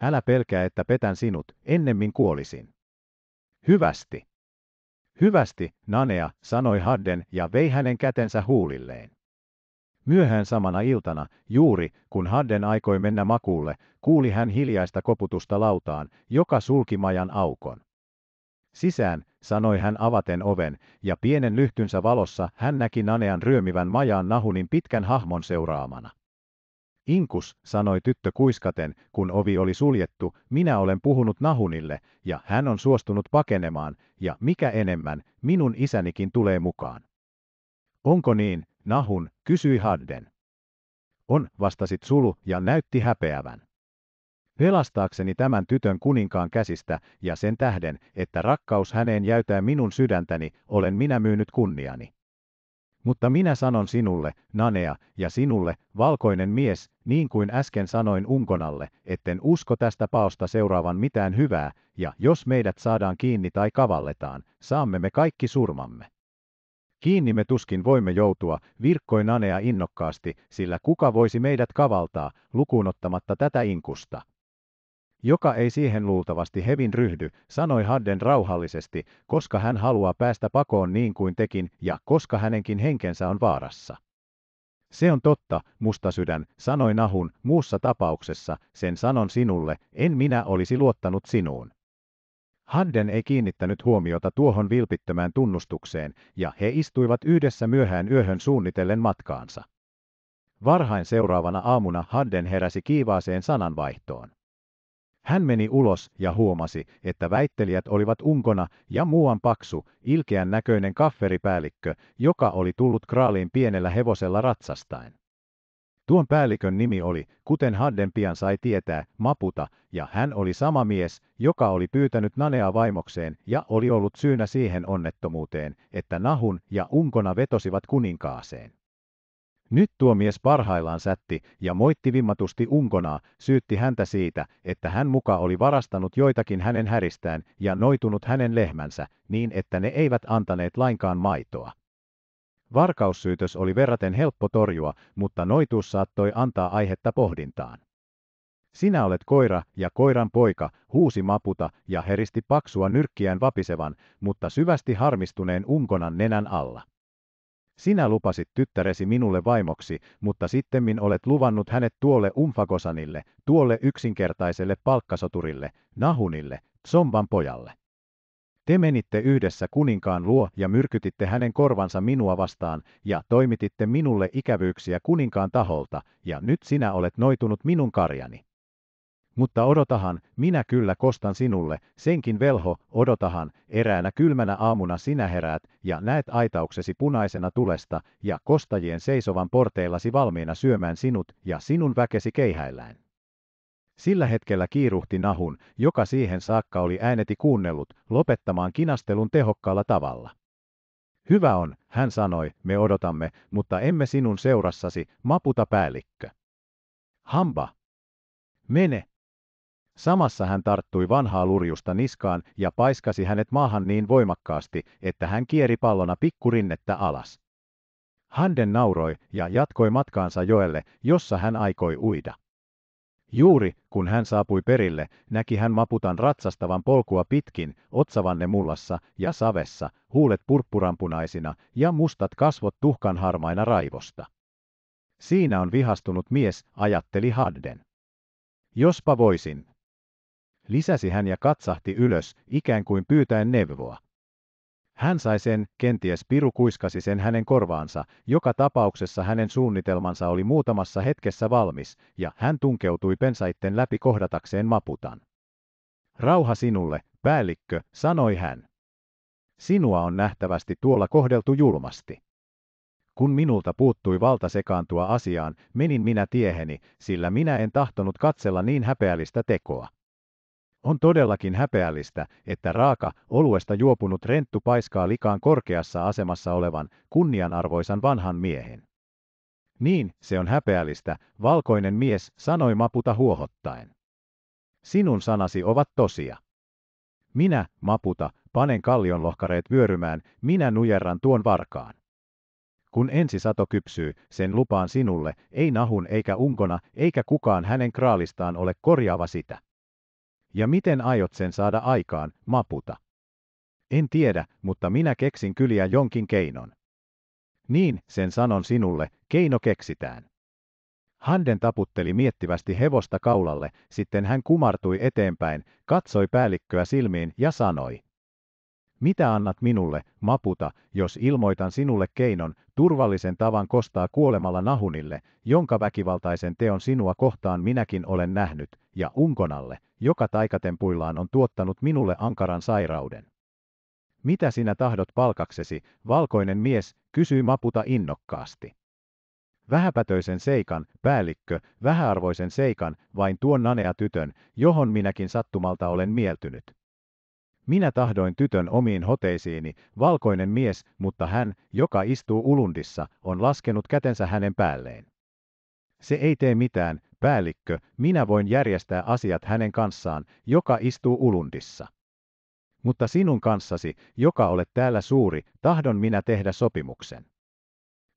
Älä pelkää, että petän sinut, ennemmin kuolisin. Hyvästi. Hyvästi, Nanea, sanoi Hadden ja vei hänen kätensä huulilleen. Myöhään samana iltana, juuri kun Hadden aikoi mennä makuulle, kuuli hän hiljaista koputusta lautaan, joka sulki majan aukon. Sisään, sanoi hän avaten oven, ja pienen lyhtynsä valossa hän näki Nanean ryömivän majaan Nahunin pitkän hahmon seuraamana. Inkus, sanoi tyttö kuiskaten, kun ovi oli suljettu, minä olen puhunut Nahunille, ja hän on suostunut pakenemaan, ja mikä enemmän, minun isänikin tulee mukaan. Onko niin, Nahun, kysyi Hadden. On, vastasit Sulu ja näytti häpeävän. Pelastaakseni tämän tytön kuninkaan käsistä ja sen tähden, että rakkaus häneen jäytää minun sydäntäni, olen minä myynyt kunniani. Mutta minä sanon sinulle, Nanea, ja sinulle, valkoinen mies, niin kuin äsken sanoin Unkonalle, etten usko tästä paosta seuraavan mitään hyvää, ja jos meidät saadaan kiinni tai kavalletaan, saamme me kaikki surmamme. Kiinni me tuskin voimme joutua, virkkoi Nanea innokkaasti, sillä kuka voisi meidät kavaltaa, lukuun ottamatta tätä inkusta. Joka ei siihen luultavasti hevin ryhdy, sanoi Hadden rauhallisesti, koska hän haluaa päästä pakoon niin kuin tekin ja koska hänenkin henkensä on vaarassa. Se on totta, sydän, sanoi Nahun, muussa tapauksessa, sen sanon sinulle, en minä olisi luottanut sinuun. Hadden ei kiinnittänyt huomiota tuohon vilpittömään tunnustukseen, ja he istuivat yhdessä myöhään yöhön suunnitellen matkaansa. Varhain seuraavana aamuna Hadden heräsi kiivaaseen sananvaihtoon. Hän meni ulos ja huomasi, että väittelijät olivat unkona ja muuan paksu, ilkeän näköinen kafferipäällikkö, joka oli tullut kraaliin pienellä hevosella ratsastain. Tuon päällikön nimi oli, kuten Hadden pian sai tietää, Maputa, ja hän oli sama mies, joka oli pyytänyt Nanea vaimokseen ja oli ollut syynä siihen onnettomuuteen, että Nahun ja Unkona vetosivat kuninkaaseen. Nyt tuo mies parhaillaan sätti ja moitti vimmatusti Unkonaa, syytti häntä siitä, että hän muka oli varastanut joitakin hänen häristään ja noitunut hänen lehmänsä, niin että ne eivät antaneet lainkaan maitoa. Varkaussyytös oli verraten helppo torjua, mutta noituus saattoi antaa aihetta pohdintaan. Sinä olet koira ja koiran poika, huusi Maputa ja heristi paksua nyrkkiään vapisevan, mutta syvästi harmistuneen unkonan nenän alla. Sinä lupasit tyttäresi minulle vaimoksi, mutta sittemmin olet luvannut hänet tuolle umfakosanille, tuolle yksinkertaiselle palkkasoturille, Nahunille, Zomban pojalle. Te menitte yhdessä kuninkaan luo ja myrkytitte hänen korvansa minua vastaan, ja toimititte minulle ikävyyksiä kuninkaan taholta, ja nyt sinä olet noitunut minun karjani. Mutta odotahan, minä kyllä kostan sinulle, senkin velho, odotahan, eräänä kylmänä aamuna sinä heräät, ja näet aitauksesi punaisena tulesta, ja kostajien seisovan porteillasi valmiina syömään sinut, ja sinun väkesi keihäillään. Sillä hetkellä kiiruhti Nahun, joka siihen saakka oli ääneti kuunnellut, lopettamaan kinastelun tehokkaalla tavalla. Hyvä on, hän sanoi, me odotamme, mutta emme sinun seurassasi, maputa päällikkö. Hamba! Mene! Samassa hän tarttui vanhaa lurjusta niskaan ja paiskasi hänet maahan niin voimakkaasti, että hän kieri pallona pikkurinnettä alas. Handen nauroi ja jatkoi matkaansa joelle, jossa hän aikoi uida. Juuri, kun hän saapui perille, näki hän maputan ratsastavan polkua pitkin, otsavanne mullassa ja savessa, huulet purppurampunaisina ja mustat kasvot tuhkanharmaina raivosta. Siinä on vihastunut mies, ajatteli Hadden. Jospa voisin. Lisäsi hän ja katsahti ylös, ikään kuin pyytäen neuvoa. Hän sai sen, kenties Piru kuiskasi sen hänen korvaansa, joka tapauksessa hänen suunnitelmansa oli muutamassa hetkessä valmis, ja hän tunkeutui pensaitten läpi kohdatakseen Maputan. Rauha sinulle, päällikkö, sanoi hän. Sinua on nähtävästi tuolla kohdeltu julmasti. Kun minulta puuttui valta sekaantua asiaan, menin minä tieheni, sillä minä en tahtonut katsella niin häpeällistä tekoa. On todellakin häpeällistä, että raaka, oluesta juopunut renttu paiskaa likaan korkeassa asemassa olevan, kunnianarvoisan vanhan miehen. Niin, se on häpeällistä, valkoinen mies, sanoi Maputa huohottaen. Sinun sanasi ovat tosia. Minä, Maputa, panen kallionlohkareet vyörymään, minä nujerran tuon varkaan. Kun ensi sato kypsyy, sen lupaan sinulle, ei nahun eikä unkona, eikä kukaan hänen kraalistaan ole korjaava sitä. Ja miten aiot sen saada aikaan, Maputa? En tiedä, mutta minä keksin kyliä jonkin keinon. Niin, sen sanon sinulle, keino keksitään. Handen taputteli miettivästi hevosta kaulalle, sitten hän kumartui eteenpäin, katsoi päällikköä silmiin ja sanoi. Mitä annat minulle, maputa, jos ilmoitan sinulle keinon, turvallisen tavan kostaa kuolemalla Nahunille, jonka väkivaltaisen teon sinua kohtaan minäkin olen nähnyt, ja Unkonalle, joka taikatempuillaan on tuottanut minulle ankaran sairauden. Mitä sinä tahdot palkaksesi, valkoinen mies, kysyi Maputa innokkaasti. Vähäpätöisen seikan, päällikkö, vähäarvoisen seikan, vain tuon nanea tytön, johon minäkin sattumalta olen mieltynyt. Minä tahdoin tytön omiin hoteisiini, valkoinen mies, mutta hän, joka istuu ulundissa, on laskenut kätensä hänen päälleen. Se ei tee mitään, päällikkö, minä voin järjestää asiat hänen kanssaan, joka istuu ulundissa. Mutta sinun kanssasi, joka olet täällä suuri, tahdon minä tehdä sopimuksen.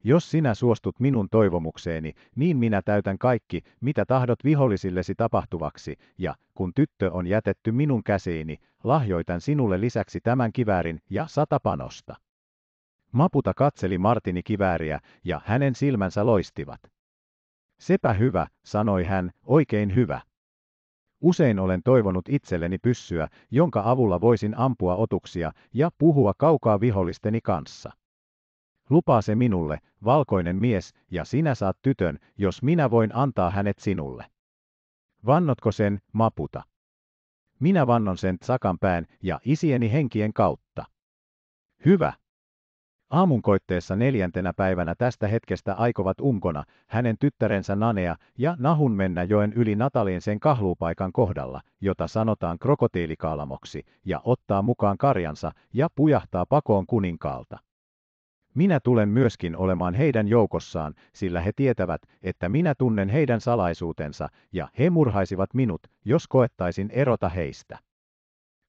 Jos sinä suostut minun toivomukseeni, niin minä täytän kaikki, mitä tahdot vihollisillesi tapahtuvaksi, ja, kun tyttö on jätetty minun käsiini, lahjoitan sinulle lisäksi tämän kiväärin ja satapanosta. Maputa katseli Martini kivääriä, ja hänen silmänsä loistivat. Sepä hyvä, sanoi hän, oikein hyvä. Usein olen toivonut itselleni pyssyä, jonka avulla voisin ampua otuksia ja puhua kaukaa vihollisteni kanssa. Lupaa se minulle, valkoinen mies, ja sinä saat tytön, jos minä voin antaa hänet sinulle. Vannotko sen, Maputa? Minä vannon sen Tsakan pään ja isieni henkien kautta. Hyvä. Aamunkoitteessa neljäntenä päivänä tästä hetkestä aikovat unkona, hänen tyttärensä Nanea ja Nahun mennä joen yli Natalin sen kahluupaikan kohdalla, jota sanotaan krokotiilikaalamoksi, ja ottaa mukaan karjansa ja pujahtaa pakoon kuninkaalta. Minä tulen myöskin olemaan heidän joukossaan, sillä he tietävät, että minä tunnen heidän salaisuutensa, ja he murhaisivat minut, jos koettaisin erota heistä.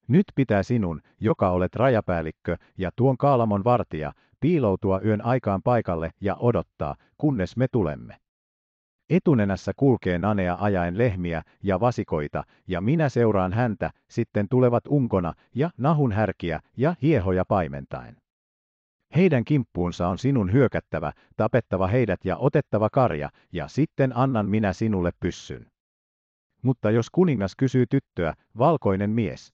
Nyt pitää sinun, joka olet rajapäällikkö ja tuon kaalamon vartija, piiloutua yön aikaan paikalle ja odottaa, kunnes me tulemme. Etunenässä kulkee Nanea ajaen lehmiä ja vasikoita, ja minä seuraan häntä, sitten tulevat unkona ja nahun härkiä ja hiehoja paimentaen. Heidän kimppuunsa on sinun hyökättävä, tapettava heidät ja otettava karja, ja sitten annan minä sinulle pyssyn. Mutta jos kuningas kysyy tyttöä, valkoinen mies,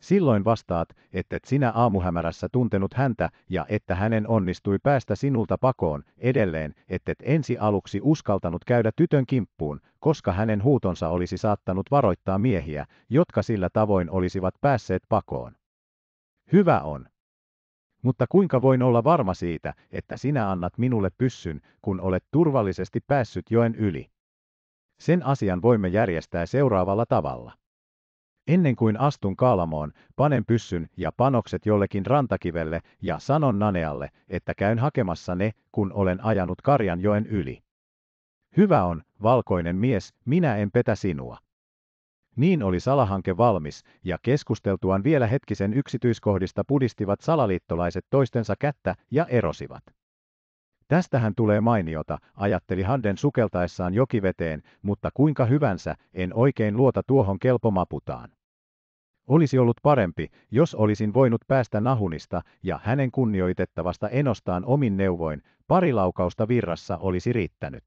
Silloin vastaat, että et sinä aamuhämärässä tuntenut häntä ja että hänen onnistui päästä sinulta pakoon, edelleen, että et ensi aluksi uskaltanut käydä tytön kimppuun, koska hänen huutonsa olisi saattanut varoittaa miehiä, jotka sillä tavoin olisivat päässeet pakoon. Hyvä on. Mutta kuinka voin olla varma siitä, että sinä annat minulle pyssyn, kun olet turvallisesti päässyt joen yli? Sen asian voimme järjestää seuraavalla tavalla. Ennen kuin astun kaalamoon, panen pyssyn ja panokset jollekin rantakivelle ja sanon Nanealle, että käyn hakemassa ne, kun olen ajanut Karjan joen yli. Hyvä on, valkoinen mies, minä en petä sinua. Niin oli salahanke valmis, ja keskusteltuaan vielä hetkisen yksityiskohdista pudistivat salaliittolaiset toistensa kättä ja erosivat. Tästähän tulee mainiota, ajatteli Handen sukeltaessaan jokiveteen, mutta kuinka hyvänsä, en oikein luota tuohon kelpomaputaan. Olisi ollut parempi, jos olisin voinut päästä Nahunista ja hänen kunnioitettavasta enostaan omin neuvoin, pari laukausta virrassa olisi riittänyt.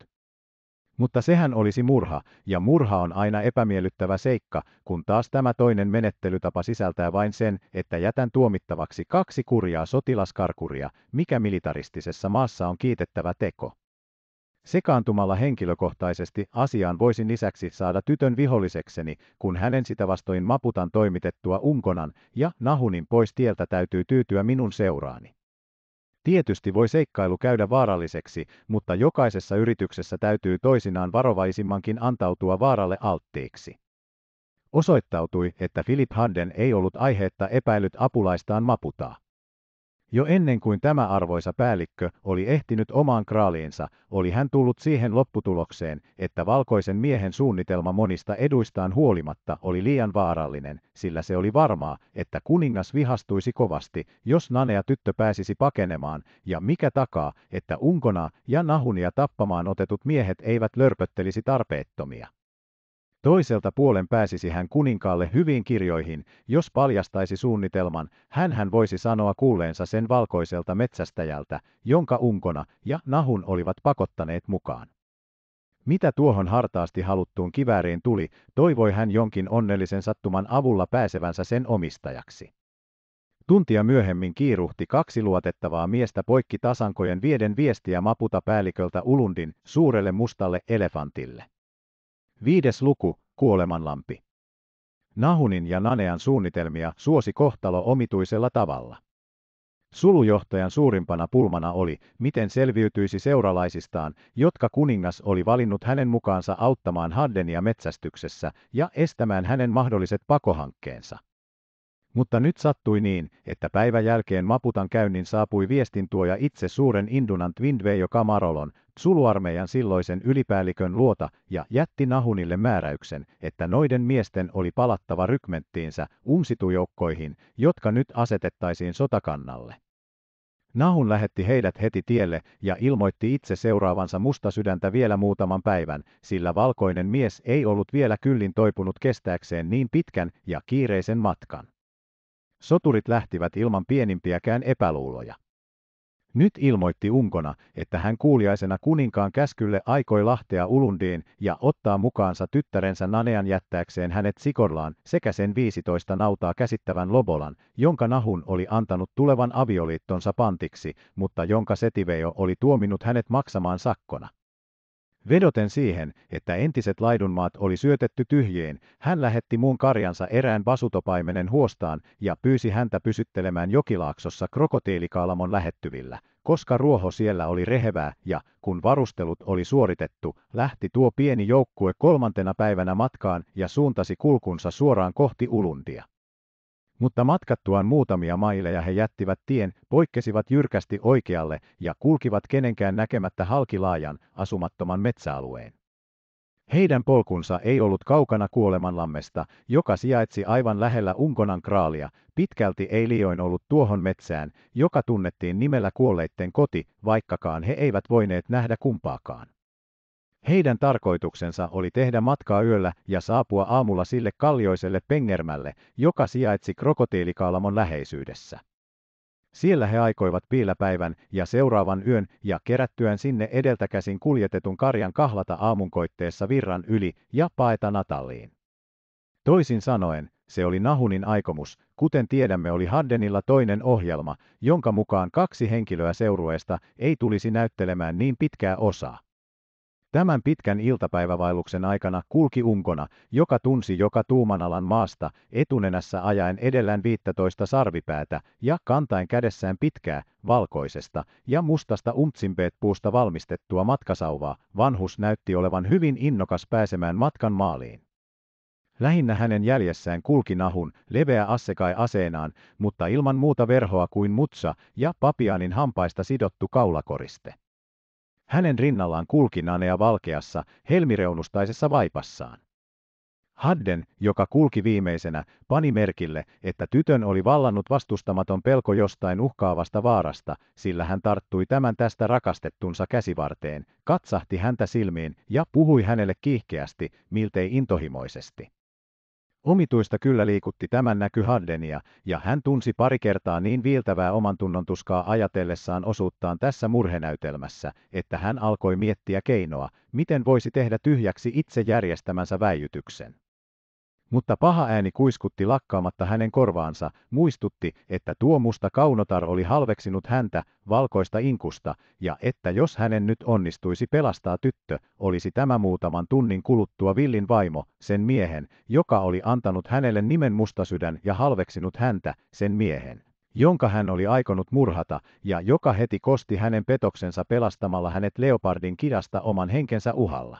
Mutta sehän olisi murha, ja murha on aina epämiellyttävä seikka, kun taas tämä toinen menettelytapa sisältää vain sen, että jätän tuomittavaksi kaksi kurjaa sotilaskarkuria, mikä militaristisessa maassa on kiitettävä teko. Sekaantumalla henkilökohtaisesti asiaan voisin lisäksi saada tytön vihollisekseni, kun hänen sitä vastoin maputan toimitettua unkonan ja nahunin pois tieltä täytyy tyytyä minun seuraani. Tietysti voi seikkailu käydä vaaralliseksi, mutta jokaisessa yrityksessä täytyy toisinaan varovaisimmankin antautua vaaralle alttiiksi. Osoittautui, että Philip Handen ei ollut aiheetta epäillyt apulaistaan Maputaa. Jo ennen kuin tämä arvoisa päällikkö oli ehtinyt omaan kraaliinsa, oli hän tullut siihen lopputulokseen, että valkoisen miehen suunnitelma monista eduistaan huolimatta oli liian vaarallinen, sillä se oli varmaa, että kuningas vihastuisi kovasti, jos Nanea tyttö pääsisi pakenemaan, ja mikä takaa, että unkona ja nahunia tappamaan otetut miehet eivät lörpöttelisi tarpeettomia. Toiselta puolen pääsisi hän kuninkaalle hyviin kirjoihin, jos paljastaisi suunnitelman, hän hän voisi sanoa kuulleensa sen valkoiselta metsästäjältä, jonka unkona ja nahun olivat pakottaneet mukaan. Mitä tuohon hartaasti haluttuun kivääriin tuli, toivoi hän jonkin onnellisen sattuman avulla pääsevänsä sen omistajaksi. Tuntia myöhemmin kiiruhti kaksi luotettavaa miestä poikki tasankojen vieden viestiä Maputa-päälliköltä Ulundin suurelle mustalle elefantille. Viides luku, kuolemanlampi. Nahunin ja Nanean suunnitelmia suosi kohtalo omituisella tavalla. Sulujohtajan suurimpana pulmana oli, miten selviytyisi seuralaisistaan, jotka kuningas oli valinnut hänen mukaansa auttamaan Haddenia metsästyksessä ja estämään hänen mahdolliset pakohankkeensa. Mutta nyt sattui niin, että päivän jälkeen Maputan käynnin saapui viestintuoja itse suuren Indunan Twindvejo Kamarolon, Tsuluarmeijan silloisen ylipäällikön luota ja jätti Nahunille määräyksen, että noiden miesten oli palattava rykmenttiinsä umsitujoukkoihin, jotka nyt asetettaisiin sotakannalle. Nahun lähetti heidät heti tielle ja ilmoitti itse seuraavansa mustasydäntä vielä muutaman päivän, sillä valkoinen mies ei ollut vielä kyllin toipunut kestääkseen niin pitkän ja kiireisen matkan. Soturit lähtivät ilman pienimpiäkään epäluuloja. Nyt ilmoitti unkona, että hän kuuliaisena kuninkaan käskylle aikoi lahtea Ulundiin ja ottaa mukaansa tyttärensä Nanean jättääkseen hänet Sikorlaan sekä sen 15 nautaa käsittävän Lobolan, jonka Nahun oli antanut tulevan avioliittonsa pantiksi, mutta jonka setiveo oli tuominut hänet maksamaan sakkona. Vedoten siihen, että entiset laidunmaat oli syötetty tyhjiin, hän lähetti muun karjansa erään basutopaimenen huostaan ja pyysi häntä pysyttelemään jokilaaksossa krokotiilikaalamon lähettyvillä, koska ruoho siellä oli rehevää ja, kun varustelut oli suoritettu, lähti tuo pieni joukkue kolmantena päivänä matkaan ja suuntasi kulkunsa suoraan kohti Ulundia mutta matkattuaan muutamia maileja he jättivät tien, poikkesivat jyrkästi oikealle ja kulkivat kenenkään näkemättä halkilaajan, asumattoman metsäalueen. Heidän polkunsa ei ollut kaukana kuolemanlammesta, joka sijaitsi aivan lähellä Unkonan kraalia, pitkälti ei liioin ollut tuohon metsään, joka tunnettiin nimellä kuolleitten koti, vaikkakaan he eivät voineet nähdä kumpaakaan. Heidän tarkoituksensa oli tehdä matkaa yöllä ja saapua aamulla sille kallioiselle pengermälle, joka sijaitsi krokotiilikaalamon läheisyydessä. Siellä he aikoivat piiläpäivän ja seuraavan yön ja kerättyään sinne edeltäkäsin kuljetetun karjan kahlata aamunkoitteessa virran yli ja paeta Nataliin. Toisin sanoen, se oli Nahunin aikomus, kuten tiedämme oli Haddenilla toinen ohjelma, jonka mukaan kaksi henkilöä seurueesta ei tulisi näyttelemään niin pitkää osaa. Tämän pitkän iltapäivävailuksen aikana kulki unkona, joka tunsi joka tuumanalan maasta, etunenässä ajaen edellään 15 sarvipäätä ja kantaen kädessään pitkää, valkoisesta ja mustasta umtsimpeet-puusta valmistettua matkasauvaa, vanhus näytti olevan hyvin innokas pääsemään matkan maaliin. Lähinnä hänen jäljessään kulki nahun, leveä assekai aseenaan, mutta ilman muuta verhoa kuin mutsa ja papianin hampaista sidottu kaulakoriste hänen rinnallaan kulki Nanea valkeassa helmireunustaisessa vaipassaan. Hadden, joka kulki viimeisenä, pani merkille, että tytön oli vallannut vastustamaton pelko jostain uhkaavasta vaarasta, sillä hän tarttui tämän tästä rakastettunsa käsivarteen, katsahti häntä silmiin ja puhui hänelle kiihkeästi, miltei intohimoisesti. Omituista kyllä liikutti tämän näky Haddenia, ja hän tunsi pari kertaa niin viiltävää omantunnon tuskaa ajatellessaan osuuttaan tässä murhenäytelmässä, että hän alkoi miettiä keinoa, miten voisi tehdä tyhjäksi itse järjestämänsä väijytyksen mutta paha ääni kuiskutti lakkaamatta hänen korvaansa, muistutti, että tuo musta kaunotar oli halveksinut häntä, valkoista inkusta, ja että jos hänen nyt onnistuisi pelastaa tyttö, olisi tämä muutaman tunnin kuluttua Villin vaimo, sen miehen, joka oli antanut hänelle nimen mustasydän ja halveksinut häntä, sen miehen jonka hän oli aikonut murhata, ja joka heti kosti hänen petoksensa pelastamalla hänet leopardin kidasta oman henkensä uhalla.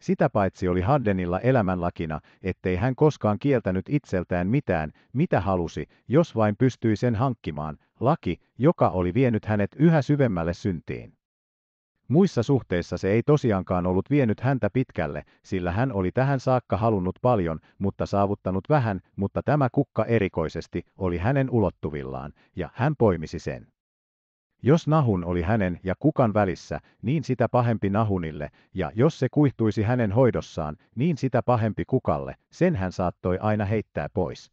Sitä paitsi oli Haddenilla elämänlakina, ettei hän koskaan kieltänyt itseltään mitään, mitä halusi, jos vain pystyi sen hankkimaan, laki, joka oli vienyt hänet yhä syvemmälle syntiin. Muissa suhteissa se ei tosiaankaan ollut vienyt häntä pitkälle, sillä hän oli tähän saakka halunnut paljon, mutta saavuttanut vähän, mutta tämä kukka erikoisesti oli hänen ulottuvillaan, ja hän poimisi sen. Jos Nahun oli hänen ja kukan välissä, niin sitä pahempi Nahunille, ja jos se kuihtuisi hänen hoidossaan, niin sitä pahempi kukalle, sen hän saattoi aina heittää pois.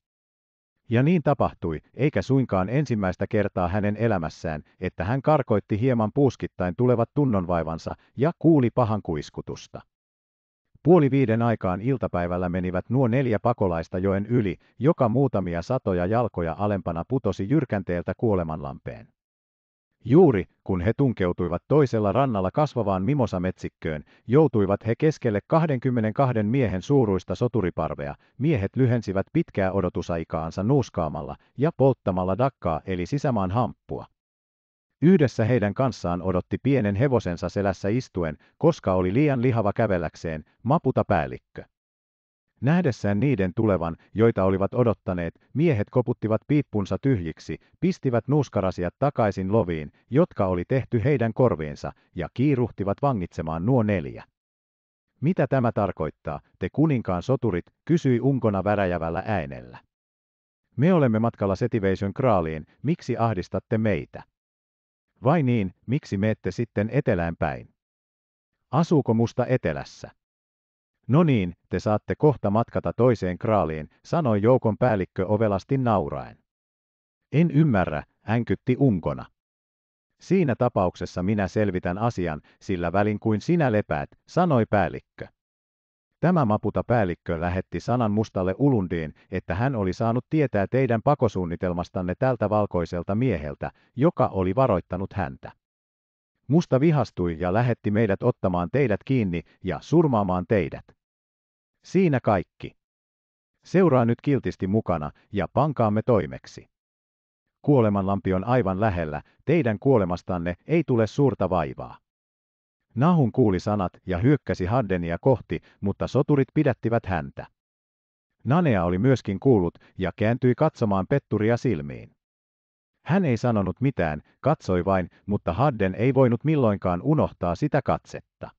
Ja niin tapahtui, eikä suinkaan ensimmäistä kertaa hänen elämässään, että hän karkoitti hieman puuskittain tulevat tunnonvaivansa ja kuuli pahan kuiskutusta. Puoli viiden aikaan iltapäivällä menivät nuo neljä pakolaista joen yli, joka muutamia satoja jalkoja alempana putosi jyrkänteeltä kuolemanlampeen. Juuri kun he tunkeutuivat toisella rannalla kasvavaan mimosametsikköön, joutuivat he keskelle 22 miehen suuruista soturiparvea. Miehet lyhensivät pitkää odotusaikaansa nuuskaamalla ja polttamalla dakkaa eli sisämaan hamppua. Yhdessä heidän kanssaan odotti pienen hevosensa selässä istuen, koska oli liian lihava kävelläkseen, maputa päällikkö. Nähdessään niiden tulevan, joita olivat odottaneet, miehet koputtivat piippunsa tyhjiksi, pistivät nuuskarasiat takaisin loviin, jotka oli tehty heidän korviinsa, ja kiiruhtivat vangitsemaan nuo neljä. Mitä tämä tarkoittaa, te kuninkaan soturit, kysyi unkona väräjävällä äänellä. Me olemme matkalla Setiveisön kraaliin, miksi ahdistatte meitä? Vai niin, miksi meette sitten etelään päin? Asuuko musta etelässä? No niin, te saatte kohta matkata toiseen kraaliin, sanoi joukon päällikkö ovelasti nauraen. En ymmärrä, änkytti unkona. Siinä tapauksessa minä selvitän asian, sillä välin kuin sinä lepäät, sanoi päällikkö. Tämä maputa päällikkö lähetti sanan mustalle Ulundiin, että hän oli saanut tietää teidän pakosuunnitelmastanne tältä valkoiselta mieheltä, joka oli varoittanut häntä. Musta vihastui ja lähetti meidät ottamaan teidät kiinni ja surmaamaan teidät. Siinä kaikki. Seuraa nyt kiltisti mukana ja pankaamme toimeksi. Kuolemanlampi on aivan lähellä, teidän kuolemastanne ei tule suurta vaivaa. Nahun kuuli sanat ja hyökkäsi Haddenia kohti, mutta soturit pidättivät häntä. Nanea oli myöskin kuullut ja kääntyi katsomaan petturia silmiin. Hän ei sanonut mitään, katsoi vain, mutta Hadden ei voinut milloinkaan unohtaa sitä katsetta.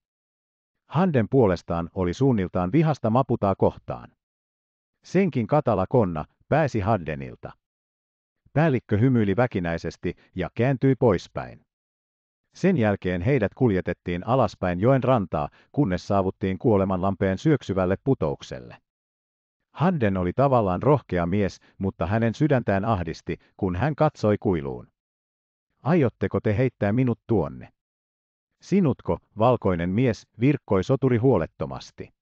Handen puolestaan oli suunniltaan vihasta maputaa kohtaan. Senkin katala konna pääsi Haddenilta. Päällikkö hymyili väkinäisesti ja kääntyi poispäin. Sen jälkeen heidät kuljetettiin alaspäin joen rantaa, kunnes saavuttiin kuolemanlampeen syöksyvälle putoukselle. Handen oli tavallaan rohkea mies, mutta hänen sydäntään ahdisti, kun hän katsoi kuiluun. Aiotteko te heittää minut tuonne? Sinutko, valkoinen mies, virkkoi soturi huolettomasti.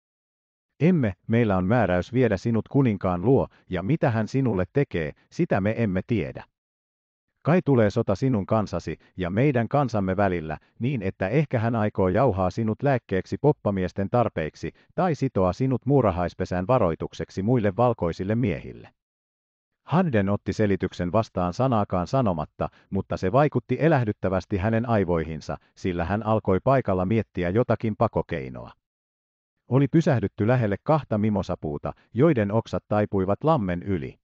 Emme, meillä on määräys viedä sinut kuninkaan luo, ja mitä hän sinulle tekee, sitä me emme tiedä. Kai tulee sota sinun kansasi ja meidän kansamme välillä, niin että ehkä hän aikoo jauhaa sinut lääkkeeksi poppamiesten tarpeiksi, tai sitoa sinut muurahaispesään varoitukseksi muille valkoisille miehille. Handen otti selityksen vastaan sanaakaan sanomatta, mutta se vaikutti elähdyttävästi hänen aivoihinsa, sillä hän alkoi paikalla miettiä jotakin pakokeinoa. Oli pysähdytty lähelle kahta mimosapuuta, joiden oksat taipuivat lammen yli.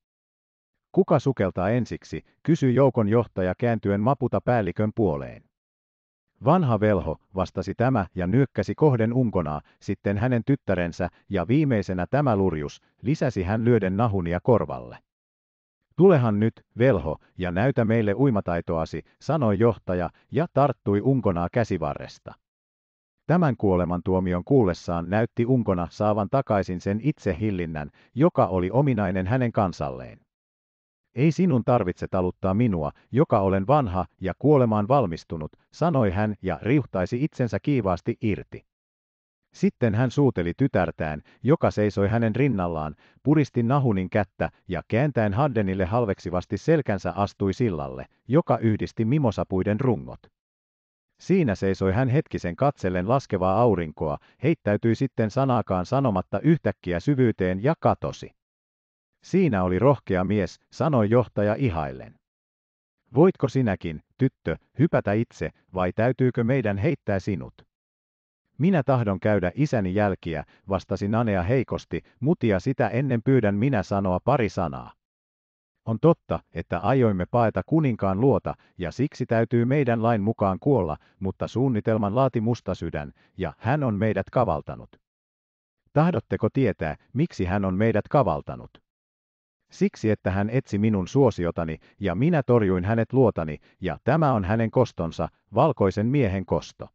Kuka sukeltaa ensiksi, kysyi joukon johtaja kääntyen maputa päällikön puoleen. Vanha velho, vastasi tämä ja nyökkäsi kohden unkonaa, sitten hänen tyttärensä ja viimeisenä tämä lurjus, lisäsi hän lyöden nahunia korvalle. Tulehan nyt, velho, ja näytä meille uimataitoasi, sanoi johtaja ja tarttui unkonaa käsivarresta. Tämän kuoleman tuomion kuullessaan näytti unkona saavan takaisin sen itsehillinnän, joka oli ominainen hänen kansalleen. Ei sinun tarvitse taluttaa minua, joka olen vanha ja kuolemaan valmistunut, sanoi hän ja riuhtaisi itsensä kiivaasti irti. Sitten hän suuteli tytärtään, joka seisoi hänen rinnallaan, puristi Nahunin kättä ja kääntäen Haddenille halveksivasti selkänsä astui sillalle, joka yhdisti mimosapuiden rungot. Siinä seisoi hän hetkisen katsellen laskevaa aurinkoa, heittäytyi sitten sanakaan sanomatta yhtäkkiä syvyyteen ja katosi. Siinä oli rohkea mies, sanoi johtaja ihaillen. Voitko sinäkin, tyttö, hypätä itse, vai täytyykö meidän heittää sinut? Minä tahdon käydä isäni jälkiä, vastasi Nanea heikosti, mutia sitä ennen pyydän minä sanoa pari sanaa. On totta, että aioimme paeta kuninkaan luota, ja siksi täytyy meidän lain mukaan kuolla, mutta suunnitelman laati sydän, ja hän on meidät kavaltanut. Tahdotteko tietää, miksi hän on meidät kavaltanut? siksi että hän etsi minun suosiotani, ja minä torjuin hänet luotani, ja tämä on hänen kostonsa, valkoisen miehen kosto.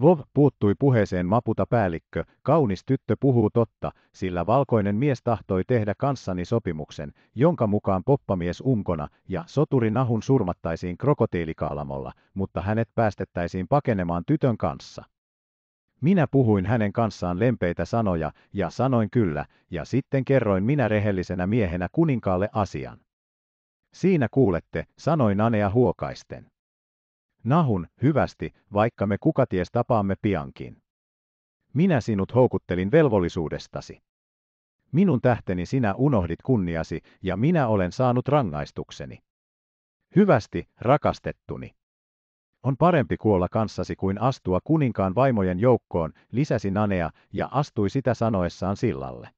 Vov puuttui puheeseen maputa päällikkö, kaunis tyttö puhuu totta, sillä valkoinen mies tahtoi tehdä kanssani sopimuksen, jonka mukaan poppamies unkona ja soturi Nahun surmattaisiin krokotiilikaalamolla, mutta hänet päästettäisiin pakenemaan tytön kanssa. Minä puhuin hänen kanssaan lempeitä sanoja, ja sanoin kyllä, ja sitten kerroin minä rehellisenä miehenä kuninkaalle asian. Siinä kuulette, sanoi Nanea huokaisten. Nahun, hyvästi, vaikka me kukaties tapaamme piankin. Minä sinut houkuttelin velvollisuudestasi. Minun tähteni sinä unohdit kunniasi, ja minä olen saanut rangaistukseni. Hyvästi, rakastettuni. On parempi kuolla kanssasi kuin astua kuninkaan vaimojen joukkoon, lisäsi Nanea ja astui sitä sanoessaan sillalle.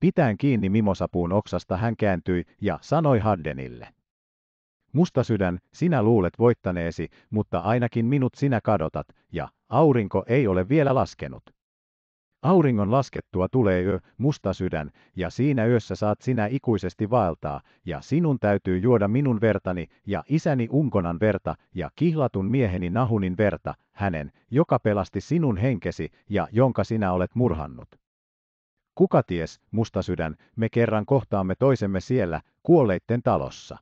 Pitään kiinni mimosapuun oksasta hän kääntyi ja sanoi Haddenille. sydän, sinä luulet voittaneesi, mutta ainakin minut sinä kadotat, ja aurinko ei ole vielä laskenut. Auringon laskettua tulee yö, musta sydän, ja siinä yössä saat sinä ikuisesti vaeltaa, ja sinun täytyy juoda minun vertani, ja isäni Unkonan verta, ja kihlatun mieheni Nahunin verta, hänen, joka pelasti sinun henkesi, ja jonka sinä olet murhannut. Kuka ties, musta sydän, me kerran kohtaamme toisemme siellä, kuolleitten talossa.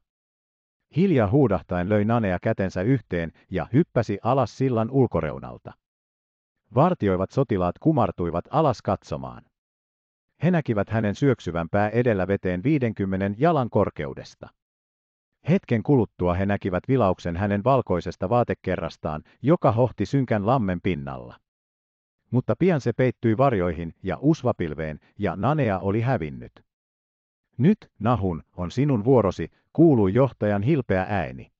Hilja huudahtaen löi Nanea kätensä yhteen ja hyppäsi alas sillan ulkoreunalta. Vartioivat sotilaat kumartuivat alas katsomaan. He näkivät hänen syöksyvän pää edellä veteen 50 jalan korkeudesta. Hetken kuluttua he näkivät vilauksen hänen valkoisesta vaatekerrastaan, joka hohti synkän lammen pinnalla. Mutta pian se peittyi varjoihin ja usvapilveen, ja Nanea oli hävinnyt. Nyt, Nahun, on sinun vuorosi, kuului johtajan hilpeä ääni.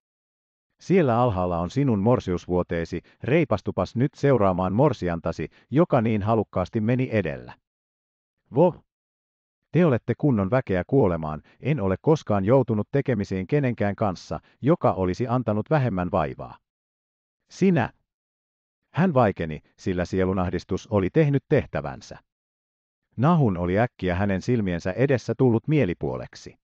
Siellä alhaalla on sinun morsiusvuoteesi, reipastupas nyt seuraamaan morsiantasi, joka niin halukkaasti meni edellä. Vo. Te olette kunnon väkeä kuolemaan, en ole koskaan joutunut tekemisiin kenenkään kanssa, joka olisi antanut vähemmän vaivaa. Sinä. Hän vaikeni, sillä sielunahdistus oli tehnyt tehtävänsä. Nahun oli äkkiä hänen silmiensä edessä tullut mielipuoleksi.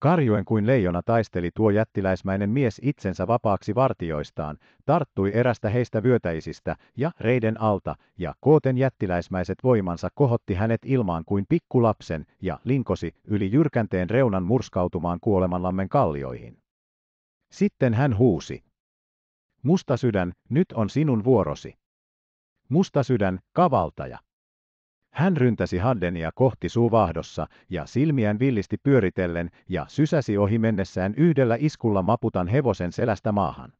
Karjuen kuin leijona taisteli tuo jättiläismäinen mies itsensä vapaaksi vartioistaan, tarttui erästä heistä vyötäisistä ja reiden alta, ja kooten jättiläismäiset voimansa kohotti hänet ilmaan kuin pikkulapsen ja linkosi yli jyrkänteen reunan murskautumaan kuolemanlammen kallioihin. Sitten hän huusi. Musta sydän, nyt on sinun vuorosi. Musta sydän, kavaltaja. Hän ryntäsi Haddenia kohti suuvahdossa ja silmiään villisti pyöritellen ja sysäsi ohi mennessään yhdellä iskulla maputan hevosen selästä maahan.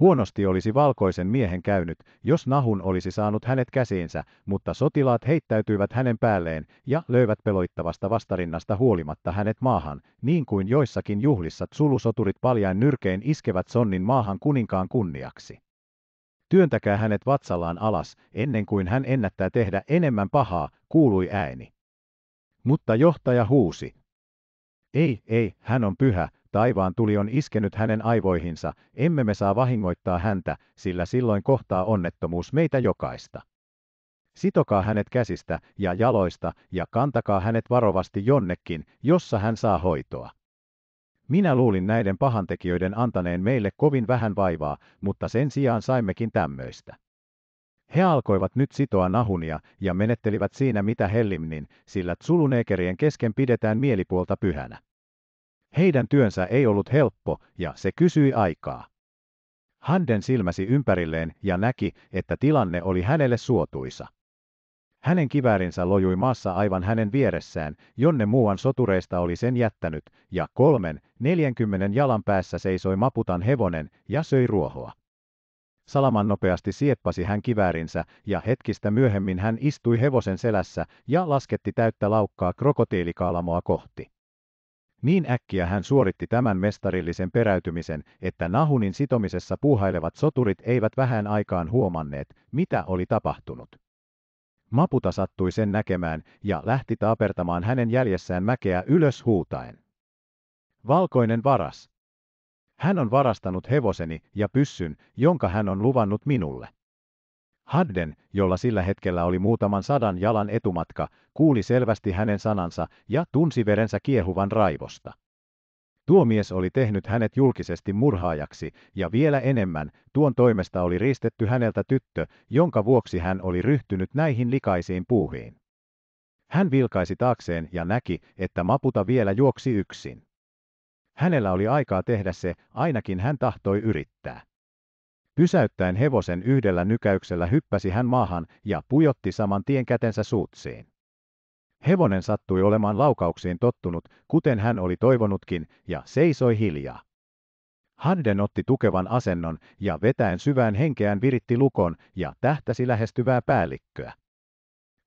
Huonosti olisi valkoisen miehen käynyt, jos Nahun olisi saanut hänet käsiinsä, mutta sotilaat heittäytyivät hänen päälleen ja löivät peloittavasta vastarinnasta huolimatta hänet maahan, niin kuin joissakin juhlissa sulusoturit paljain nyrkein iskevät sonnin maahan kuninkaan kunniaksi. Työntäkää hänet vatsallaan alas, ennen kuin hän ennättää tehdä enemmän pahaa, kuului ääni. Mutta johtaja huusi. Ei, ei, hän on pyhä, taivaan tuli on iskenyt hänen aivoihinsa, emme me saa vahingoittaa häntä, sillä silloin kohtaa onnettomuus meitä jokaista. Sitokaa hänet käsistä ja jaloista ja kantakaa hänet varovasti jonnekin, jossa hän saa hoitoa. Minä luulin näiden pahantekijöiden antaneen meille kovin vähän vaivaa, mutta sen sijaan saimmekin tämmöistä. He alkoivat nyt sitoa nahunia ja menettelivät siinä mitä hellimmin, sillä tsuluneekerien kesken pidetään mielipuolta pyhänä. Heidän työnsä ei ollut helppo ja se kysyi aikaa. Handen silmäsi ympärilleen ja näki, että tilanne oli hänelle suotuisa. Hänen kiväärinsä lojui maassa aivan hänen vieressään, jonne muuan sotureista oli sen jättänyt, ja kolmen, neljänkymmenen jalan päässä seisoi Maputan hevonen ja söi ruohoa. Salaman nopeasti sieppasi hän kiväärinsä, ja hetkistä myöhemmin hän istui hevosen selässä ja lasketti täyttä laukkaa krokotiilikaalamoa kohti. Niin äkkiä hän suoritti tämän mestarillisen peräytymisen, että Nahunin sitomisessa puuhailevat soturit eivät vähän aikaan huomanneet, mitä oli tapahtunut. Maputa sattui sen näkemään ja lähti taapertamaan hänen jäljessään mäkeä ylös huutaen. Valkoinen varas. Hän on varastanut hevoseni ja pyssyn, jonka hän on luvannut minulle. Hadden, jolla sillä hetkellä oli muutaman sadan jalan etumatka, kuuli selvästi hänen sanansa ja tunsi verensä kiehuvan raivosta. Tuo mies oli tehnyt hänet julkisesti murhaajaksi, ja vielä enemmän, tuon toimesta oli riistetty häneltä tyttö, jonka vuoksi hän oli ryhtynyt näihin likaisiin puuhiin. Hän vilkaisi taakseen ja näki, että Maputa vielä juoksi yksin. Hänellä oli aikaa tehdä se, ainakin hän tahtoi yrittää. Pysäyttäen hevosen yhdellä nykäyksellä hyppäsi hän maahan ja pujotti saman tien kätensä suutsiin. Hevonen sattui olemaan laukauksiin tottunut, kuten hän oli toivonutkin, ja seisoi hiljaa. Harden otti tukevan asennon ja vetäen syvään henkeään viritti lukon ja tähtäsi lähestyvää päällikköä.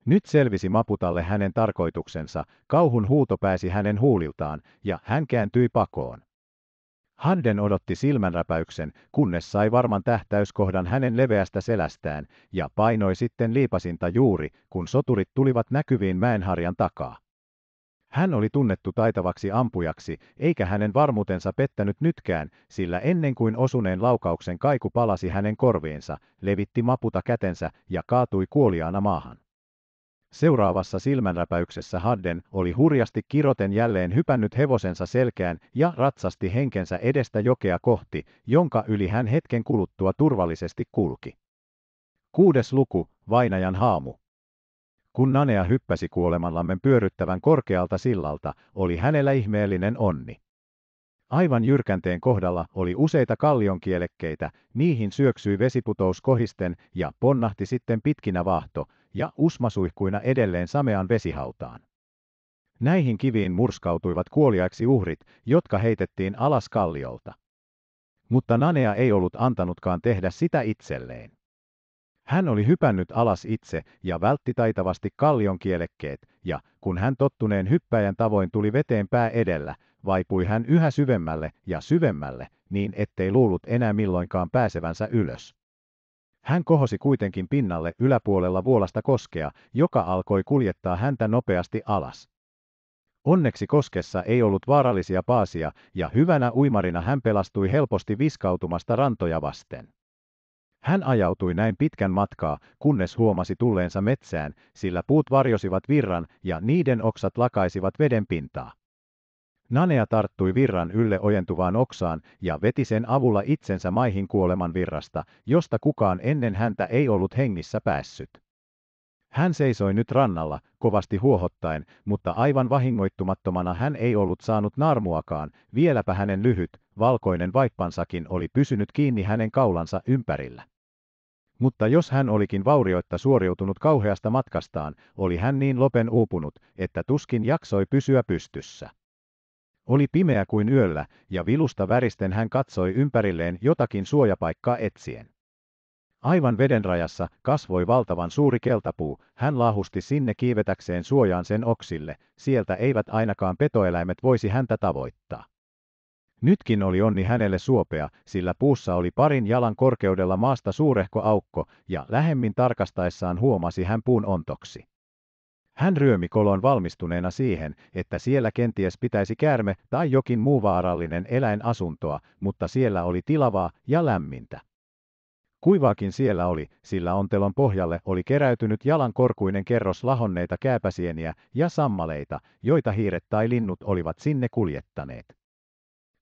Nyt selvisi Maputalle hänen tarkoituksensa, kauhun huuto pääsi hänen huuliltaan, ja hän kääntyi pakoon. Handen odotti silmänräpäyksen, kunnes sai varman tähtäyskohdan hänen leveästä selästään, ja painoi sitten liipasinta juuri, kun soturit tulivat näkyviin mäenharjan takaa. Hän oli tunnettu taitavaksi ampujaksi, eikä hänen varmuutensa pettänyt nytkään, sillä ennen kuin osuneen laukauksen kaiku palasi hänen korviinsa, levitti maputa kätensä ja kaatui kuoliaana maahan. Seuraavassa silmänräpäyksessä Hadden oli hurjasti kiroten jälleen hypännyt hevosensa selkään ja ratsasti henkensä edestä jokea kohti, jonka yli hän hetken kuluttua turvallisesti kulki. Kuudes luku, Vainajan haamu. Kun Nanea hyppäsi kuolemanlammen pyöryttävän korkealta sillalta, oli hänellä ihmeellinen onni. Aivan jyrkänteen kohdalla oli useita kallionkielekkeitä, niihin syöksyi vesiputous kohisten ja ponnahti sitten pitkinä vahto ja usmasuihkuina edelleen samean vesihautaan. Näihin kiviin murskautuivat kuoliaiksi uhrit, jotka heitettiin alas kalliolta. Mutta Nanea ei ollut antanutkaan tehdä sitä itselleen. Hän oli hypännyt alas itse ja vältti taitavasti kallion kielekkeet, ja kun hän tottuneen hyppäjän tavoin tuli veteen pää edellä, vaipui hän yhä syvemmälle ja syvemmälle, niin ettei luullut enää milloinkaan pääsevänsä ylös. Hän kohosi kuitenkin pinnalle yläpuolella vuolasta koskea, joka alkoi kuljettaa häntä nopeasti alas. Onneksi koskessa ei ollut vaarallisia paasia, ja hyvänä uimarina hän pelastui helposti viskautumasta rantoja vasten. Hän ajautui näin pitkän matkaa, kunnes huomasi tulleensa metsään, sillä puut varjosivat virran ja niiden oksat lakaisivat veden pintaa. Nanea tarttui virran ylle ojentuvaan oksaan ja veti sen avulla itsensä maihin kuoleman virrasta, josta kukaan ennen häntä ei ollut hengissä päässyt. Hän seisoi nyt rannalla, kovasti huohottaen, mutta aivan vahingoittumattomana hän ei ollut saanut narmuakaan, vieläpä hänen lyhyt, valkoinen vaippansakin oli pysynyt kiinni hänen kaulansa ympärillä. Mutta jos hän olikin vaurioitta suoriutunut kauheasta matkastaan, oli hän niin lopen uupunut, että tuskin jaksoi pysyä pystyssä. Oli pimeä kuin yöllä, ja vilusta väristen hän katsoi ympärilleen jotakin suojapaikkaa etsien. Aivan vedenrajassa kasvoi valtavan suuri keltapuu, hän laahusti sinne kiivetäkseen suojaan sen oksille, sieltä eivät ainakaan petoeläimet voisi häntä tavoittaa. Nytkin oli onni hänelle suopea, sillä puussa oli parin jalan korkeudella maasta suurehko aukko, ja lähemmin tarkastaessaan huomasi hän puun ontoksi. Hän ryömi kolon valmistuneena siihen, että siellä kenties pitäisi käärme tai jokin muu vaarallinen eläin asuntoa, mutta siellä oli tilavaa ja lämmintä. Kuivaakin siellä oli, sillä ontelon pohjalle oli keräytynyt jalan korkuinen kerros lahonneita kääpäsieniä ja sammaleita, joita hiiret tai linnut olivat sinne kuljettaneet.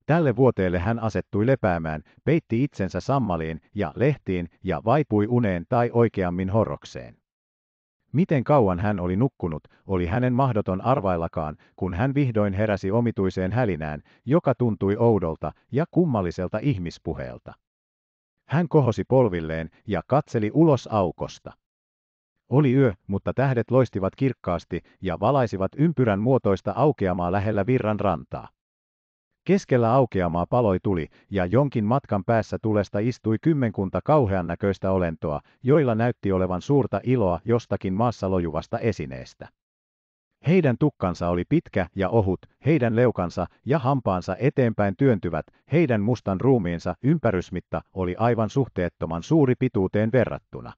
Tälle vuoteelle hän asettui lepäämään, peitti itsensä sammaliin ja lehtiin ja vaipui uneen tai oikeammin horrokseen. Miten kauan hän oli nukkunut, oli hänen mahdoton arvaillakaan, kun hän vihdoin heräsi omituiseen hälinään, joka tuntui oudolta ja kummalliselta ihmispuheelta. Hän kohosi polvilleen ja katseli ulos aukosta. Oli yö, mutta tähdet loistivat kirkkaasti ja valaisivat ympyrän muotoista aukeamaa lähellä virran rantaa. Keskellä aukeamaa paloi tuli, ja jonkin matkan päässä tulesta istui kymmenkunta kauhean näköistä olentoa, joilla näytti olevan suurta iloa jostakin maassa lojuvasta esineestä. Heidän tukkansa oli pitkä ja ohut, heidän leukansa ja hampaansa eteenpäin työntyvät, heidän mustan ruumiinsa ympärysmitta oli aivan suhteettoman suuri pituuteen verrattuna.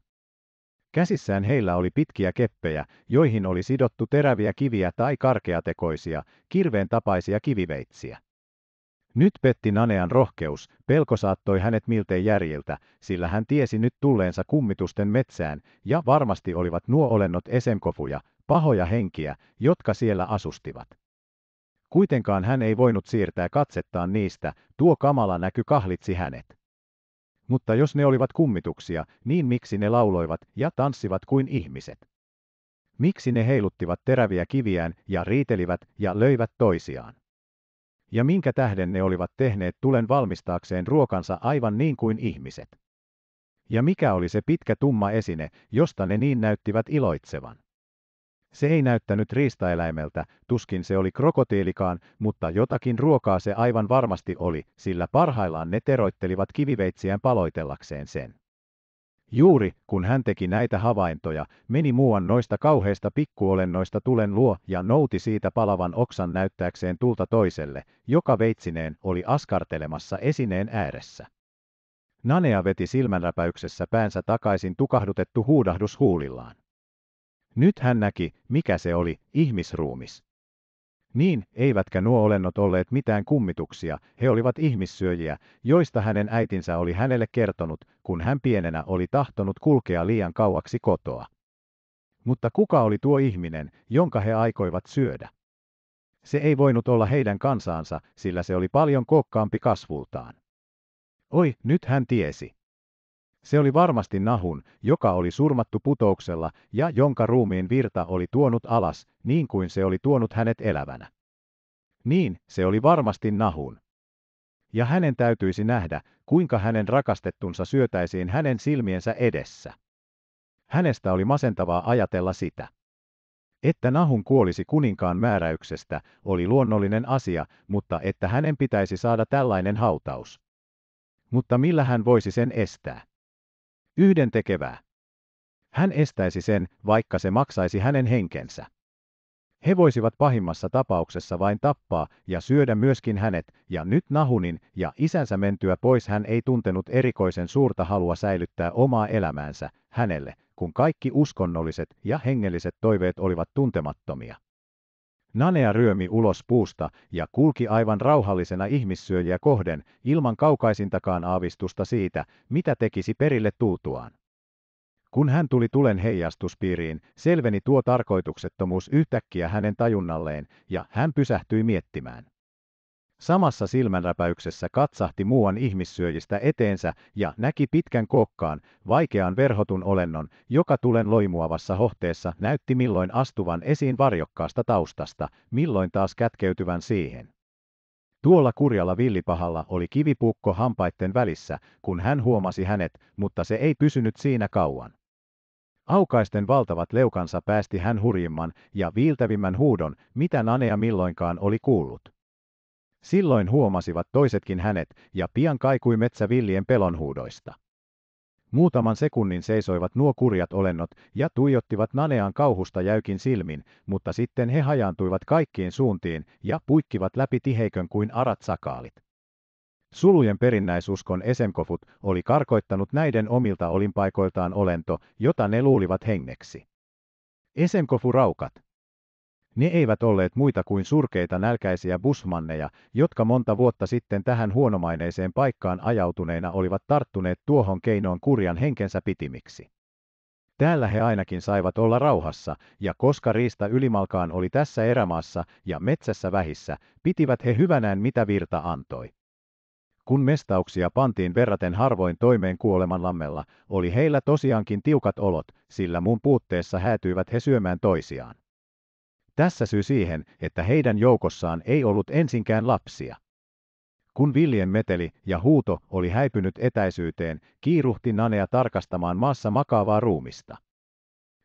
Käsissään heillä oli pitkiä keppejä, joihin oli sidottu teräviä kiviä tai karkeatekoisia, kirveen tapaisia kiviveitsiä. Nyt petti Nanean rohkeus, pelko saattoi hänet miltei järjeltä, sillä hän tiesi nyt tulleensa kummitusten metsään, ja varmasti olivat nuo olennot esenkofuja, pahoja henkiä, jotka siellä asustivat. Kuitenkaan hän ei voinut siirtää katsettaan niistä, tuo kamala näky kahlitsi hänet. Mutta jos ne olivat kummituksia, niin miksi ne lauloivat ja tanssivat kuin ihmiset? Miksi ne heiluttivat teräviä kiviään ja riitelivät ja löivät toisiaan? ja minkä tähden ne olivat tehneet tulen valmistaakseen ruokansa aivan niin kuin ihmiset. Ja mikä oli se pitkä tumma esine, josta ne niin näyttivät iloitsevan? Se ei näyttänyt riistaeläimeltä, tuskin se oli krokotiilikaan, mutta jotakin ruokaa se aivan varmasti oli, sillä parhaillaan ne teroittelivat kiviveitsiään paloitellakseen sen. Juuri kun hän teki näitä havaintoja, meni muuan noista kauheista pikkuolennoista tulen luo ja nouti siitä palavan oksan näyttääkseen tulta toiselle, joka veitsineen oli askartelemassa esineen ääressä. Nanea veti silmänräpäyksessä päänsä takaisin tukahdutettu huudahdus huulillaan. Nyt hän näki, mikä se oli, ihmisruumis. Niin, eivätkä nuo olennot olleet mitään kummituksia, he olivat ihmissyöjiä, joista hänen äitinsä oli hänelle kertonut, kun hän pienenä oli tahtonut kulkea liian kauaksi kotoa. Mutta kuka oli tuo ihminen, jonka he aikoivat syödä? Se ei voinut olla heidän kansaansa, sillä se oli paljon kokkaampi kasvultaan. Oi, nyt hän tiesi. Se oli varmasti Nahun, joka oli surmattu putouksella ja jonka ruumiin virta oli tuonut alas, niin kuin se oli tuonut hänet elävänä. Niin, se oli varmasti Nahun. Ja hänen täytyisi nähdä, kuinka hänen rakastettunsa syötäisiin hänen silmiensä edessä. Hänestä oli masentavaa ajatella sitä. Että Nahun kuolisi kuninkaan määräyksestä oli luonnollinen asia, mutta että hänen pitäisi saada tällainen hautaus. Mutta millä hän voisi sen estää? yhden tekevää. Hän estäisi sen, vaikka se maksaisi hänen henkensä. He voisivat pahimmassa tapauksessa vain tappaa ja syödä myöskin hänet, ja nyt Nahunin ja isänsä mentyä pois hän ei tuntenut erikoisen suurta halua säilyttää omaa elämäänsä hänelle, kun kaikki uskonnolliset ja hengelliset toiveet olivat tuntemattomia. Nanea ryömi ulos puusta ja kulki aivan rauhallisena ihmissyöjiä kohden, ilman kaukaisintakaan aavistusta siitä, mitä tekisi perille tuutuaan. Kun hän tuli tulen heijastuspiiriin, selveni tuo tarkoituksettomuus yhtäkkiä hänen tajunnalleen, ja hän pysähtyi miettimään. Samassa silmänräpäyksessä katsahti muuan ihmissyöjistä eteensä ja näki pitkän kokkaan, vaikean verhotun olennon, joka tulen loimuavassa hohteessa näytti milloin astuvan esiin varjokkaasta taustasta, milloin taas kätkeytyvän siihen. Tuolla kurjalla villipahalla oli kivipuukko hampaitten välissä, kun hän huomasi hänet, mutta se ei pysynyt siinä kauan. Aukaisten valtavat leukansa päästi hän hurjimman ja viiltävimmän huudon, mitä Nanea milloinkaan oli kuullut. Silloin huomasivat toisetkin hänet, ja pian kaikui metsä villien pelonhuudoista. Muutaman sekunnin seisoivat nuo kurjat olennot ja tuijottivat Naneaan kauhusta jäykin silmin, mutta sitten he hajaantuivat kaikkiin suuntiin ja puikkivat läpi tiheikön kuin arat sakaalit. Sulujen perinnäisuskon esemkofut oli karkoittanut näiden omilta olinpaikoiltaan olento, jota ne luulivat hengeksi. Esemkofu raukat. Ne eivät olleet muita kuin surkeita nälkäisiä busmanneja, jotka monta vuotta sitten tähän huonomaineeseen paikkaan ajautuneina olivat tarttuneet tuohon keinoon kurjan henkensä pitimiksi. Täällä he ainakin saivat olla rauhassa, ja koska riista ylimalkaan oli tässä erämaassa ja metsässä vähissä, pitivät he hyvänään mitä virta antoi. Kun mestauksia pantiin verraten harvoin toimeen kuoleman lammella oli heillä tosiaankin tiukat olot, sillä mun puutteessa häätyivät he syömään toisiaan. Tässä syy siihen, että heidän joukossaan ei ollut ensinkään lapsia. Kun Viljen meteli ja huuto oli häipynyt etäisyyteen, kiiruhti Nanea tarkastamaan maassa makaavaa ruumista.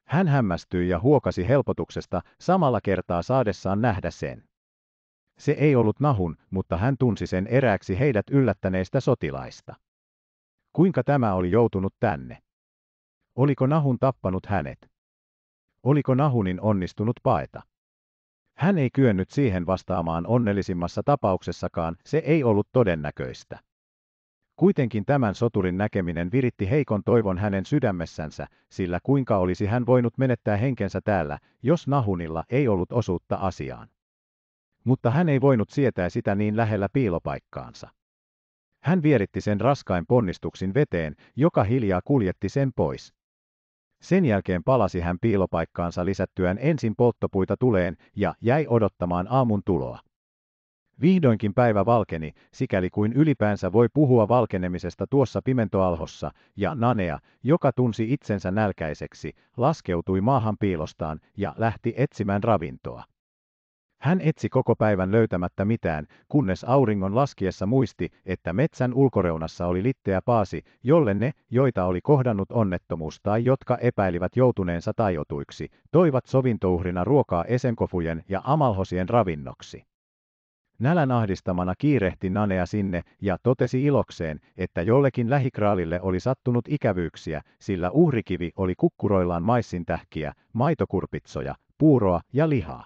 Hän hämmästyi ja huokasi helpotuksesta samalla kertaa saadessaan nähdä sen. Se ei ollut nahun, mutta hän tunsi sen erääksi heidät yllättäneistä sotilaista. Kuinka tämä oli joutunut tänne? Oliko nahun tappanut hänet? Oliko nahunin onnistunut paeta? Hän ei kyennyt siihen vastaamaan onnellisimmassa tapauksessakaan, se ei ollut todennäköistä. Kuitenkin tämän soturin näkeminen viritti heikon toivon hänen sydämessänsä, sillä kuinka olisi hän voinut menettää henkensä täällä, jos Nahunilla ei ollut osuutta asiaan. Mutta hän ei voinut sietää sitä niin lähellä piilopaikkaansa. Hän vieritti sen raskain ponnistuksin veteen, joka hiljaa kuljetti sen pois. Sen jälkeen palasi hän piilopaikkaansa lisättyään ensin polttopuita tuleen ja jäi odottamaan aamun tuloa. Vihdoinkin päivä valkeni, sikäli kuin ylipäänsä voi puhua valkenemisesta tuossa pimentoalhossa, ja Nanea, joka tunsi itsensä nälkäiseksi, laskeutui maahan piilostaan ja lähti etsimään ravintoa. Hän etsi koko päivän löytämättä mitään, kunnes auringon laskiessa muisti, että metsän ulkoreunassa oli litteä paasi, jolle ne, joita oli kohdannut onnettomuus tai jotka epäilivät joutuneensa taiotuiksi, toivat sovintouhrina ruokaa esenkofujen ja amalhosien ravinnoksi. Nälän ahdistamana kiirehti Nanea sinne ja totesi ilokseen, että jollekin lähikraalille oli sattunut ikävyyksiä, sillä uhrikivi oli kukkuroillaan maissin tähkiä, maitokurpitsoja, puuroa ja lihaa.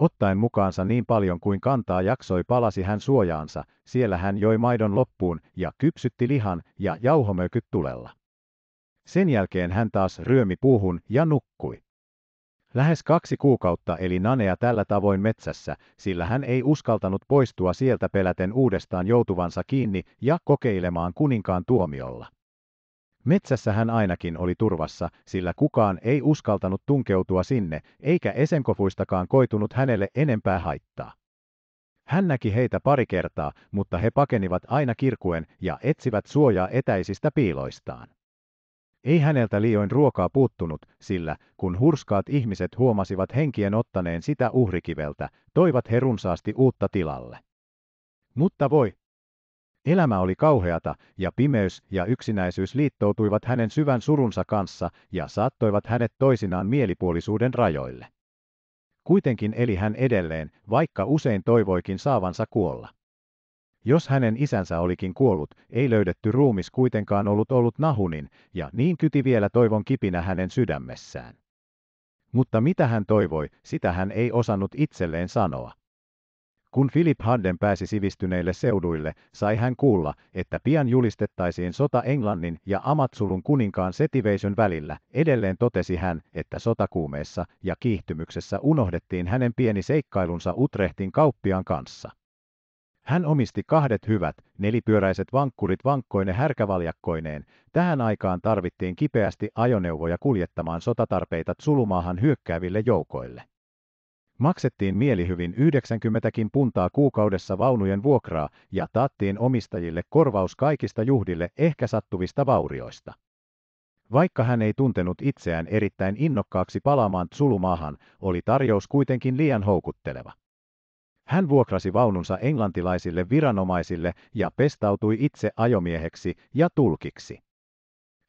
Ottaen mukaansa niin paljon kuin kantaa jaksoi palasi hän suojaansa, siellä hän joi maidon loppuun ja kypsytti lihan ja jauhomökyt tulella. Sen jälkeen hän taas ryömi puuhun ja nukkui. Lähes kaksi kuukautta eli Nanea tällä tavoin metsässä, sillä hän ei uskaltanut poistua sieltä peläten uudestaan joutuvansa kiinni ja kokeilemaan kuninkaan tuomiolla. Metsässä hän ainakin oli turvassa, sillä kukaan ei uskaltanut tunkeutua sinne, eikä esenkofuistakaan koitunut hänelle enempää haittaa. Hän näki heitä pari kertaa, mutta he pakenivat aina kirkuen ja etsivät suojaa etäisistä piiloistaan. Ei häneltä liioin ruokaa puuttunut, sillä kun hurskaat ihmiset huomasivat henkien ottaneen sitä uhrikiveltä, toivat he runsaasti uutta tilalle. Mutta voi, Elämä oli kauheata, ja pimeys ja yksinäisyys liittoutuivat hänen syvän surunsa kanssa ja saattoivat hänet toisinaan mielipuolisuuden rajoille. Kuitenkin eli hän edelleen, vaikka usein toivoikin saavansa kuolla. Jos hänen isänsä olikin kuollut, ei löydetty ruumis kuitenkaan ollut ollut Nahunin, ja niin kyti vielä toivon kipinä hänen sydämessään. Mutta mitä hän toivoi, sitä hän ei osannut itselleen sanoa. Kun Philip Hadden pääsi sivistyneille seuduille, sai hän kuulla, että pian julistettaisiin sota Englannin ja Amatsulun kuninkaan Setiveisön välillä. Edelleen totesi hän, että sotakuumeessa ja kiihtymyksessä unohdettiin hänen pieni seikkailunsa Utrehtin kauppian kanssa. Hän omisti kahdet hyvät, nelipyöräiset vankkurit vankkoine härkävaljakkoineen. Tähän aikaan tarvittiin kipeästi ajoneuvoja kuljettamaan sotatarpeita sulumaahan hyökkääville joukoille. Maksettiin mielihyvin 90 puntaa kuukaudessa vaunujen vuokraa ja taattiin omistajille korvaus kaikista juhdille ehkä sattuvista vaurioista. Vaikka hän ei tuntenut itseään erittäin innokkaaksi palaamaan Tsulumaahan, oli tarjous kuitenkin liian houkutteleva. Hän vuokrasi vaununsa englantilaisille viranomaisille ja pestautui itse ajomieheksi ja tulkiksi.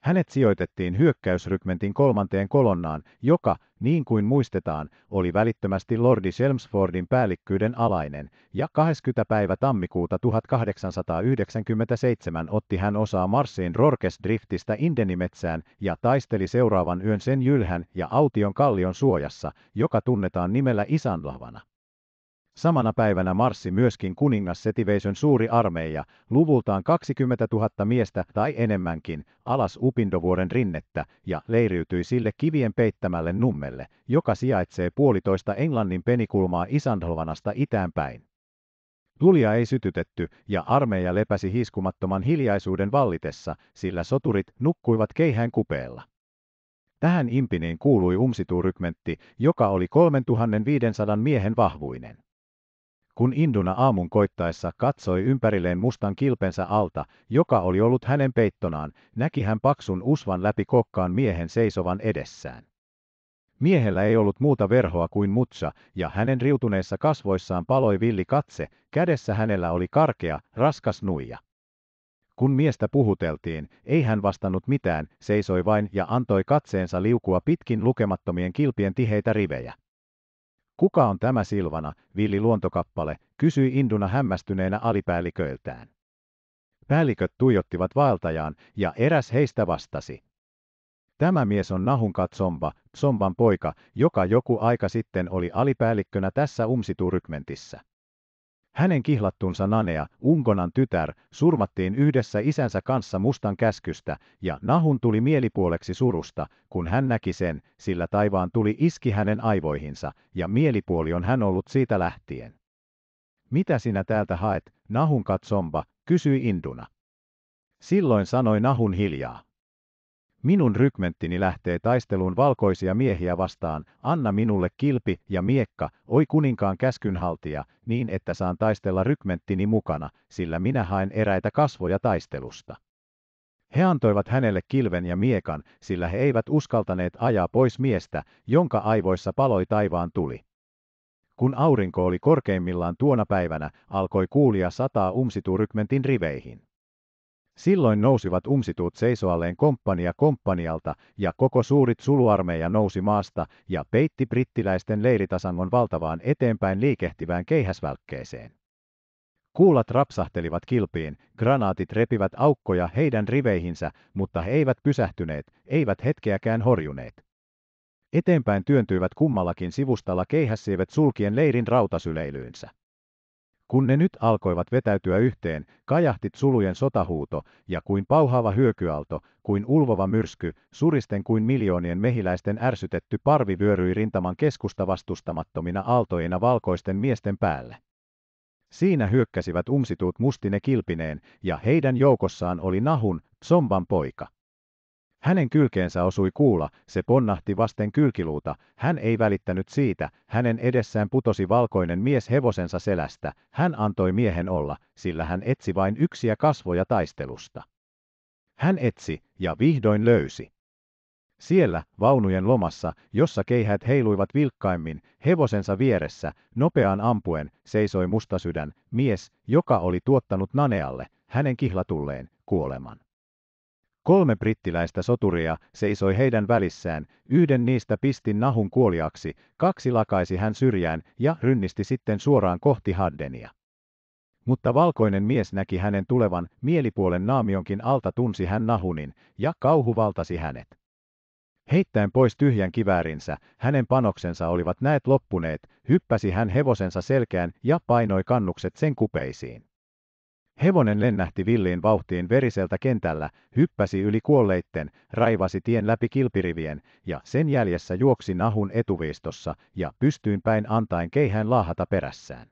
Hänet sijoitettiin hyökkäysrykmentin kolmanteen kolonnaan, joka, niin kuin muistetaan, oli välittömästi Lordi Selmsfordin päällikkyyden alainen, ja 20. päivä tammikuuta 1897 otti hän osaa Marsiin Driftistä Indenimetsään ja taisteli seuraavan yön sen jylhän ja Aution kallion suojassa, joka tunnetaan nimellä Isanlavana. Samana päivänä marssi myöskin kuningas Setiveisön suuri armeija, luvultaan 20 000 miestä tai enemmänkin, alas Upindovuoren rinnettä ja leiriytyi sille kivien peittämälle nummelle, joka sijaitsee puolitoista Englannin penikulmaa Isandholvanasta itäänpäin. Tulia ei sytytetty ja armeija lepäsi hiskumattoman hiljaisuuden vallitessa, sillä soturit nukkuivat keihään kupeella. Tähän impiniin kuului umsituurykmentti, joka oli 3500 miehen vahvuinen kun Induna aamun koittaessa katsoi ympärilleen mustan kilpensä alta, joka oli ollut hänen peittonaan, näki hän paksun usvan läpi kokkaan miehen seisovan edessään. Miehellä ei ollut muuta verhoa kuin mutsa, ja hänen riutuneissa kasvoissaan paloi villi katse, kädessä hänellä oli karkea, raskas nuija. Kun miestä puhuteltiin, ei hän vastannut mitään, seisoi vain ja antoi katseensa liukua pitkin lukemattomien kilpien tiheitä rivejä. Kuka on tämä Silvana, villi luontokappale, kysyi Induna hämmästyneenä alipäälliköiltään. Päälliköt tuijottivat vaeltajaan, ja eräs heistä vastasi. Tämä mies on Nahunka Zomba, Zomban poika, joka joku aika sitten oli alipäällikkönä tässä umsiturykmentissä. Hänen kihlattunsa Nanea, Unkonan tytär, surmattiin yhdessä isänsä kanssa mustan käskystä, ja Nahun tuli mielipuoleksi surusta, kun hän näki sen, sillä taivaan tuli iski hänen aivoihinsa, ja mielipuoli on hän ollut siitä lähtien. Mitä sinä täältä haet, Nahun katsomba, kysyi Induna. Silloin sanoi Nahun hiljaa. Minun rykmenttini lähtee taisteluun valkoisia miehiä vastaan, anna minulle kilpi ja miekka, oi kuninkaan käskynhaltija, niin että saan taistella rykmenttini mukana, sillä minä haen eräitä kasvoja taistelusta. He antoivat hänelle kilven ja miekan, sillä he eivät uskaltaneet ajaa pois miestä, jonka aivoissa paloi taivaan tuli. Kun aurinko oli korkeimmillaan tuona päivänä, alkoi kuulia sataa rykmentin riveihin. Silloin nousivat umsituut seisoalleen komppania komppanialta, ja koko suurit suluarmeija nousi maasta ja peitti brittiläisten leiritasangon valtavaan eteenpäin liikehtivään keihäsvälkkeeseen. Kuulat rapsahtelivat kilpiin, granaatit repivät aukkoja heidän riveihinsä, mutta he eivät pysähtyneet, eivät hetkeäkään horjuneet. Eteenpäin työntyivät kummallakin sivustalla keihässiivet sulkien leirin rautasyleilyynsä. Kun ne nyt alkoivat vetäytyä yhteen, kajahti sulujen sotahuuto, ja kuin pauhaava hyökyalto, kuin ulvova myrsky, suristen kuin miljoonien mehiläisten ärsytetty parvi vyöryi rintaman keskusta vastustamattomina aaltoina valkoisten miesten päälle. Siinä hyökkäsivät umsituut mustine kilpineen, ja heidän joukossaan oli Nahun, Zomban poika. Hänen kylkeensä osui kuula, se ponnahti vasten kylkiluuta, hän ei välittänyt siitä, hänen edessään putosi valkoinen mies hevosensa selästä, hän antoi miehen olla, sillä hän etsi vain yksiä kasvoja taistelusta. Hän etsi, ja vihdoin löysi. Siellä, vaunujen lomassa, jossa keihät heiluivat vilkkaimmin, hevosensa vieressä, nopeaan ampuen, seisoi mustasydän, mies, joka oli tuottanut Nanealle, hänen kihlatulleen, kuoleman. Kolme brittiläistä soturia seisoi heidän välissään, yhden niistä pisti nahun kuoliaksi, kaksi lakaisi hän syrjään ja rynnisti sitten suoraan kohti Haddenia. Mutta valkoinen mies näki hänen tulevan, mielipuolen naamionkin alta tunsi hän nahunin, ja kauhu valtasi hänet. Heittäen pois tyhjän kiväärinsä, hänen panoksensa olivat näet loppuneet, hyppäsi hän hevosensa selkään ja painoi kannukset sen kupeisiin. Hevonen lennähti villiin vauhtiin veriseltä kentällä, hyppäsi yli kuolleitten, raivasi tien läpi kilpirivien, ja sen jäljessä juoksi nahun etuviistossa ja pystyin päin antaen keihään laahata perässään.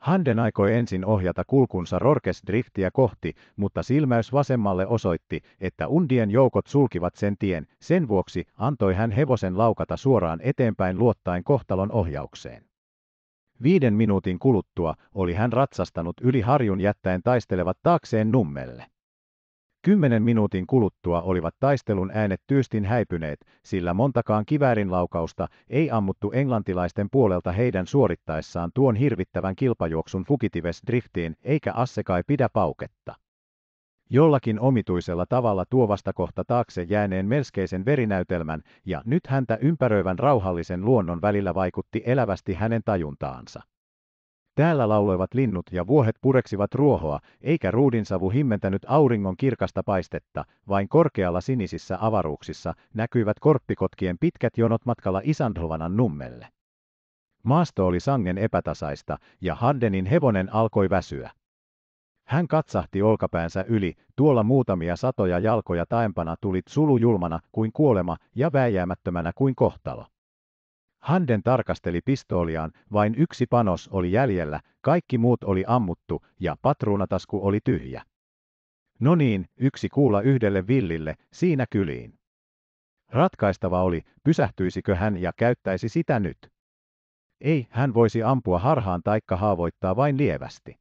Handen aikoi ensin ohjata kulkunsa Rorkes-driftiä kohti, mutta silmäys vasemmalle osoitti, että undien joukot sulkivat sen tien, sen vuoksi antoi hän hevosen laukata suoraan eteenpäin luottaen kohtalon ohjaukseen. Viiden minuutin kuluttua oli hän ratsastanut yli harjun jättäen taistelevat taakseen nummelle. Kymmenen minuutin kuluttua olivat taistelun äänet tyystin häipyneet, sillä montakaan kiväärin laukausta ei ammuttu englantilaisten puolelta heidän suorittaessaan tuon hirvittävän kilpajuoksun Fugitives driftiin, eikä Assekai pidä pauketta jollakin omituisella tavalla tuovasta kohta taakse jääneen melskeisen verinäytelmän, ja nyt häntä ympäröivän rauhallisen luonnon välillä vaikutti elävästi hänen tajuntaansa. Täällä lauloivat linnut ja vuohet pureksivat ruohoa, eikä ruudinsavu himmentänyt auringon kirkasta paistetta, vain korkealla sinisissä avaruuksissa näkyivät korppikotkien pitkät jonot matkalla Isandhovanan nummelle. Maasto oli sangen epätasaista, ja Haddenin hevonen alkoi väsyä. Hän katsahti olkapäänsä yli, tuolla muutamia satoja jalkoja taempana tuli sulujulmana kuin kuolema ja väijäämättömänä kuin kohtalo. Handen tarkasteli pistooliaan, vain yksi panos oli jäljellä, kaikki muut oli ammuttu ja patruunatasku oli tyhjä. No niin, yksi kuula yhdelle villille, siinä kyliin. Ratkaistava oli, pysähtyisikö hän ja käyttäisi sitä nyt. Ei, hän voisi ampua harhaan taikka haavoittaa vain lievästi.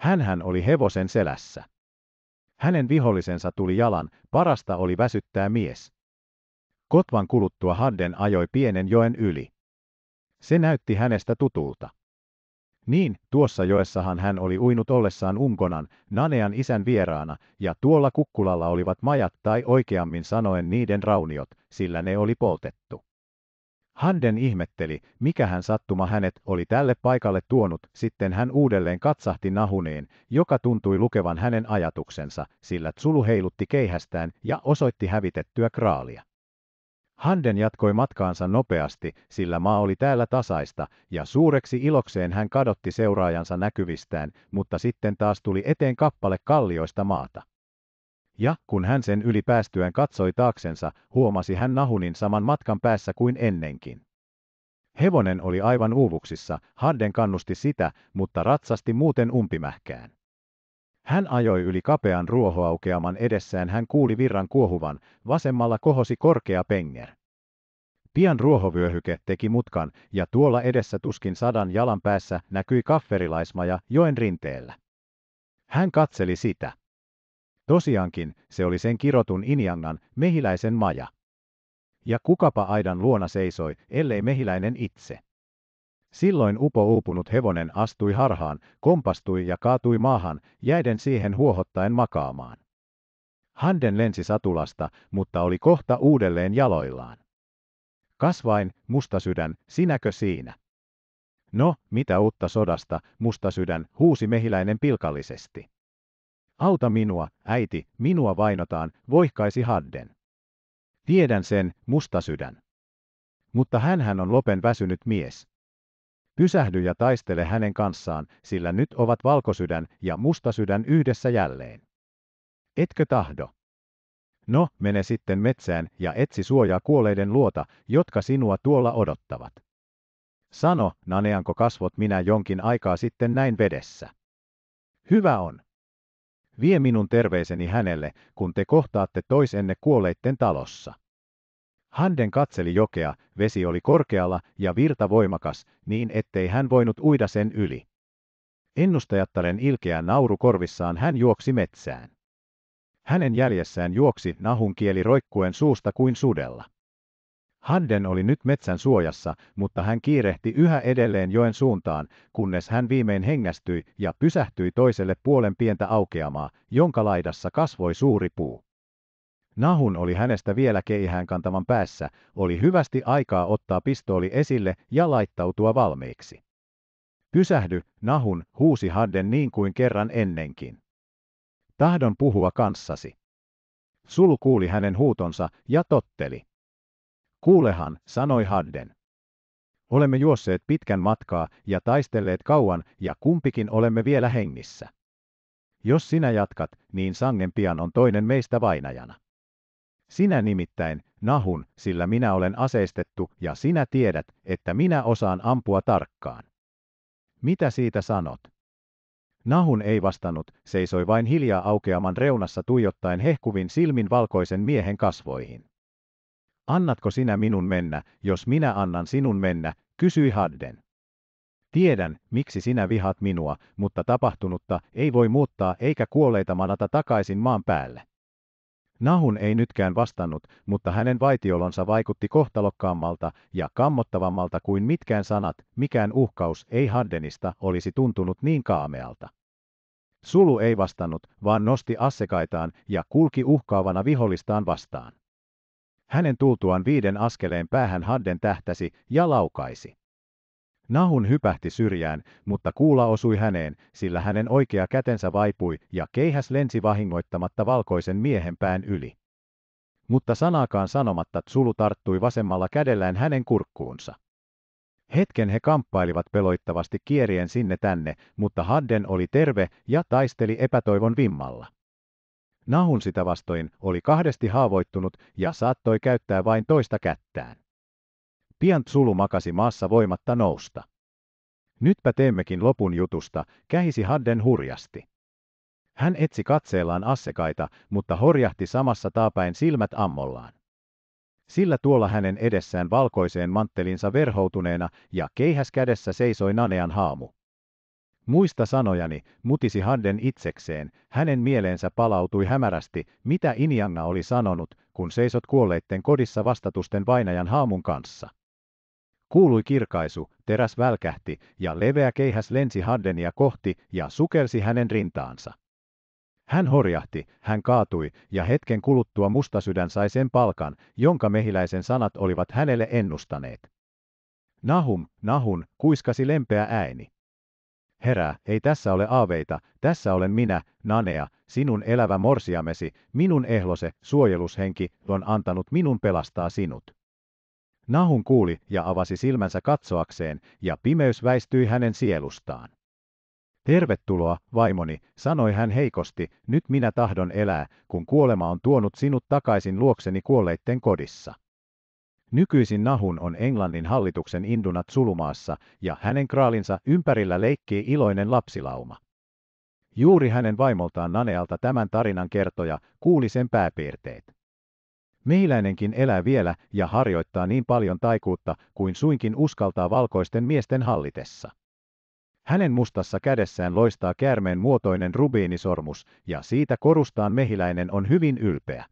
Hänhän oli hevosen selässä. Hänen vihollisensa tuli jalan, parasta oli väsyttää mies. Kotvan kuluttua Hadden ajoi pienen joen yli. Se näytti hänestä tutulta. Niin, tuossa joessahan hän oli uinut ollessaan Unkonan, Nanean isän vieraana, ja tuolla kukkulalla olivat majat tai oikeammin sanoen niiden rauniot, sillä ne oli poltettu. Handen ihmetteli, mikä hän sattuma hänet oli tälle paikalle tuonut, sitten hän uudelleen katsahti Nahuniin, joka tuntui lukevan hänen ajatuksensa, sillä Tsulu heilutti keihästään ja osoitti hävitettyä kraalia. Handen jatkoi matkaansa nopeasti, sillä maa oli täällä tasaista, ja suureksi ilokseen hän kadotti seuraajansa näkyvistään, mutta sitten taas tuli eteen kappale kallioista maata ja kun hän sen yli päästyään katsoi taaksensa, huomasi hän Nahunin saman matkan päässä kuin ennenkin. Hevonen oli aivan uuvuksissa, Hadden kannusti sitä, mutta ratsasti muuten umpimähkään. Hän ajoi yli kapean ruohoaukeaman edessään hän kuuli virran kuohuvan, vasemmalla kohosi korkea penger. Pian ruohovyöhyke teki mutkan, ja tuolla edessä tuskin sadan jalan päässä näkyi kafferilaismaja joen rinteellä. Hän katseli sitä. Tosiaankin, se oli sen kirotun Injangan, mehiläisen maja. Ja kukapa aidan luona seisoi, ellei mehiläinen itse. Silloin upo uupunut hevonen astui harhaan, kompastui ja kaatui maahan, jäiden siihen huohottaen makaamaan. Handen lensi satulasta, mutta oli kohta uudelleen jaloillaan. Kasvain, sydän, sinäkö siinä? No, mitä uutta sodasta, sydän, huusi mehiläinen pilkallisesti. Auta minua, äiti, minua vainotaan, voihkaisi Hadden. Tiedän sen, musta sydän. Mutta hän on lopen väsynyt mies. Pysähdy ja taistele hänen kanssaan, sillä nyt ovat valkosydän ja mustasydän yhdessä jälleen. Etkö tahdo? No, mene sitten metsään ja etsi suojaa kuoleiden luota, jotka sinua tuolla odottavat. Sano, naneanko kasvot minä jonkin aikaa sitten näin vedessä. Hyvä on. Vie minun terveiseni hänelle, kun te kohtaatte toisenne kuoleitten talossa. Handen katseli jokea, vesi oli korkealla ja virta voimakas, niin ettei hän voinut uida sen yli. Ennustajattaren ilkeä nauru korvissaan hän juoksi metsään. Hänen jäljessään juoksi nahun kieli roikkuen suusta kuin sudella. Hadden oli nyt metsän suojassa, mutta hän kiirehti yhä edelleen joen suuntaan, kunnes hän viimein hengästyi ja pysähtyi toiselle puolen pientä aukeamaa, jonka laidassa kasvoi suuri puu. Nahun oli hänestä vielä keihään kantaman päässä, oli hyvästi aikaa ottaa pistooli esille ja laittautua valmiiksi. Pysähdy, Nahun, huusi Hadden niin kuin kerran ennenkin. Tahdon puhua kanssasi. Sulu kuuli hänen huutonsa ja totteli. Kuulehan, sanoi Hadden. Olemme juosseet pitkän matkaa ja taistelleet kauan ja kumpikin olemme vielä hengissä. Jos sinä jatkat, niin sangen pian on toinen meistä vainajana. Sinä nimittäin, nahun, sillä minä olen aseistettu ja sinä tiedät, että minä osaan ampua tarkkaan. Mitä siitä sanot? Nahun ei vastannut, seisoi vain hiljaa aukeaman reunassa tuijottaen hehkuvin silmin valkoisen miehen kasvoihin. Annatko sinä minun mennä, jos minä annan sinun mennä, kysyi Hadden. Tiedän, miksi sinä vihat minua, mutta tapahtunutta ei voi muuttaa eikä kuolleita manata takaisin maan päälle. Nahun ei nytkään vastannut, mutta hänen vaitiolonsa vaikutti kohtalokkaammalta ja kammottavammalta kuin mitkään sanat, mikään uhkaus ei Haddenista olisi tuntunut niin kaamealta. Sulu ei vastannut, vaan nosti assekaitaan ja kulki uhkaavana vihollistaan vastaan. Hänen tultuaan viiden askeleen päähän Hadden tähtäsi ja laukaisi. Nahun hypähti syrjään, mutta kuula osui häneen, sillä hänen oikea kätensä vaipui ja keihäs lensi vahingoittamatta valkoisen miehen pään yli. Mutta sanaakaan sanomatta Tsulu tarttui vasemmalla kädellään hänen kurkkuunsa. Hetken he kamppailivat peloittavasti kierien sinne tänne, mutta Hadden oli terve ja taisteli epätoivon vimmalla. Nahun sitä vastoin oli kahdesti haavoittunut ja saattoi käyttää vain toista kättään. Pian Sulu makasi maassa voimatta nousta. Nytpä teemmekin lopun jutusta, kähisi Hadden hurjasti. Hän etsi katseellaan assekaita, mutta horjahti samassa taapäin silmät ammollaan. Sillä tuolla hänen edessään valkoiseen manttelinsa verhoutuneena ja keihäs kädessä seisoi Nanean haamu. Muista sanojani, mutisi Hadden itsekseen, hänen mieleensä palautui hämärästi, mitä Injanna oli sanonut, kun seisot kuolleitten kodissa vastatusten vainajan haamun kanssa. Kuului kirkaisu, teräs välkähti, ja leveä keihäs lensi Haddenia kohti ja sukelsi hänen rintaansa. Hän horjahti, hän kaatui, ja hetken kuluttua mustasydän sai sen palkan, jonka mehiläisen sanat olivat hänelle ennustaneet. Nahum, nahun, kuiskasi lempeä ääni. Herää, ei tässä ole aaveita, tässä olen minä, Nanea, sinun elävä morsiamesi, minun ehlose, suojelushenki, on antanut minun pelastaa sinut. Nahun kuuli ja avasi silmänsä katsoakseen, ja pimeys väistyi hänen sielustaan. Tervetuloa, vaimoni, sanoi hän heikosti, nyt minä tahdon elää, kun kuolema on tuonut sinut takaisin luokseni kuolleitten kodissa. Nykyisin Nahun on Englannin hallituksen indunat sulumaassa ja hänen kraalinsa ympärillä leikkii iloinen lapsilauma. Juuri hänen vaimoltaan Nanealta tämän tarinan kertoja kuuli sen pääpiirteet. Mehiläinenkin elää vielä ja harjoittaa niin paljon taikuutta kuin suinkin uskaltaa valkoisten miesten hallitessa. Hänen mustassa kädessään loistaa käärmeen muotoinen rubiinisormus, ja siitä korustaan mehiläinen on hyvin ylpeä.